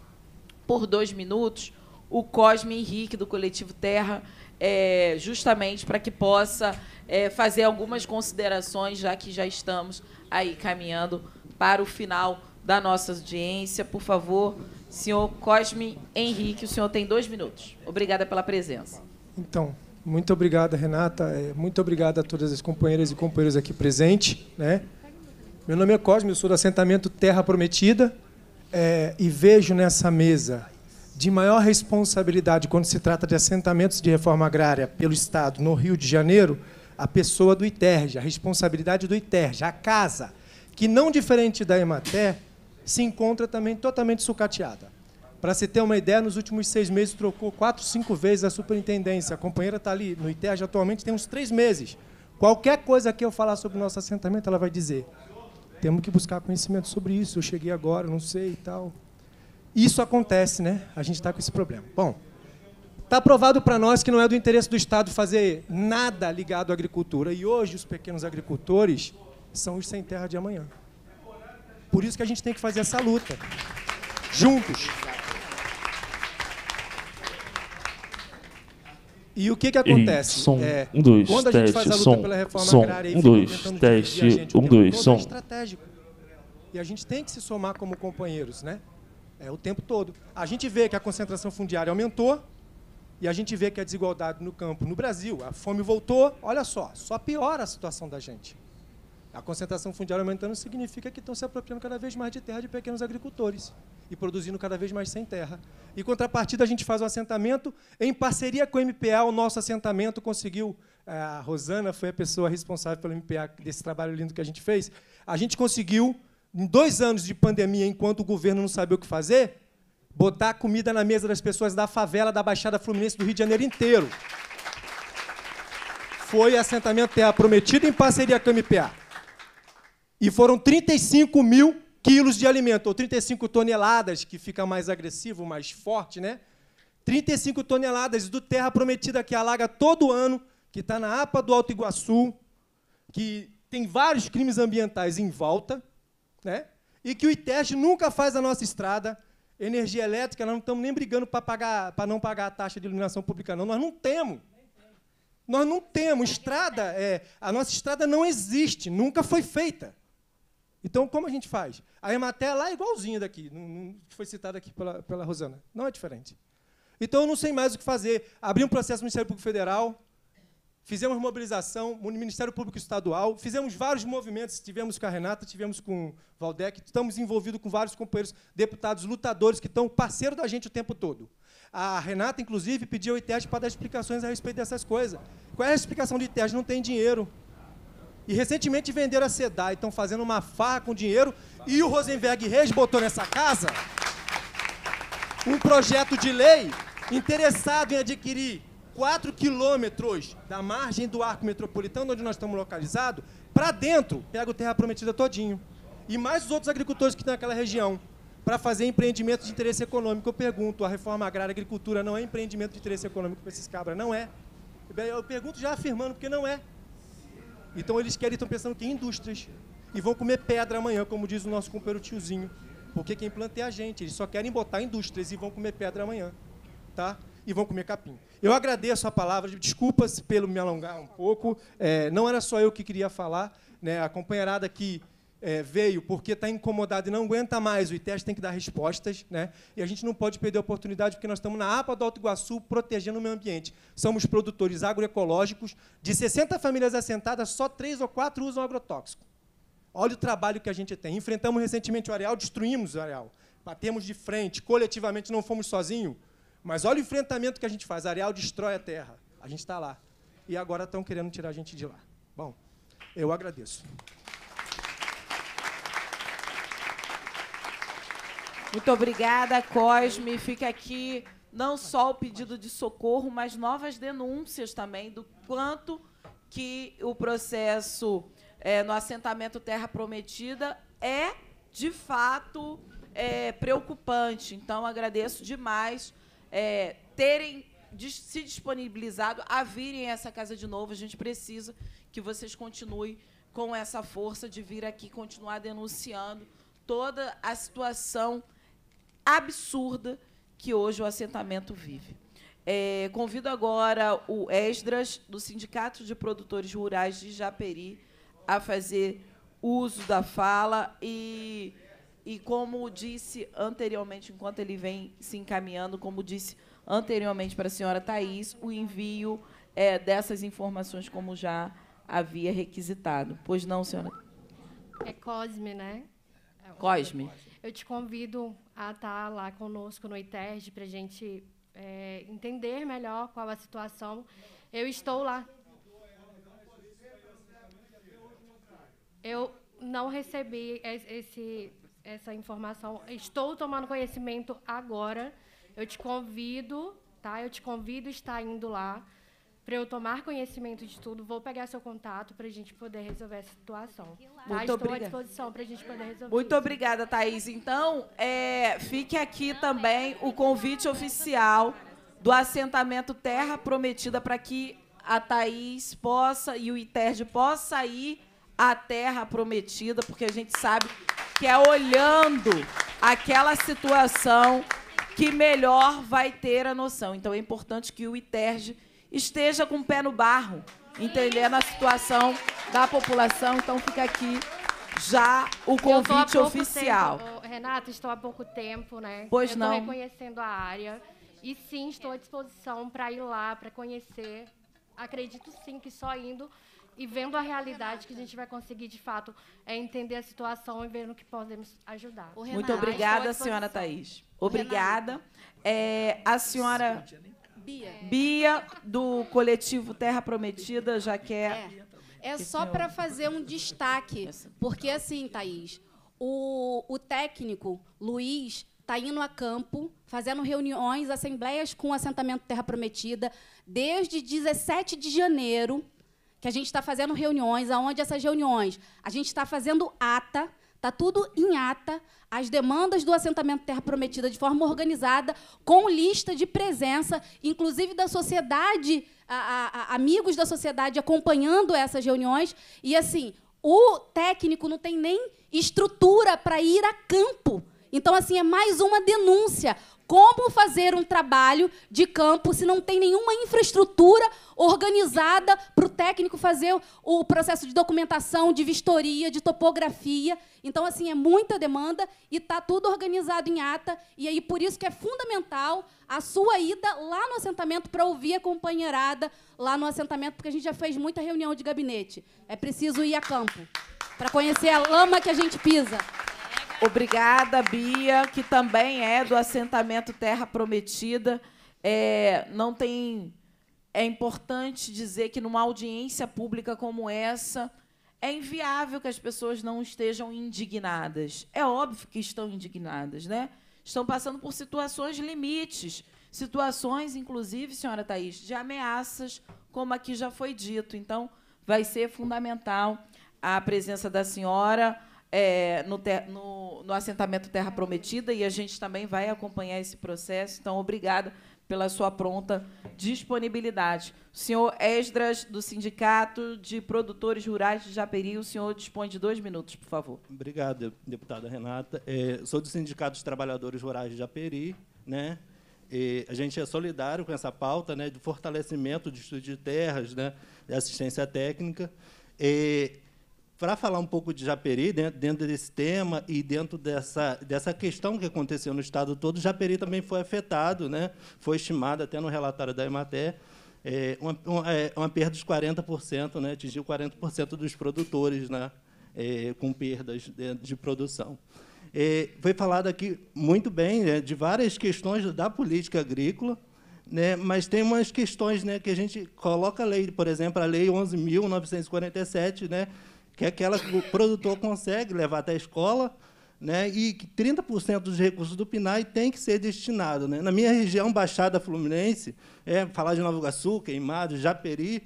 por dois minutos o Cosme Henrique, do Coletivo Terra, é, justamente para que possa é, fazer algumas considerações, já que já estamos aí caminhando para o final da nossa audiência. Por favor, senhor Cosme Henrique, o senhor tem dois minutos. Obrigada pela presença. Então, muito obrigada, Renata. É, muito obrigada a todas as companheiras e companheiros aqui presentes. Né? Meu nome é Cosme, eu sou do assentamento Terra Prometida é, e vejo nessa mesa de maior responsabilidade quando se trata de assentamentos de reforma agrária pelo Estado no Rio de Janeiro, a pessoa do ITERJ, a responsabilidade do ITERJ, a casa, que não diferente da Emater, se encontra também totalmente sucateada. Para se ter uma ideia, nos últimos seis meses trocou quatro, cinco vezes a superintendência. A companheira está ali no ITERJ atualmente tem uns três meses. Qualquer coisa que eu falar sobre o nosso assentamento, ela vai dizer temos que buscar conhecimento sobre isso. Eu cheguei agora, não sei e tal. Isso acontece, né? A gente está com esse problema. Bom, está provado para nós que não é do interesse do Estado fazer nada ligado à agricultura. E hoje os pequenos agricultores são os sem terra de amanhã. Por isso que a gente tem que fazer essa luta. Juntos. E o que, que acontece? E som, é, um, dois, quando a gente teste, faz a luta som, pela reforma som, agrária um, dois, teste, gente, um, dois, som. É estratégico. E a gente tem que se somar como companheiros, né? É o tempo todo. A gente vê que a concentração fundiária aumentou e a gente vê que a desigualdade no campo no Brasil, a fome voltou. Olha só, só piora a situação da gente. A concentração fundiária aumentando significa que estão se apropriando cada vez mais de terra de pequenos agricultores e produzindo cada vez mais sem terra. E, contrapartida, a gente faz um assentamento em parceria com o MPA. O nosso assentamento conseguiu. Eh, a Rosana foi a pessoa responsável pelo MPA desse trabalho lindo que a gente fez. A gente conseguiu, em dois anos de pandemia, enquanto o governo não sabia o que fazer, botar comida na mesa das pessoas da favela da Baixada Fluminense do Rio de Janeiro inteiro. Foi assentamento terra prometido em parceria com o MPA. E foram 35 mil quilos de alimento, ou 35 toneladas, que fica mais agressivo, mais forte, né? 35 toneladas do terra prometida que alaga todo ano, que está na APA do Alto Iguaçu, que tem vários crimes ambientais em volta, né? e que o ITEST nunca faz a nossa estrada. Energia elétrica, nós não estamos nem brigando para não pagar a taxa de iluminação pública, não. Nós não temos. Nós não temos. Estrada, é, a nossa estrada não existe, nunca foi feita. Então, como a gente faz? A Ematé é lá é igualzinha daqui, não, foi citada aqui pela, pela Rosana. Não é diferente. Então, eu não sei mais o que fazer. Abri um processo no Ministério Público Federal, fizemos mobilização no Ministério Público Estadual, fizemos vários movimentos, tivemos com a Renata, tivemos com o Valdec, estamos envolvidos com vários companheiros deputados lutadores que estão parceiro da gente o tempo todo. A Renata, inclusive, pediu ao ITES para dar explicações a respeito dessas coisas. Qual é a explicação do ITES? Não tem dinheiro. E recentemente venderam a SEDAI, estão fazendo uma farra com dinheiro. E o Rosenberg Reis botou nessa casa um projeto de lei interessado em adquirir 4 quilômetros da margem do arco metropolitano, onde nós estamos localizados, para dentro, pega o Terra Prometida todinho. E mais os outros agricultores que estão naquela região, para fazer empreendimentos de interesse econômico. Eu pergunto, a reforma agrária e agricultura não é empreendimento de interesse econômico para esses cabras? Não é. Eu pergunto já afirmando, porque não é. Então eles querem, estão pensando que é indústrias. E vão comer pedra amanhã, como diz o nosso companheiro tiozinho. Porque quem planta é a gente. Eles só querem botar indústrias e vão comer pedra amanhã. Tá? E vão comer capim. Eu agradeço a palavra, desculpas pelo me alongar um pouco. É, não era só eu que queria falar, né? a companheirada que. Aqui é, veio porque está incomodado e não aguenta mais, o ITES tem que dar respostas, né? e a gente não pode perder a oportunidade, porque nós estamos na APA do Alto Iguaçu protegendo o meio ambiente. Somos produtores agroecológicos, de 60 famílias assentadas, só três ou quatro usam agrotóxico. Olha o trabalho que a gente tem. Enfrentamos recentemente o areal, destruímos o areal. Batemos de frente, coletivamente, não fomos sozinhos. Mas olha o enfrentamento que a gente faz. O areal destrói a terra. A gente está lá. E agora estão querendo tirar a gente de lá. Bom, eu agradeço. Muito obrigada, Cosme. Fica aqui não só o pedido de socorro, mas novas denúncias também do quanto que o processo é, no assentamento Terra Prometida é, de fato, é, preocupante. Então, agradeço demais é, terem se disponibilizado a virem a essa casa de novo. A gente precisa que vocês continuem com essa força de vir aqui continuar denunciando toda a situação absurda que hoje o assentamento vive. É, convido agora o Esdras, do Sindicato de Produtores Rurais de Japeri, a fazer uso da fala e, e como disse anteriormente, enquanto ele vem se encaminhando, como disse anteriormente para a senhora Thais, o envio é, dessas informações como já havia requisitado. Pois não, senhora? É Cosme, né? Cosme eu te convido a estar lá conosco no Iterg para a gente é, entender melhor qual a situação. Eu estou lá. Eu não recebi esse, essa informação. Estou tomando conhecimento agora. Eu te convido, tá? Eu te convido a estar indo lá para eu tomar conhecimento de tudo, vou pegar seu contato para a gente poder resolver essa situação. Tá? Muito Estou obrigada. à disposição para a gente poder resolver. Muito isso. obrigada, Thaís. Então, é, fique aqui também o convite oficial do assentamento Terra Prometida para que a Thaís possa e o ITERD possa ir à Terra Prometida, porque a gente sabe que é olhando aquela situação que melhor vai ter a noção. Então, é importante que o ITERD esteja com o pé no barro, entendendo a situação da população. Então fica aqui já o convite oficial. Tempo, Renata, estou há pouco tempo, né? Pois Eu não. Estou reconhecendo a área. E sim, estou à disposição para ir lá, para conhecer. Acredito sim que só indo e vendo a realidade que a gente vai conseguir de fato é entender a situação e ver no que podemos ajudar. Muito obrigada, senhora Thaís. Obrigada. É, a senhora. Bia. É. Bia, do coletivo Terra Prometida, já quer. É, é, é só para fazer um destaque, porque assim, Thaís, o, o técnico Luiz está indo a campo, fazendo reuniões, assembleias com o assentamento Terra Prometida, desde 17 de janeiro, que a gente está fazendo reuniões, aonde essas reuniões, a gente está fazendo ata Está tudo em ata, as demandas do assentamento Terra Prometida de forma organizada, com lista de presença, inclusive da sociedade, a, a, a, amigos da sociedade acompanhando essas reuniões. E, assim, o técnico não tem nem estrutura para ir a campo. Então, assim, é mais uma denúncia. Como fazer um trabalho de campo se não tem nenhuma infraestrutura organizada para o técnico fazer o processo de documentação, de vistoria, de topografia? Então, assim, é muita demanda e está tudo organizado em ata. E aí, por isso que é fundamental a sua ida lá no assentamento para ouvir a companheirada lá no assentamento, porque a gente já fez muita reunião de gabinete. É preciso ir a campo para conhecer a lama que a gente pisa. Obrigada, Bia, que também é do assentamento Terra Prometida. É, não tem. É importante dizer que numa audiência pública como essa é inviável que as pessoas não estejam indignadas. É óbvio que estão indignadas, né? Estão passando por situações limites, situações, inclusive, senhora Thaís, de ameaças, como aqui já foi dito. Então, vai ser fundamental a presença da senhora é, no, ter, no, no, assentamento Terra Prometida e a gente também vai acompanhar esse processo. Então, obrigada pela sua pronta disponibilidade. O senhor é Esdras, do Sindicato de Produtores Rurais de Japeri, o senhor dispõe de dois minutos, por favor. Obrigado, deputada Renata. É, sou do Sindicato dos Trabalhadores Rurais de Japeri, né? E a gente é solidário com essa pauta né, de fortalecimento de estudo de terras, né, de assistência técnica. E para falar um pouco de Japeri, dentro, dentro, desse tema e dentro dessa, dessa questão que aconteceu no estado todo, Japeri também foi afetado, né? foi estimado até no relatório da Emater, é, uma, uma, é, uma, perda de 40%, né? atingiu 40% dos produtores né? É, com perdas de, de produção. É, foi falado aqui muito bem né? de várias questões da política agrícola, né, mas tem umas questões né, que a gente coloca a lei, por exemplo, a Lei 11.947, né, que é aquela que o produtor consegue levar até a escola, né, e que 30% dos recursos do PNAE tem que ser destinado. Né? Na minha região, Baixada Fluminense, é, falar de Nova Iguaçu, Queimado, Japeri,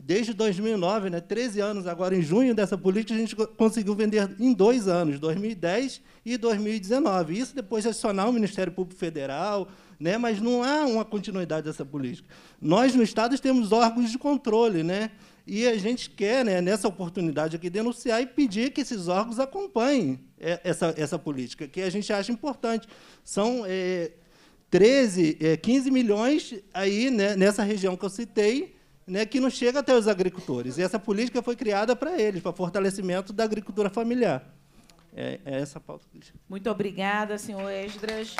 desde 2009, né, 13 anos agora, em junho dessa política, a gente conseguiu vender em dois anos, 2010 e 2019. Isso depois de acionar o Ministério Público Federal, né, mas não há uma continuidade dessa política. Nós, no Estado, temos órgãos de controle, né, e a gente quer, né, nessa oportunidade aqui, denunciar e pedir que esses órgãos acompanhem é, essa, essa política, que a gente acha importante. São é, 13, é, 15 milhões aí, né, nessa região que eu citei, né, que não chega até os agricultores. E essa política foi criada para eles, para fortalecimento da agricultura familiar. É, é essa a pauta. Muito obrigada, senhor Esdras.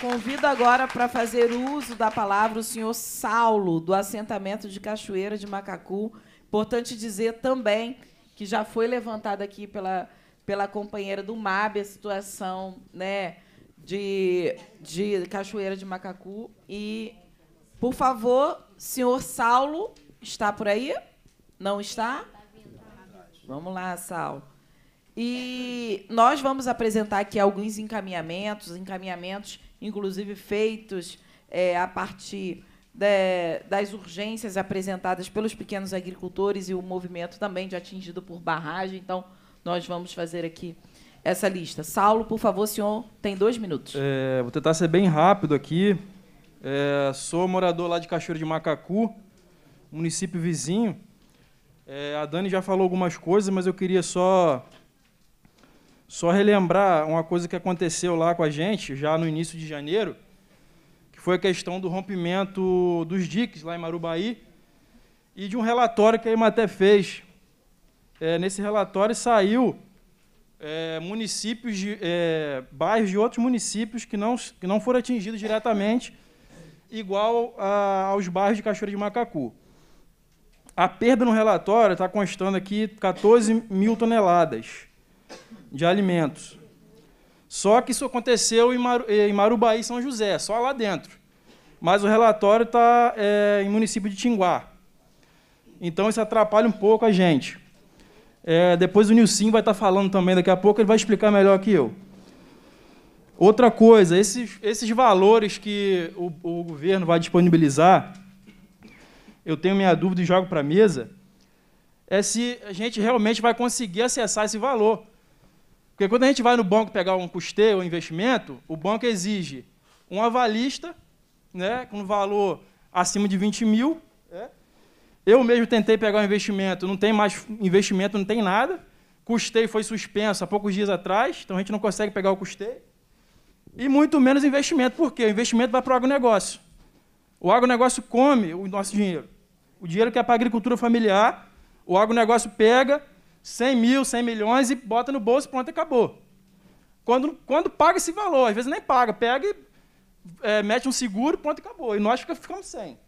Convido agora para fazer uso da palavra o senhor Saulo, do assentamento de Cachoeira de Macacu. Importante dizer também que já foi levantada aqui pela, pela companheira do MAB a situação né, de, de Cachoeira de Macacu. E, por favor, senhor Saulo, está por aí? Não está? Vamos lá, Saulo. E nós vamos apresentar aqui alguns encaminhamentos, encaminhamentos inclusive feitos é, a partir de, das urgências apresentadas pelos pequenos agricultores e o movimento também de atingido por barragem. Então, nós vamos fazer aqui essa lista. Saulo, por favor, senhor, tem dois minutos. É, vou tentar ser bem rápido aqui. É, sou morador lá de Cachoeira de Macacu, município vizinho. É, a Dani já falou algumas coisas, mas eu queria só só relembrar uma coisa que aconteceu lá com a gente, já no início de janeiro, que foi a questão do rompimento dos diques lá em Marubaí e de um relatório que a Imaté fez. É, nesse relatório saiu é, municípios, de, é, bairros de outros municípios que não, que não foram atingidos diretamente, igual a, aos bairros de Cachoeira de Macacu. A perda no relatório está constando aqui 14 mil toneladas de alimentos. Só que isso aconteceu em, Marubai, eh, em Marubaí, São José, só lá dentro. Mas o relatório está é, eh, em município de Tinguá. Então isso atrapalha um pouco a gente. É, depois o Nilcim vai estar tá falando também daqui a pouco, ele vai explicar melhor que eu. Outra coisa, esses, esses valores que o, o governo vai disponibilizar, eu tenho minha dúvida e jogo para a mesa, é se a gente realmente vai conseguir acessar esse valor. Porque quando a gente vai no banco pegar um custeio, um investimento, o banco exige um avalista, né, com valor acima de 20 mil. É. Eu mesmo tentei pegar um investimento, não tem mais investimento, não tem nada. Custeio foi suspenso há poucos dias atrás, então a gente não consegue pegar o custeio. E muito menos investimento, porque o investimento vai para o agronegócio. O agronegócio come o nosso dinheiro. O dinheiro que é para a agricultura familiar, o agronegócio pega, 100 mil, 100 milhões e bota no bolso, pronto, acabou. Quando, quando paga esse valor, às vezes nem paga, pega e é, mete um seguro, pronto, acabou. E nós ficamos sem.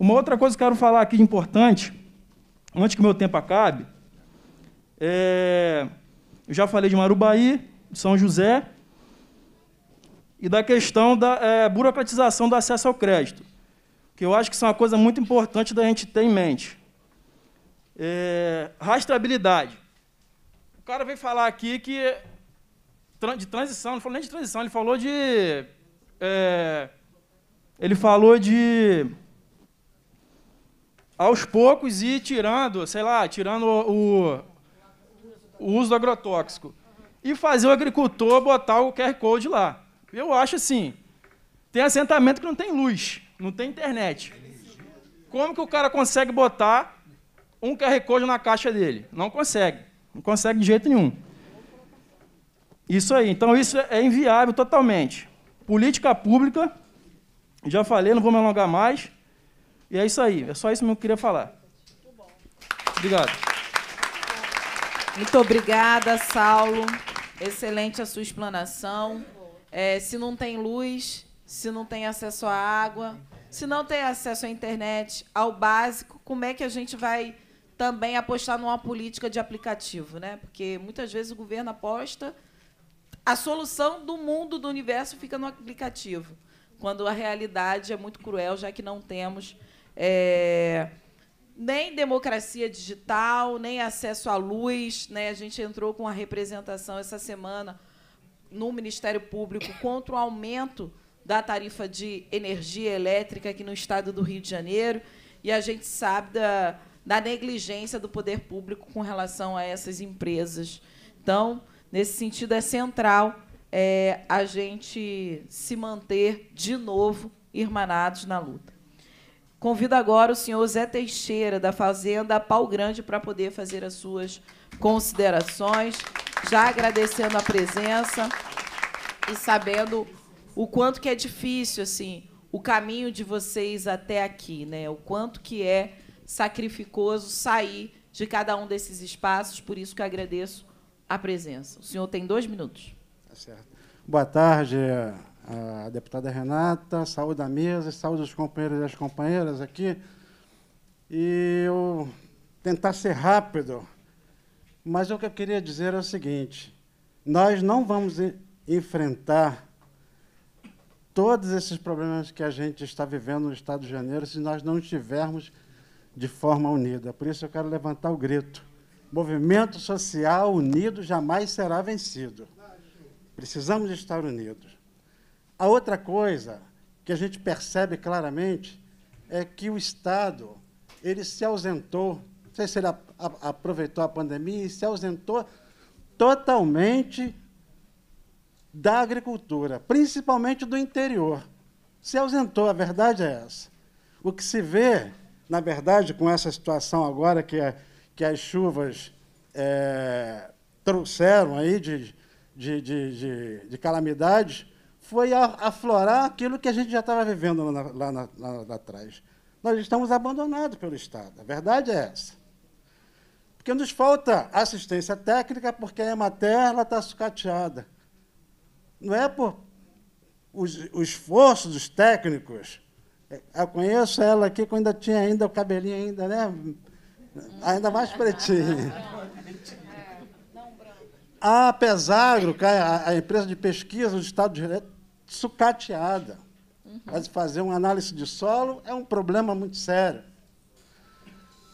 Uma outra coisa que eu quero falar aqui de importante, antes que meu tempo acabe, é, eu já falei de Marubaí, de São José, e da questão da é, burocratização do acesso ao crédito, que eu acho que isso é uma coisa muito importante da gente ter em mente. É, rastreabilidade. O cara veio falar aqui que de transição, não falou nem de transição, ele falou de. É, ele falou de. aos poucos e tirando, sei lá, tirando o, o uso do agrotóxico. E fazer o agricultor botar o QR Code lá. Eu acho assim: tem assentamento que não tem luz, não tem internet. Como que o cara consegue botar um QR Code na caixa dele. Não consegue. Não consegue de jeito nenhum. Isso aí. Então, isso é inviável totalmente. Política pública, já falei, não vou me alongar mais. E é isso aí. É só isso que eu queria falar. Obrigado. Muito obrigada, Saulo. Excelente a sua explanação. É, se não tem luz, se não tem acesso à água, se não tem acesso à internet, ao básico, como é que a gente vai também apostar numa política de aplicativo, né? Porque muitas vezes o governo aposta a solução do mundo, do universo, fica no aplicativo, quando a realidade é muito cruel, já que não temos é, nem democracia digital, nem acesso à luz. Né? A gente entrou com a representação essa semana no Ministério Público contra o aumento da tarifa de energia elétrica aqui no estado do Rio de Janeiro. E a gente sabe da, da negligência do poder público com relação a essas empresas. Então, nesse sentido, é central é, a gente se manter de novo irmanados na luta. Convido agora o senhor Zé Teixeira, da Fazenda Pau Grande, para poder fazer as suas considerações, já agradecendo a presença e sabendo o quanto que é difícil assim o caminho de vocês até aqui, né? O quanto que é sacrificoso sair de cada um desses espaços, por isso que agradeço a presença. O senhor tem dois minutos. Tá certo. Boa tarde, eh, a deputada Renata, saúde da mesa, saúde dos companheiros e das companheiras aqui. E eu tentar ser rápido, mas o que eu queria dizer é o seguinte: nós não vamos enfrentar todos esses problemas que a gente está vivendo no Estado de Janeiro se nós não tivermos de forma unida. Por isso eu quero levantar o grito. Movimento social unido jamais será vencido. Precisamos estar unidos. A outra coisa que a gente percebe claramente é que o Estado ele se ausentou, não sei se ele aproveitou a pandemia e se ausentou totalmente da agricultura, principalmente do interior. Se ausentou, a verdade é essa. O que se vê na verdade, com essa situação agora que, a, que as chuvas é, trouxeram aí de, de, de, de, de calamidades, foi aflorar aquilo que a gente já estava vivendo lá, lá, lá atrás. Nós estamos abandonados pelo Estado, a verdade é essa. Porque nos falta assistência técnica, porque a Emater está sucateada. Não é por os, o esforço dos técnicos eu conheço ela aqui quando ainda tinha ainda o cabelinho ainda, né? Ainda mais pretinho. É, a Pesagro, a empresa de pesquisa do Estado de Direito, sucateada. Uhum. Mas fazer uma análise de solo é um problema muito sério.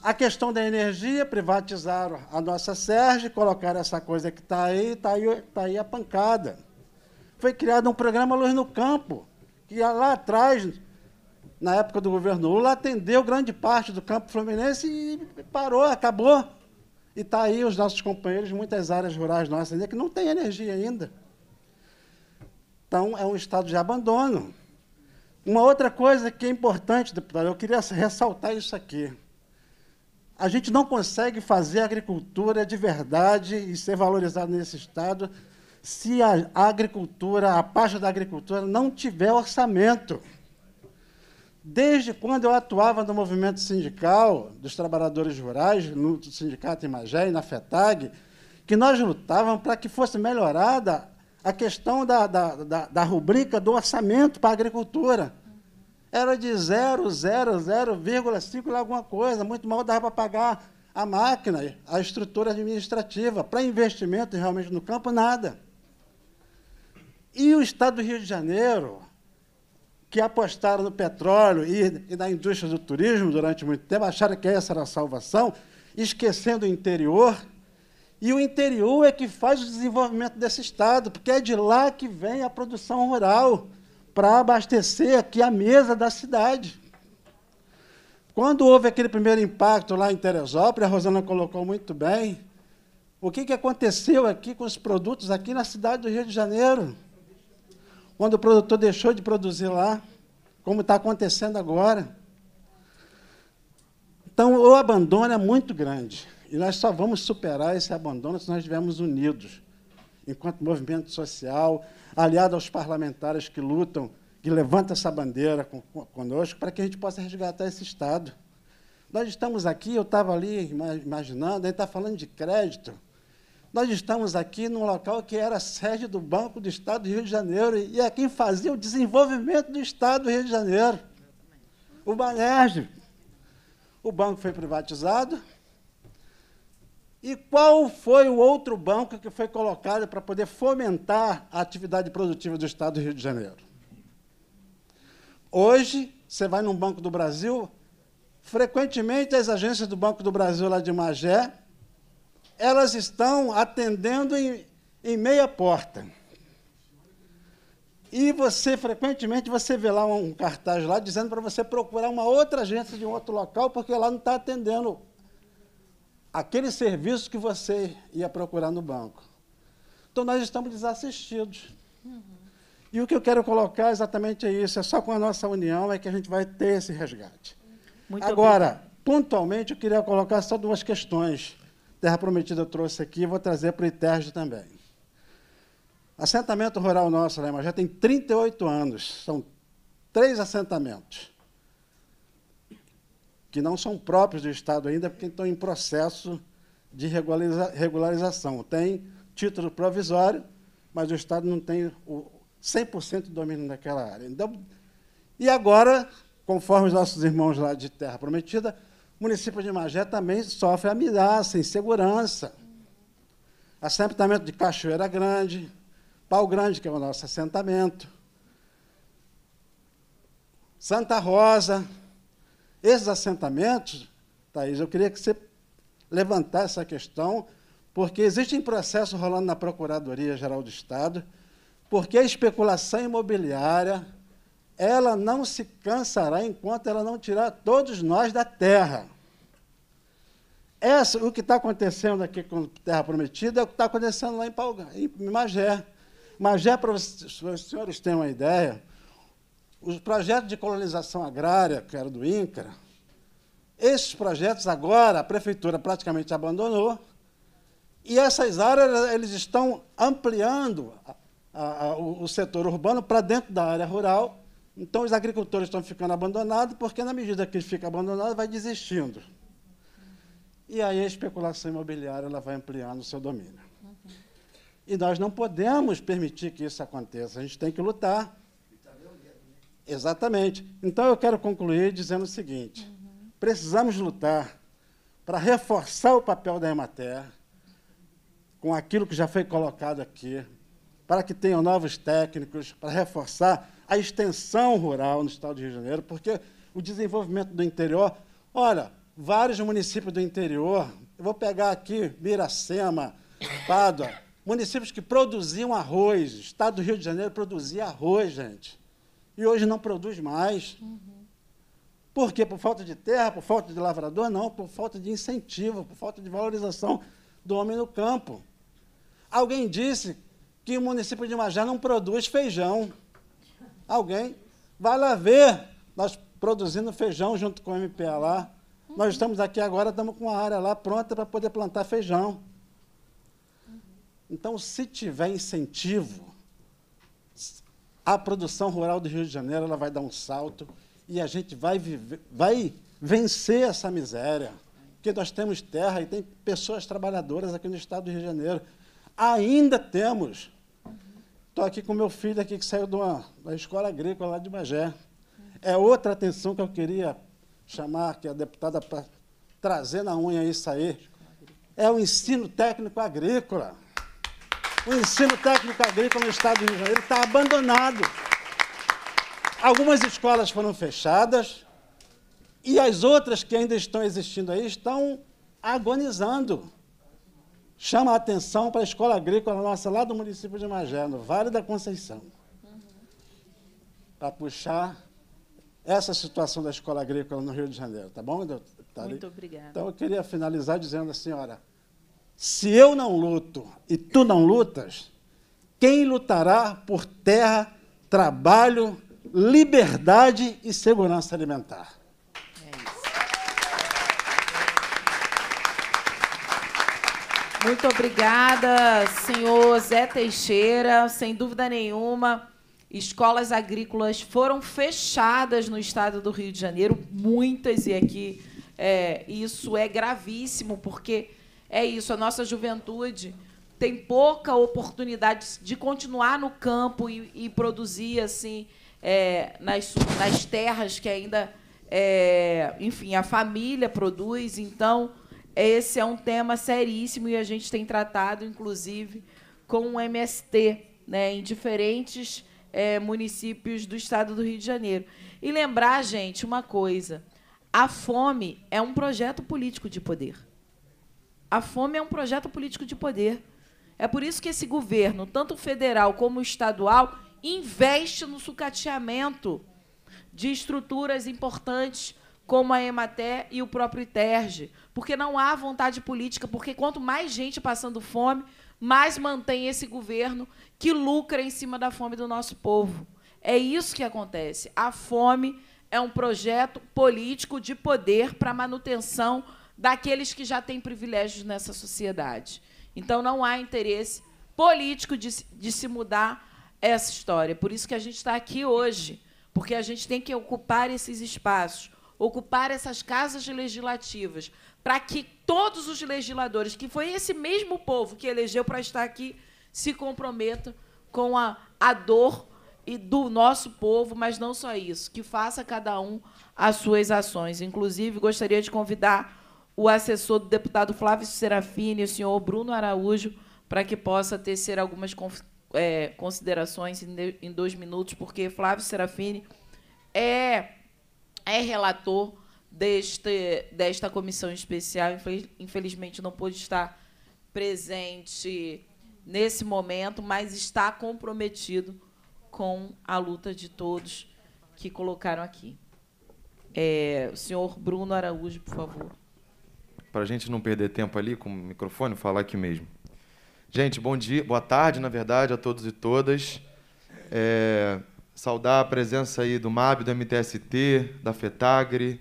A questão da energia, privatizaram a nossa Serge, colocaram essa coisa que está aí, está aí, tá aí a pancada. Foi criado um programa Luz no Campo, que lá atrás na época do governo Lula, atendeu grande parte do campo fluminense e parou, acabou. E está aí os nossos companheiros, muitas áreas rurais nossas ainda, que não têm energia ainda. Então, é um estado de abandono. Uma outra coisa que é importante, deputado, eu queria ressaltar isso aqui. A gente não consegue fazer agricultura de verdade e ser valorizado nesse Estado se a agricultura, a parte da agricultura, não tiver orçamento. Desde quando eu atuava no movimento sindical dos trabalhadores rurais, no sindicato Imagé e na FETAG, que nós lutávamos para que fosse melhorada a questão da, da, da, da rubrica do orçamento para a agricultura. Era de 0,005 alguma coisa, muito mal dava para pagar a máquina, a estrutura administrativa. Para investimento realmente no campo, nada. E o Estado do Rio de Janeiro, que apostaram no petróleo e, e na indústria do turismo durante muito tempo, acharam que essa era a salvação, esquecendo o interior. E o interior é que faz o desenvolvimento desse Estado, porque é de lá que vem a produção rural para abastecer aqui a mesa da cidade. Quando houve aquele primeiro impacto lá em Teresópolis, a Rosana colocou muito bem, o que, que aconteceu aqui com os produtos aqui na cidade do Rio de Janeiro? quando o produtor deixou de produzir lá, como está acontecendo agora. Então, o abandono é muito grande. E nós só vamos superar esse abandono se nós estivermos unidos, enquanto movimento social, aliado aos parlamentares que lutam, que levantam essa bandeira com, conosco, para que a gente possa resgatar esse Estado. Nós estamos aqui, eu estava ali imaginando, a gente está falando de crédito. Nós estamos aqui num local que era sede do Banco do Estado do Rio de Janeiro e é quem fazia o desenvolvimento do Estado do Rio de Janeiro. O Banerj. O banco foi privatizado. E qual foi o outro banco que foi colocado para poder fomentar a atividade produtiva do Estado do Rio de Janeiro? Hoje, você vai num Banco do Brasil, frequentemente as agências do Banco do Brasil lá de Magé elas estão atendendo em, em meia porta. E você, frequentemente, você vê lá um cartaz lá dizendo para você procurar uma outra agência de um outro local, porque lá não está atendendo aquele serviço que você ia procurar no banco. Então, nós estamos desassistidos. Uhum. E o que eu quero colocar exatamente é isso. É só com a nossa união é que a gente vai ter esse resgate. Muito Agora, bem. pontualmente, eu queria colocar só duas questões. Terra Prometida trouxe aqui, vou trazer para o Iterge também. Assentamento rural nosso, né, mas já tem 38 anos, são três assentamentos que não são próprios do Estado ainda, porque estão em processo de regulariza regularização. Tem título provisório, mas o Estado não tem o 100% do domínio daquela área. Então, e agora, conforme os nossos irmãos lá de Terra Prometida, o município de Magé também sofre ameaça, insegurança. Assentamento de Cachoeira Grande, Pau Grande, que é o nosso assentamento, Santa Rosa. Esses assentamentos, Thaís, eu queria que você levantasse essa questão, porque existem processos rolando na Procuradoria Geral do Estado, porque a especulação imobiliária ela não se cansará enquanto ela não tirar todos nós da terra. Essa, é, o que está acontecendo aqui com Terra Prometida é o que está acontecendo lá em, Palga, em Magé. Magé, para os, os senhores terem uma ideia, os projetos de colonização agrária, que era do INCRA, esses projetos agora a prefeitura praticamente abandonou, e essas áreas eles estão ampliando a, a, o, o setor urbano para dentro da área rural, então, os agricultores estão ficando abandonados, porque na medida que eles ficam abandonados, vai desistindo. E aí a especulação imobiliária ela vai ampliando o seu domínio. E nós não podemos permitir que isso aconteça, a gente tem que lutar. Exatamente. Então, eu quero concluir dizendo o seguinte: precisamos lutar para reforçar o papel da Emater com aquilo que já foi colocado aqui, para que tenham novos técnicos, para reforçar a extensão rural no estado do Rio de Janeiro, porque o desenvolvimento do interior, olha, vários municípios do interior, eu vou pegar aqui Miracema, Pádua, municípios que produziam arroz, o estado do Rio de Janeiro produzia arroz, gente, e hoje não produz mais. Uhum. Por quê? Por falta de terra, por falta de lavrador? Não, por falta de incentivo, por falta de valorização do homem no campo. Alguém disse que o município de Majá não produz feijão alguém vai lá ver nós produzindo feijão junto com o MPA lá. Uhum. Nós estamos aqui agora, estamos com uma área lá pronta para poder plantar feijão. Uhum. Então, se tiver incentivo, a produção rural do Rio de Janeiro ela vai dar um salto e a gente vai, viver, vai vencer essa miséria. Porque nós temos terra e tem pessoas trabalhadoras aqui no estado do Rio de Janeiro. Ainda temos Estou aqui com meu filho aqui que saiu de uma, da escola agrícola lá de Magé. É outra atenção que eu queria chamar, que a deputada para trazer na unha isso aí. É o ensino técnico agrícola. O ensino técnico agrícola no estado do Rio de Janeiro está abandonado. Algumas escolas foram fechadas e as outras que ainda estão existindo aí estão agonizando chama a atenção para a escola agrícola nossa lá do município de Magé, no Vale da Conceição. Uhum. Para puxar essa situação da escola agrícola no Rio de Janeiro, tá bom? Tá Muito obrigada. Então eu queria finalizar dizendo assim, senhora, se eu não luto e tu não lutas, quem lutará por terra, trabalho, liberdade e segurança alimentar? Muito obrigada, senhor Zé Teixeira. Sem dúvida nenhuma, escolas agrícolas foram fechadas no estado do Rio de Janeiro, muitas, e aqui é, isso é gravíssimo, porque é isso, a nossa juventude tem pouca oportunidade de continuar no campo e, e produzir assim é, nas, nas terras que ainda, é, enfim, a família produz. Então, esse é um tema seríssimo e a gente tem tratado, inclusive, com o MST, né, em diferentes é, municípios do estado do Rio de Janeiro. E lembrar, gente, uma coisa: a fome é um projeto político de poder. A fome é um projeto político de poder. É por isso que esse governo, tanto federal como estadual, investe no sucateamento de estruturas importantes como a Ematé e o próprio ITERGE, porque não há vontade política, porque quanto mais gente passando fome, mais mantém esse governo que lucra em cima da fome do nosso povo. É isso que acontece. A fome é um projeto político de poder para manutenção daqueles que já têm privilégios nessa sociedade. Então não há interesse político de, de se mudar essa história. Por isso que a gente está aqui hoje, porque a gente tem que ocupar esses espaços ocupar essas casas legislativas, para que todos os legisladores, que foi esse mesmo povo que elegeu para estar aqui, se comprometa com a, a dor e do nosso povo, mas não só isso, que faça cada um as suas ações. Inclusive, gostaria de convidar o assessor do deputado Flávio Serafini, o senhor Bruno Araújo, para que possa tecer algumas é, considerações em, em dois minutos, porque Flávio Serafini é é relator deste, desta comissão especial. Infelizmente, não pôde estar presente nesse momento, mas está comprometido com a luta de todos que colocaram aqui. É, o senhor Bruno Araújo, por favor. Para a gente não perder tempo ali com o microfone, falar aqui mesmo. Gente, bom dia, boa tarde, na verdade, a todos e todas. É, saudar a presença aí do MAB, do MTST, da FETAGRE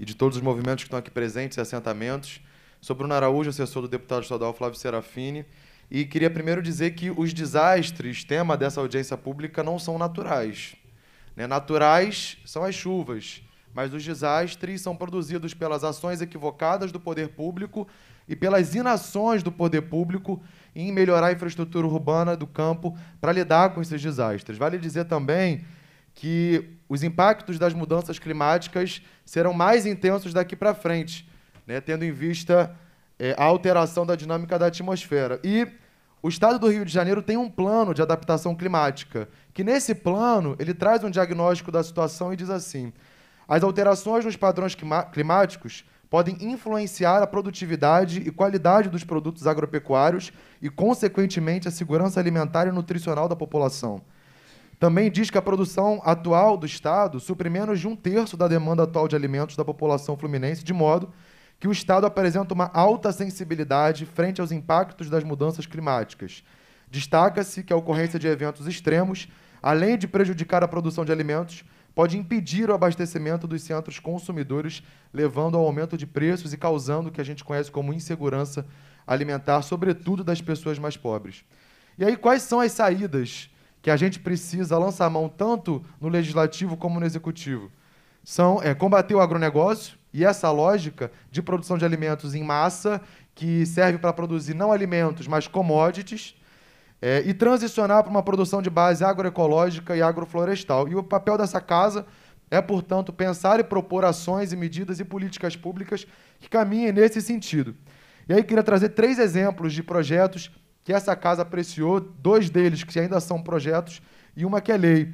e de todos os movimentos que estão aqui presentes e assentamentos. Sou Bruno Araújo, assessor do deputado estadual Flávio Serafini, e queria primeiro dizer que os desastres, tema dessa audiência pública, não são naturais. Né? Naturais são as chuvas, mas os desastres são produzidos pelas ações equivocadas do poder público e pelas inações do poder público em melhorar a infraestrutura urbana do campo para lidar com esses desastres. Vale dizer também que os impactos das mudanças climáticas serão mais intensos daqui para frente, né, tendo em vista é, a alteração da dinâmica da atmosfera. E o Estado do Rio de Janeiro tem um plano de adaptação climática, que nesse plano ele traz um diagnóstico da situação e diz assim: as alterações nos padrões climáticos podem influenciar a produtividade e qualidade dos produtos agropecuários e, consequentemente, a segurança alimentar e nutricional da população. Também diz que a produção atual do Estado supre menos de um terço da demanda atual de alimentos da população fluminense, de modo que o Estado apresenta uma alta sensibilidade frente aos impactos das mudanças climáticas. Destaca-se que a ocorrência de eventos extremos, além de prejudicar a produção de alimentos, pode impedir o abastecimento dos centros consumidores, levando ao aumento de preços e causando o que a gente conhece como insegurança alimentar, sobretudo das pessoas mais pobres. E aí, quais são as saídas que a gente precisa lançar mão tanto no legislativo como no executivo? São é, combater o agronegócio e essa lógica de produção de alimentos em massa, que serve para produzir não alimentos, mas commodities é, e transicionar para uma produção de base agroecológica e agroflorestal. E o papel dessa casa é, portanto, pensar e propor ações e medidas e políticas públicas que caminhem nesse sentido. E aí queria trazer três exemplos de projetos que essa casa apreciou, dois deles que ainda são projetos e uma que é lei.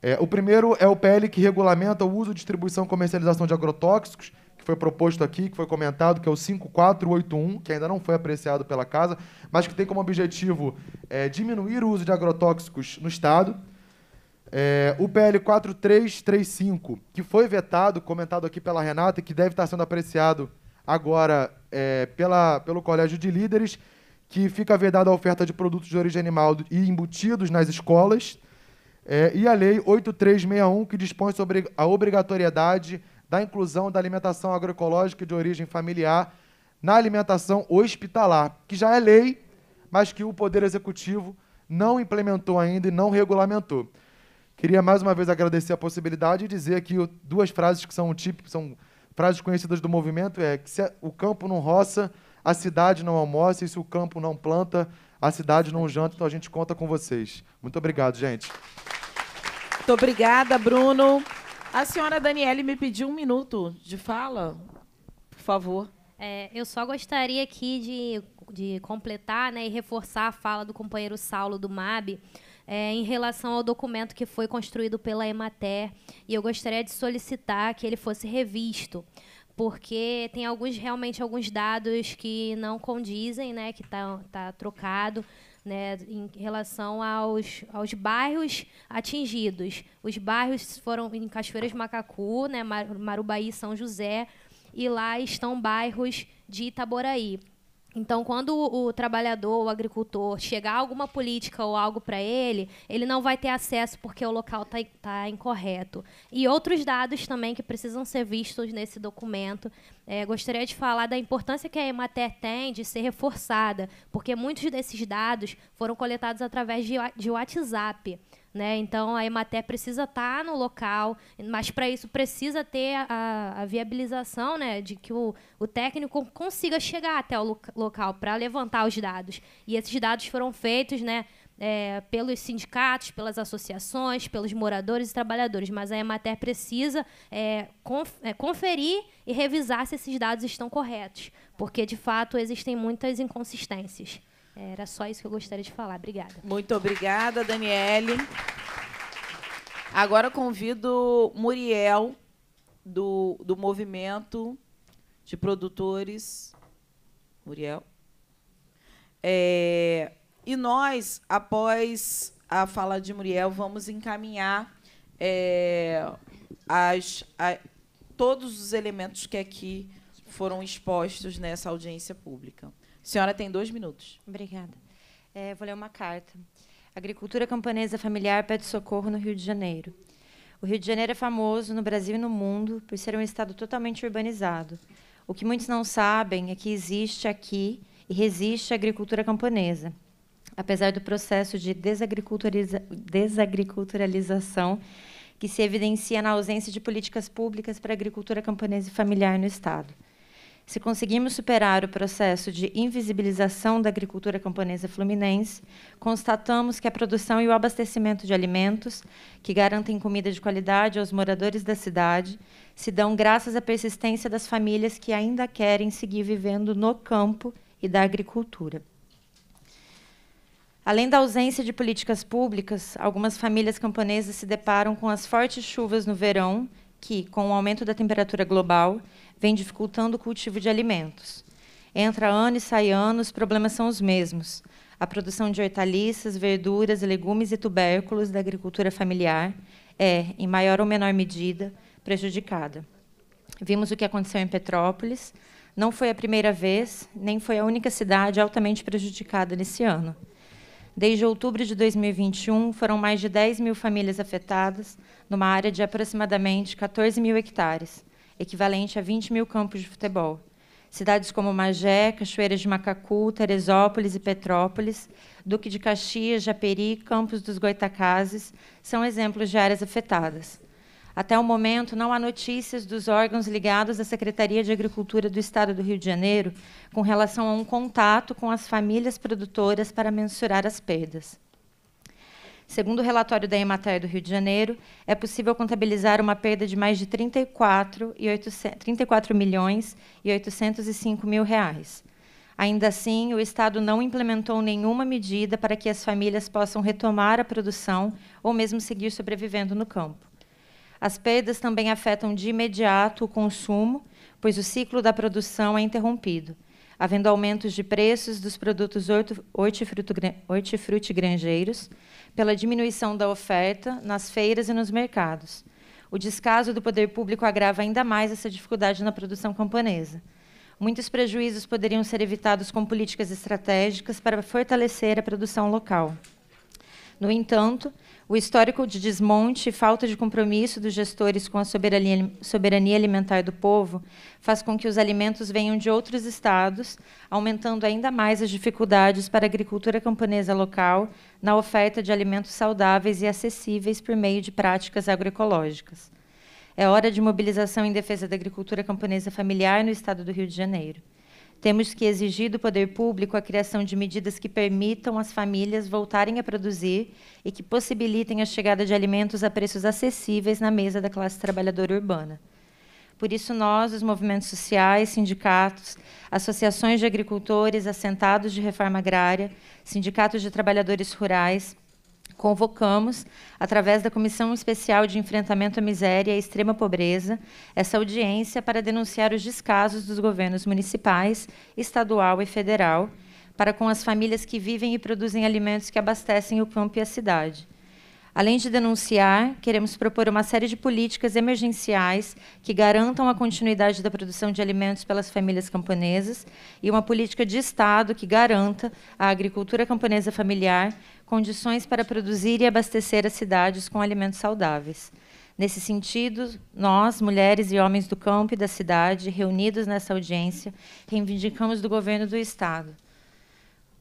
É, o primeiro é o PL que regulamenta o uso, distribuição e comercialização de agrotóxicos, que foi proposto aqui, que foi comentado, que é o 5481, que ainda não foi apreciado pela casa, mas que tem como objetivo é, diminuir o uso de agrotóxicos no Estado. É, o PL 4335, que foi vetado, comentado aqui pela Renata, que deve estar sendo apreciado agora é, pela, pelo Colégio de Líderes, que fica vedada a oferta de produtos de origem animal e embutidos nas escolas. É, e a Lei 8361, que dispõe sobre a obrigatoriedade da inclusão da alimentação agroecológica de origem familiar na alimentação hospitalar, que já é lei, mas que o Poder Executivo não implementou ainda e não regulamentou. Queria mais uma vez agradecer a possibilidade e dizer aqui duas frases que são típicas, são frases conhecidas do movimento é que se o campo não roça, a cidade não almoça, e se o campo não planta, a cidade não janta, então a gente conta com vocês. Muito obrigado, gente. Muito obrigada, Bruno. A senhora Daniele me pediu um minuto de fala, por favor. É, eu só gostaria aqui de, de completar né, e reforçar a fala do companheiro Saulo do MAB é, em relação ao documento que foi construído pela Emater. E eu gostaria de solicitar que ele fosse revisto porque tem alguns realmente alguns dados que não condizem, né, que está tá trocado né, em relação aos, aos bairros atingidos. Os bairros foram em Cachoeiras Macacu, né, Marubaí São José, e lá estão bairros de Itaboraí. Então, quando o trabalhador, o agricultor, chegar alguma política ou algo para ele, ele não vai ter acesso porque o local está tá incorreto. E outros dados também que precisam ser vistos nesse documento. É, gostaria de falar da importância que a Emater tem de ser reforçada, porque muitos desses dados foram coletados através de, de WhatsApp. Né? Então a Emater precisa estar tá no local, mas para isso precisa ter a, a viabilização né, de que o, o, técnico consiga chegar até o local para levantar os dados. E esses dados foram feitos né, é, pelos sindicatos, pelas associações, pelos moradores e trabalhadores, mas a Emater precisa é, é, conferir e revisar se esses dados estão corretos, porque de fato existem muitas inconsistências. Era só isso que eu gostaria de falar. Obrigada. Muito obrigada, Daniele. Agora convido Muriel, do, do Movimento de Produtores. Muriel. É, e nós, após a fala de Muriel, vamos encaminhar é, as, a, todos os elementos que aqui foram expostos nessa audiência pública. A senhora tem dois minutos. Obrigada. É, vou ler uma carta. Agricultura camponesa familiar pede socorro no Rio de Janeiro. O Rio de Janeiro é famoso no Brasil e no mundo por ser um estado totalmente urbanizado. O que muitos não sabem é que existe aqui e resiste a agricultura camponesa. Apesar do processo de desagriculturalização que se evidencia na ausência de políticas públicas para a agricultura camponesa e familiar no estado se conseguimos superar o processo de invisibilização da agricultura camponesa fluminense, constatamos que a produção e o abastecimento de alimentos que garantem comida de qualidade aos moradores da cidade se dão graças à persistência das famílias que ainda querem seguir vivendo no campo e da agricultura. Além da ausência de políticas públicas, algumas famílias camponesas se deparam com as fortes chuvas no verão, que, com o aumento da temperatura global, vem dificultando o cultivo de alimentos. Entra ano e sai ano, os problemas são os mesmos. A produção de hortaliças, verduras, legumes e tubérculos da agricultura familiar é, em maior ou menor medida, prejudicada. Vimos o que aconteceu em Petrópolis. Não foi a primeira vez, nem foi a única cidade altamente prejudicada nesse ano. Desde outubro de 2021, foram mais de 10 mil famílias afetadas, numa área de aproximadamente 14 mil hectares, equivalente a 20 mil campos de futebol. Cidades como Magé, Cachoeiras de Macacu, Teresópolis e Petrópolis, Duque de Caxias, Japeri, Campos dos Goitacazes, são exemplos de áreas afetadas. Até o momento, não há notícias dos órgãos ligados à Secretaria de Agricultura do Estado do Rio de Janeiro com relação a um contato com as famílias produtoras para mensurar as perdas. Segundo o relatório da Emater do Rio de Janeiro, é possível contabilizar uma perda de mais de 34, e 800, 34 milhões e 805 mil reais. Ainda assim, o Estado não implementou nenhuma medida para que as famílias possam retomar a produção ou mesmo seguir sobrevivendo no campo. As perdas também afetam de imediato o consumo, pois o ciclo da produção é interrompido, havendo aumentos de preços dos produtos hortifrutigranjeiros, pela diminuição da oferta nas feiras e nos mercados. O descaso do poder público agrava ainda mais essa dificuldade na produção camponesa. Muitos prejuízos poderiam ser evitados com políticas estratégicas para fortalecer a produção local. No entanto, o histórico de desmonte e falta de compromisso dos gestores com a soberania, soberania alimentar do povo faz com que os alimentos venham de outros estados, aumentando ainda mais as dificuldades para a agricultura camponesa local na oferta de alimentos saudáveis e acessíveis por meio de práticas agroecológicas. É hora de mobilização em defesa da agricultura camponesa familiar no estado do Rio de Janeiro. Temos que exigir do poder público a criação de medidas que permitam as famílias voltarem a produzir e que possibilitem a chegada de alimentos a preços acessíveis na mesa da classe trabalhadora urbana. Por isso, nós, os movimentos sociais, sindicatos, associações de agricultores assentados de reforma agrária, sindicatos de trabalhadores rurais, Convocamos, através da Comissão Especial de Enfrentamento à Miséria e à Extrema Pobreza, essa audiência para denunciar os descasos dos governos municipais, estadual e federal para com as famílias que vivem e produzem alimentos que abastecem o campo e a cidade. Além de denunciar, queremos propor uma série de políticas emergenciais que garantam a continuidade da produção de alimentos pelas famílias camponesas e uma política de Estado que garanta a agricultura camponesa familiar condições para produzir e abastecer as cidades com alimentos saudáveis. Nesse sentido, nós, mulheres e homens do campo e da cidade, reunidos nessa audiência, reivindicamos do governo do Estado.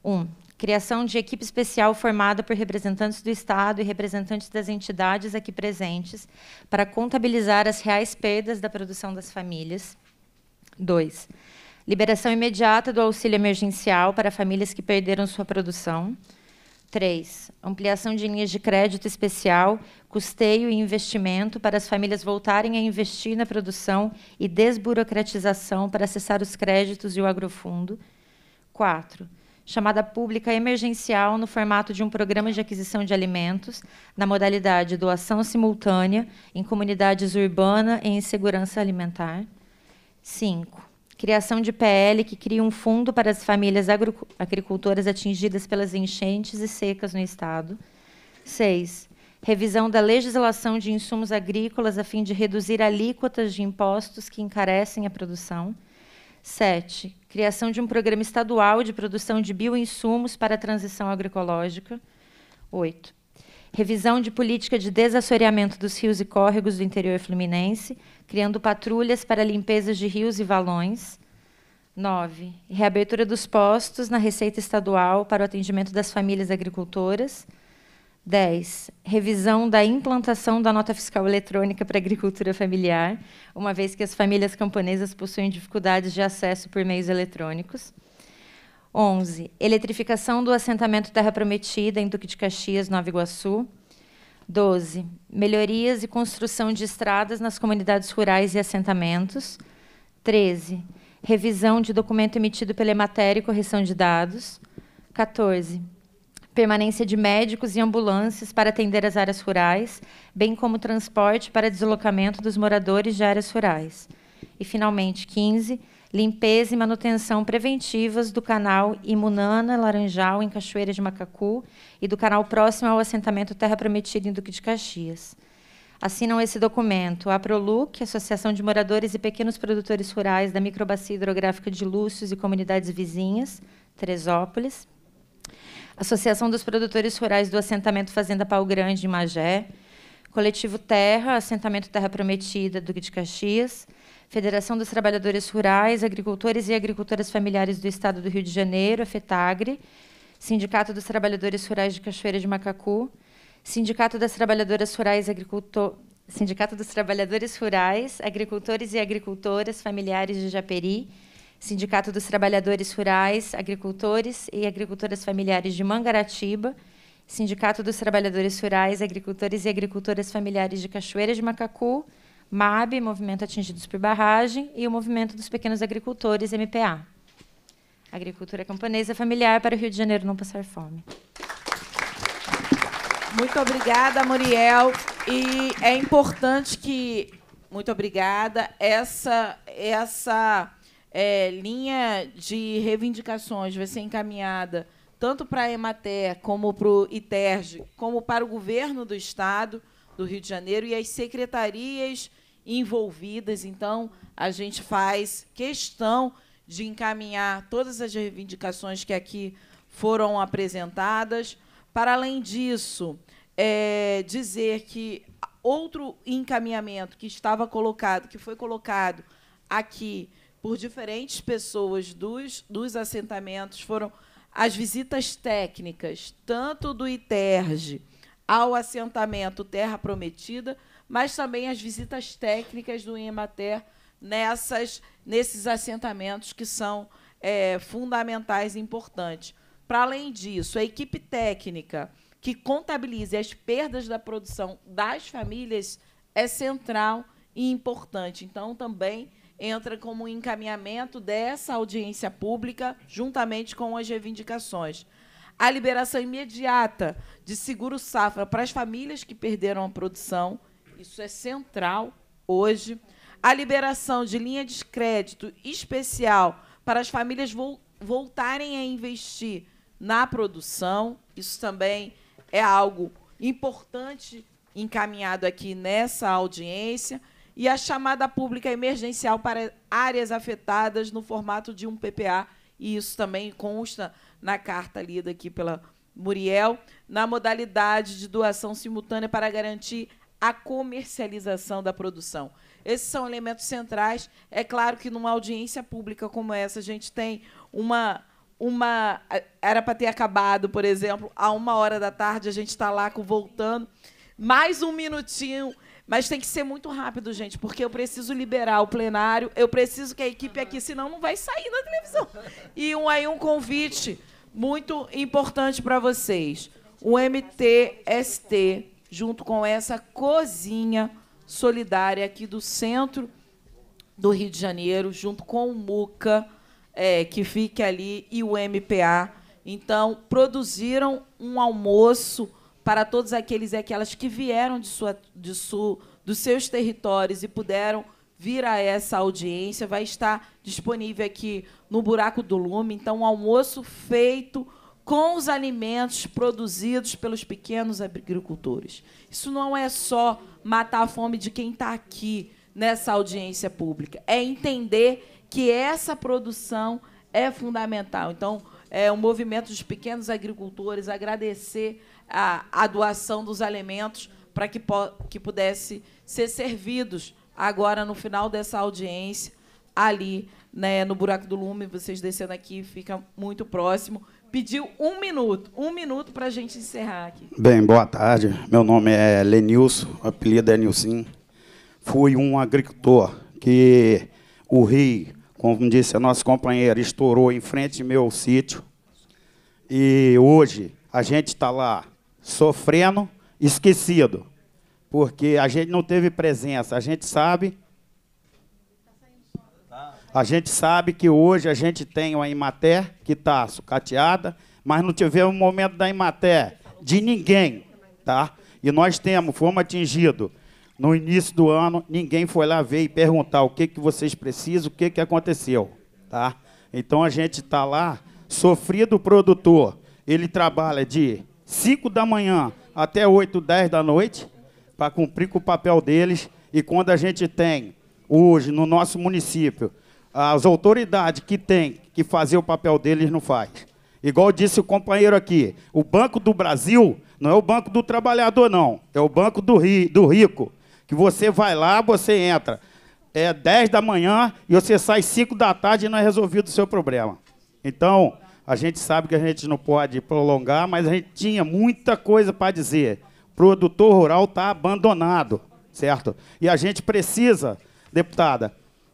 1. Um, criação de equipe especial formada por representantes do Estado e representantes das entidades aqui presentes para contabilizar as reais perdas da produção das famílias. 2. Liberação imediata do auxílio emergencial para famílias que perderam sua produção. 3. Ampliação de linhas de crédito especial, custeio e investimento para as famílias voltarem a investir na produção e desburocratização para acessar os créditos e o agrofundo. 4. Chamada pública emergencial no formato de um programa de aquisição de alimentos, na modalidade doação simultânea, em comunidades urbanas e em segurança alimentar. 5 criação de PL que cria um fundo para as famílias agricultoras atingidas pelas enchentes e secas no Estado. 6. Revisão da legislação de insumos agrícolas a fim de reduzir alíquotas de impostos que encarecem a produção. 7. Criação de um programa estadual de produção de bioinsumos para a transição agroecológica. 8 revisão de política de desassoreamento dos rios e córregos do interior fluminense, criando patrulhas para limpezas de rios e valões. 9. Reabertura dos postos na Receita Estadual para o atendimento das famílias agricultoras. 10. Revisão da implantação da nota fiscal eletrônica para a agricultura familiar, uma vez que as famílias camponesas possuem dificuldades de acesso por meios eletrônicos. 11. Eletrificação do assentamento Terra Prometida, em Duque de Caxias, Nova Iguaçu. 12. Melhorias e construção de estradas nas comunidades rurais e assentamentos. 13. Revisão de documento emitido pela Ematéria e correção de dados. 14. Permanência de médicos e ambulâncias para atender as áreas rurais, bem como transporte para deslocamento dos moradores de áreas rurais. E, finalmente, 15 limpeza e manutenção preventivas do canal Imunana Laranjal, em Cachoeira de Macacu, e do canal próximo ao assentamento Terra Prometida, em Duque de Caxias. Assinam esse documento a Proluc, Associação de Moradores e Pequenos Produtores Rurais da Microbacia Hidrográfica de Lúcios e Comunidades Vizinhas, Teresópolis, Associação dos Produtores Rurais do Assentamento Fazenda Pau Grande, em Magé, Coletivo Terra, Assentamento Terra Prometida, Duque de Caxias, Federação dos Trabalhadores Rurais, Agricultores e Agricultoras Familiares do Estado do Rio de Janeiro, a FETAGRE, Sindicato dos Trabalhadores Rurais de Cachoeira de Macacu, Sindicato das Trabalhadoras Rurais Agricultor... Sindicato dos Trabalhadores Rurais, Agricultores e Agricultoras Familiares de Japeri, Sindicato dos Trabalhadores Rurais, Agricultores e Agricultoras Familiares de Mangaratiba, Sindicato dos Trabalhadores Rurais, Agricultores e Agricultoras Familiares de Cachoeira de Macacu, MAB, Movimento Atingidos por Barragem, e o Movimento dos Pequenos Agricultores, MPA. Agricultura camponesa é familiar para o Rio de Janeiro não passar fome. Muito obrigada, Muriel. E é importante que. Muito obrigada. Essa, essa é, linha de reivindicações vai ser encaminhada tanto para a EMATER, como para o ITERG, como para o governo do Estado do Rio de Janeiro e as secretarias envolvidas. Então, a gente faz questão de encaminhar todas as reivindicações que aqui foram apresentadas. Para além disso, é, dizer que outro encaminhamento que estava colocado, que foi colocado aqui por diferentes pessoas dos, dos assentamentos, foram as visitas técnicas, tanto do ITERGE ao assentamento Terra Prometida, mas também as visitas técnicas do Emater nessas, nesses assentamentos que são é, fundamentais e importantes. Para além disso, a equipe técnica que contabilize as perdas da produção das famílias é central e importante. Então, também entra como encaminhamento dessa audiência pública, juntamente com as reivindicações. A liberação imediata de seguro safra para as famílias que perderam a produção isso é central hoje. A liberação de linha de crédito especial para as famílias voltarem a investir na produção. Isso também é algo importante encaminhado aqui nessa audiência. E a chamada pública emergencial para áreas afetadas no formato de um PPA. E isso também consta na carta lida aqui pela Muriel, na modalidade de doação simultânea para garantir a comercialização da produção. Esses são elementos centrais. É claro que numa audiência pública como essa, a gente tem uma. uma era para ter acabado, por exemplo, a uma hora da tarde, a gente está lá voltando. Mais um minutinho. Mas tem que ser muito rápido, gente, porque eu preciso liberar o plenário, eu preciso que a equipe aqui, senão não vai sair da televisão. E um, aí um convite muito importante para vocês. O MTST junto com essa cozinha solidária aqui do centro do Rio de Janeiro, junto com o MUCA, é, que fica ali, e o MPA. Então, produziram um almoço para todos aqueles e aquelas que vieram de sua, de su, dos seus territórios e puderam vir a essa audiência. Vai estar disponível aqui no Buraco do Lume. Então, um almoço feito com os alimentos produzidos pelos pequenos agricultores. Isso não é só matar a fome de quem está aqui nessa audiência pública, é entender que essa produção é fundamental. Então, é o um movimento dos pequenos agricultores agradecer a, a doação dos alimentos para que, que pudesse ser servidos agora no final dessa audiência ali né, no buraco do lume, vocês descendo aqui, fica muito próximo pediu um minuto, um minuto para a gente encerrar aqui. Bem, boa tarde. Meu nome é Lenilson, apelido é Nilson. Fui um agricultor que o rio, como disse a nossa companheira, estourou em frente ao meu sítio. E hoje a gente está lá sofrendo, esquecido, porque a gente não teve presença. A gente sabe a gente sabe que hoje a gente tem uma Imater que está sucateada, mas não tivemos um momento da Imater, de ninguém, tá? E nós temos, fomos atingidos. No início do ano, ninguém foi lá ver e perguntar o que, que vocês precisam, o que, que aconteceu, tá? Então a gente está lá, sofrido produtor, ele trabalha de 5 da manhã até 8, 10 da noite, para cumprir com o papel deles, e quando a gente tem, hoje, no nosso município, as autoridades que têm que fazer o papel deles não faz. Igual disse o companheiro aqui, o Banco do Brasil não é o Banco do Trabalhador, não. É o Banco do, ri, do Rico. Que você vai lá, você entra. É 10 da manhã e você sai 5 da tarde e não é resolvido o seu problema. Então, a gente sabe que a gente não pode prolongar, mas a gente tinha muita coisa para dizer. O produtor rural está abandonado, certo? E a gente precisa, deputada,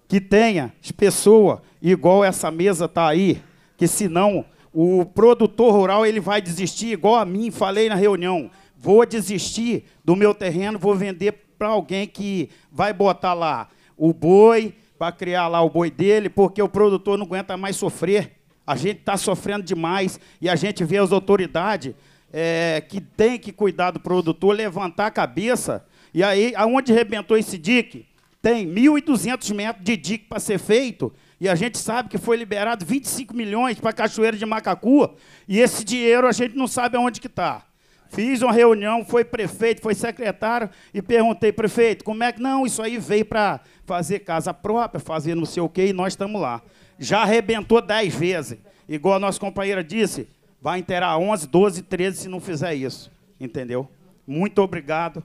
que tenha pessoa igual essa mesa está aí, que senão o produtor rural ele vai desistir, igual a mim, falei na reunião, vou desistir do meu terreno, vou vender para alguém que vai botar lá o boi, para criar lá o boi dele, porque o produtor não aguenta mais sofrer. A gente está sofrendo demais e a gente vê as autoridades é, que tem que cuidar do produtor, levantar a cabeça. E aí, aonde rebentou esse dique? tem 1.200 metros de dique para ser feito, e a gente sabe que foi liberado 25 milhões para a Cachoeira de Macacu, e esse dinheiro a gente não sabe aonde que está. Fiz uma reunião, foi prefeito, foi secretário, e perguntei, prefeito, como é que. Não, isso aí veio para fazer casa própria, fazer não sei o quê, e nós estamos lá. Já arrebentou 10 vezes. Igual a nossa companheira disse, vai inteirar 11, 12, 13 se não fizer isso. Entendeu? Muito obrigado.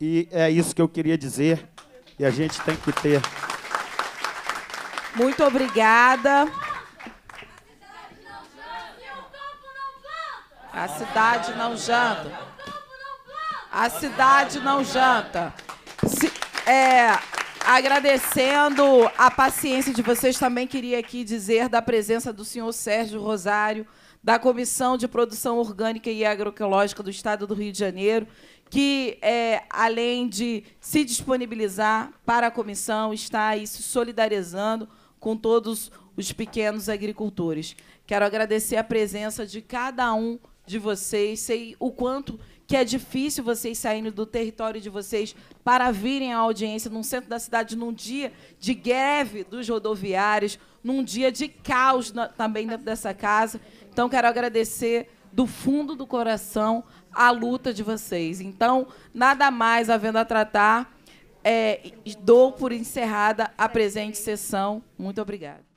E é isso que eu queria dizer e a gente tem que ter. Muito obrigada. A cidade não janta. A cidade não janta. Se, é, agradecendo a paciência de vocês, também queria aqui dizer da presença do senhor Sérgio Rosário, da Comissão de Produção Orgânica e Agroecológica do Estado do Rio de Janeiro, que, é, além de se disponibilizar para a comissão, está aí se solidarizando com todos os pequenos agricultores. Quero agradecer a presença de cada um de vocês. Sei o quanto que é difícil vocês saírem do território de vocês para virem à audiência no centro da cidade num dia de greve dos rodoviários, num dia de caos na, também dentro dessa casa. Então, quero agradecer do fundo do coração a luta de vocês. Então, nada mais havendo a tratar, é, dou por encerrada a presente sessão. Muito obrigada.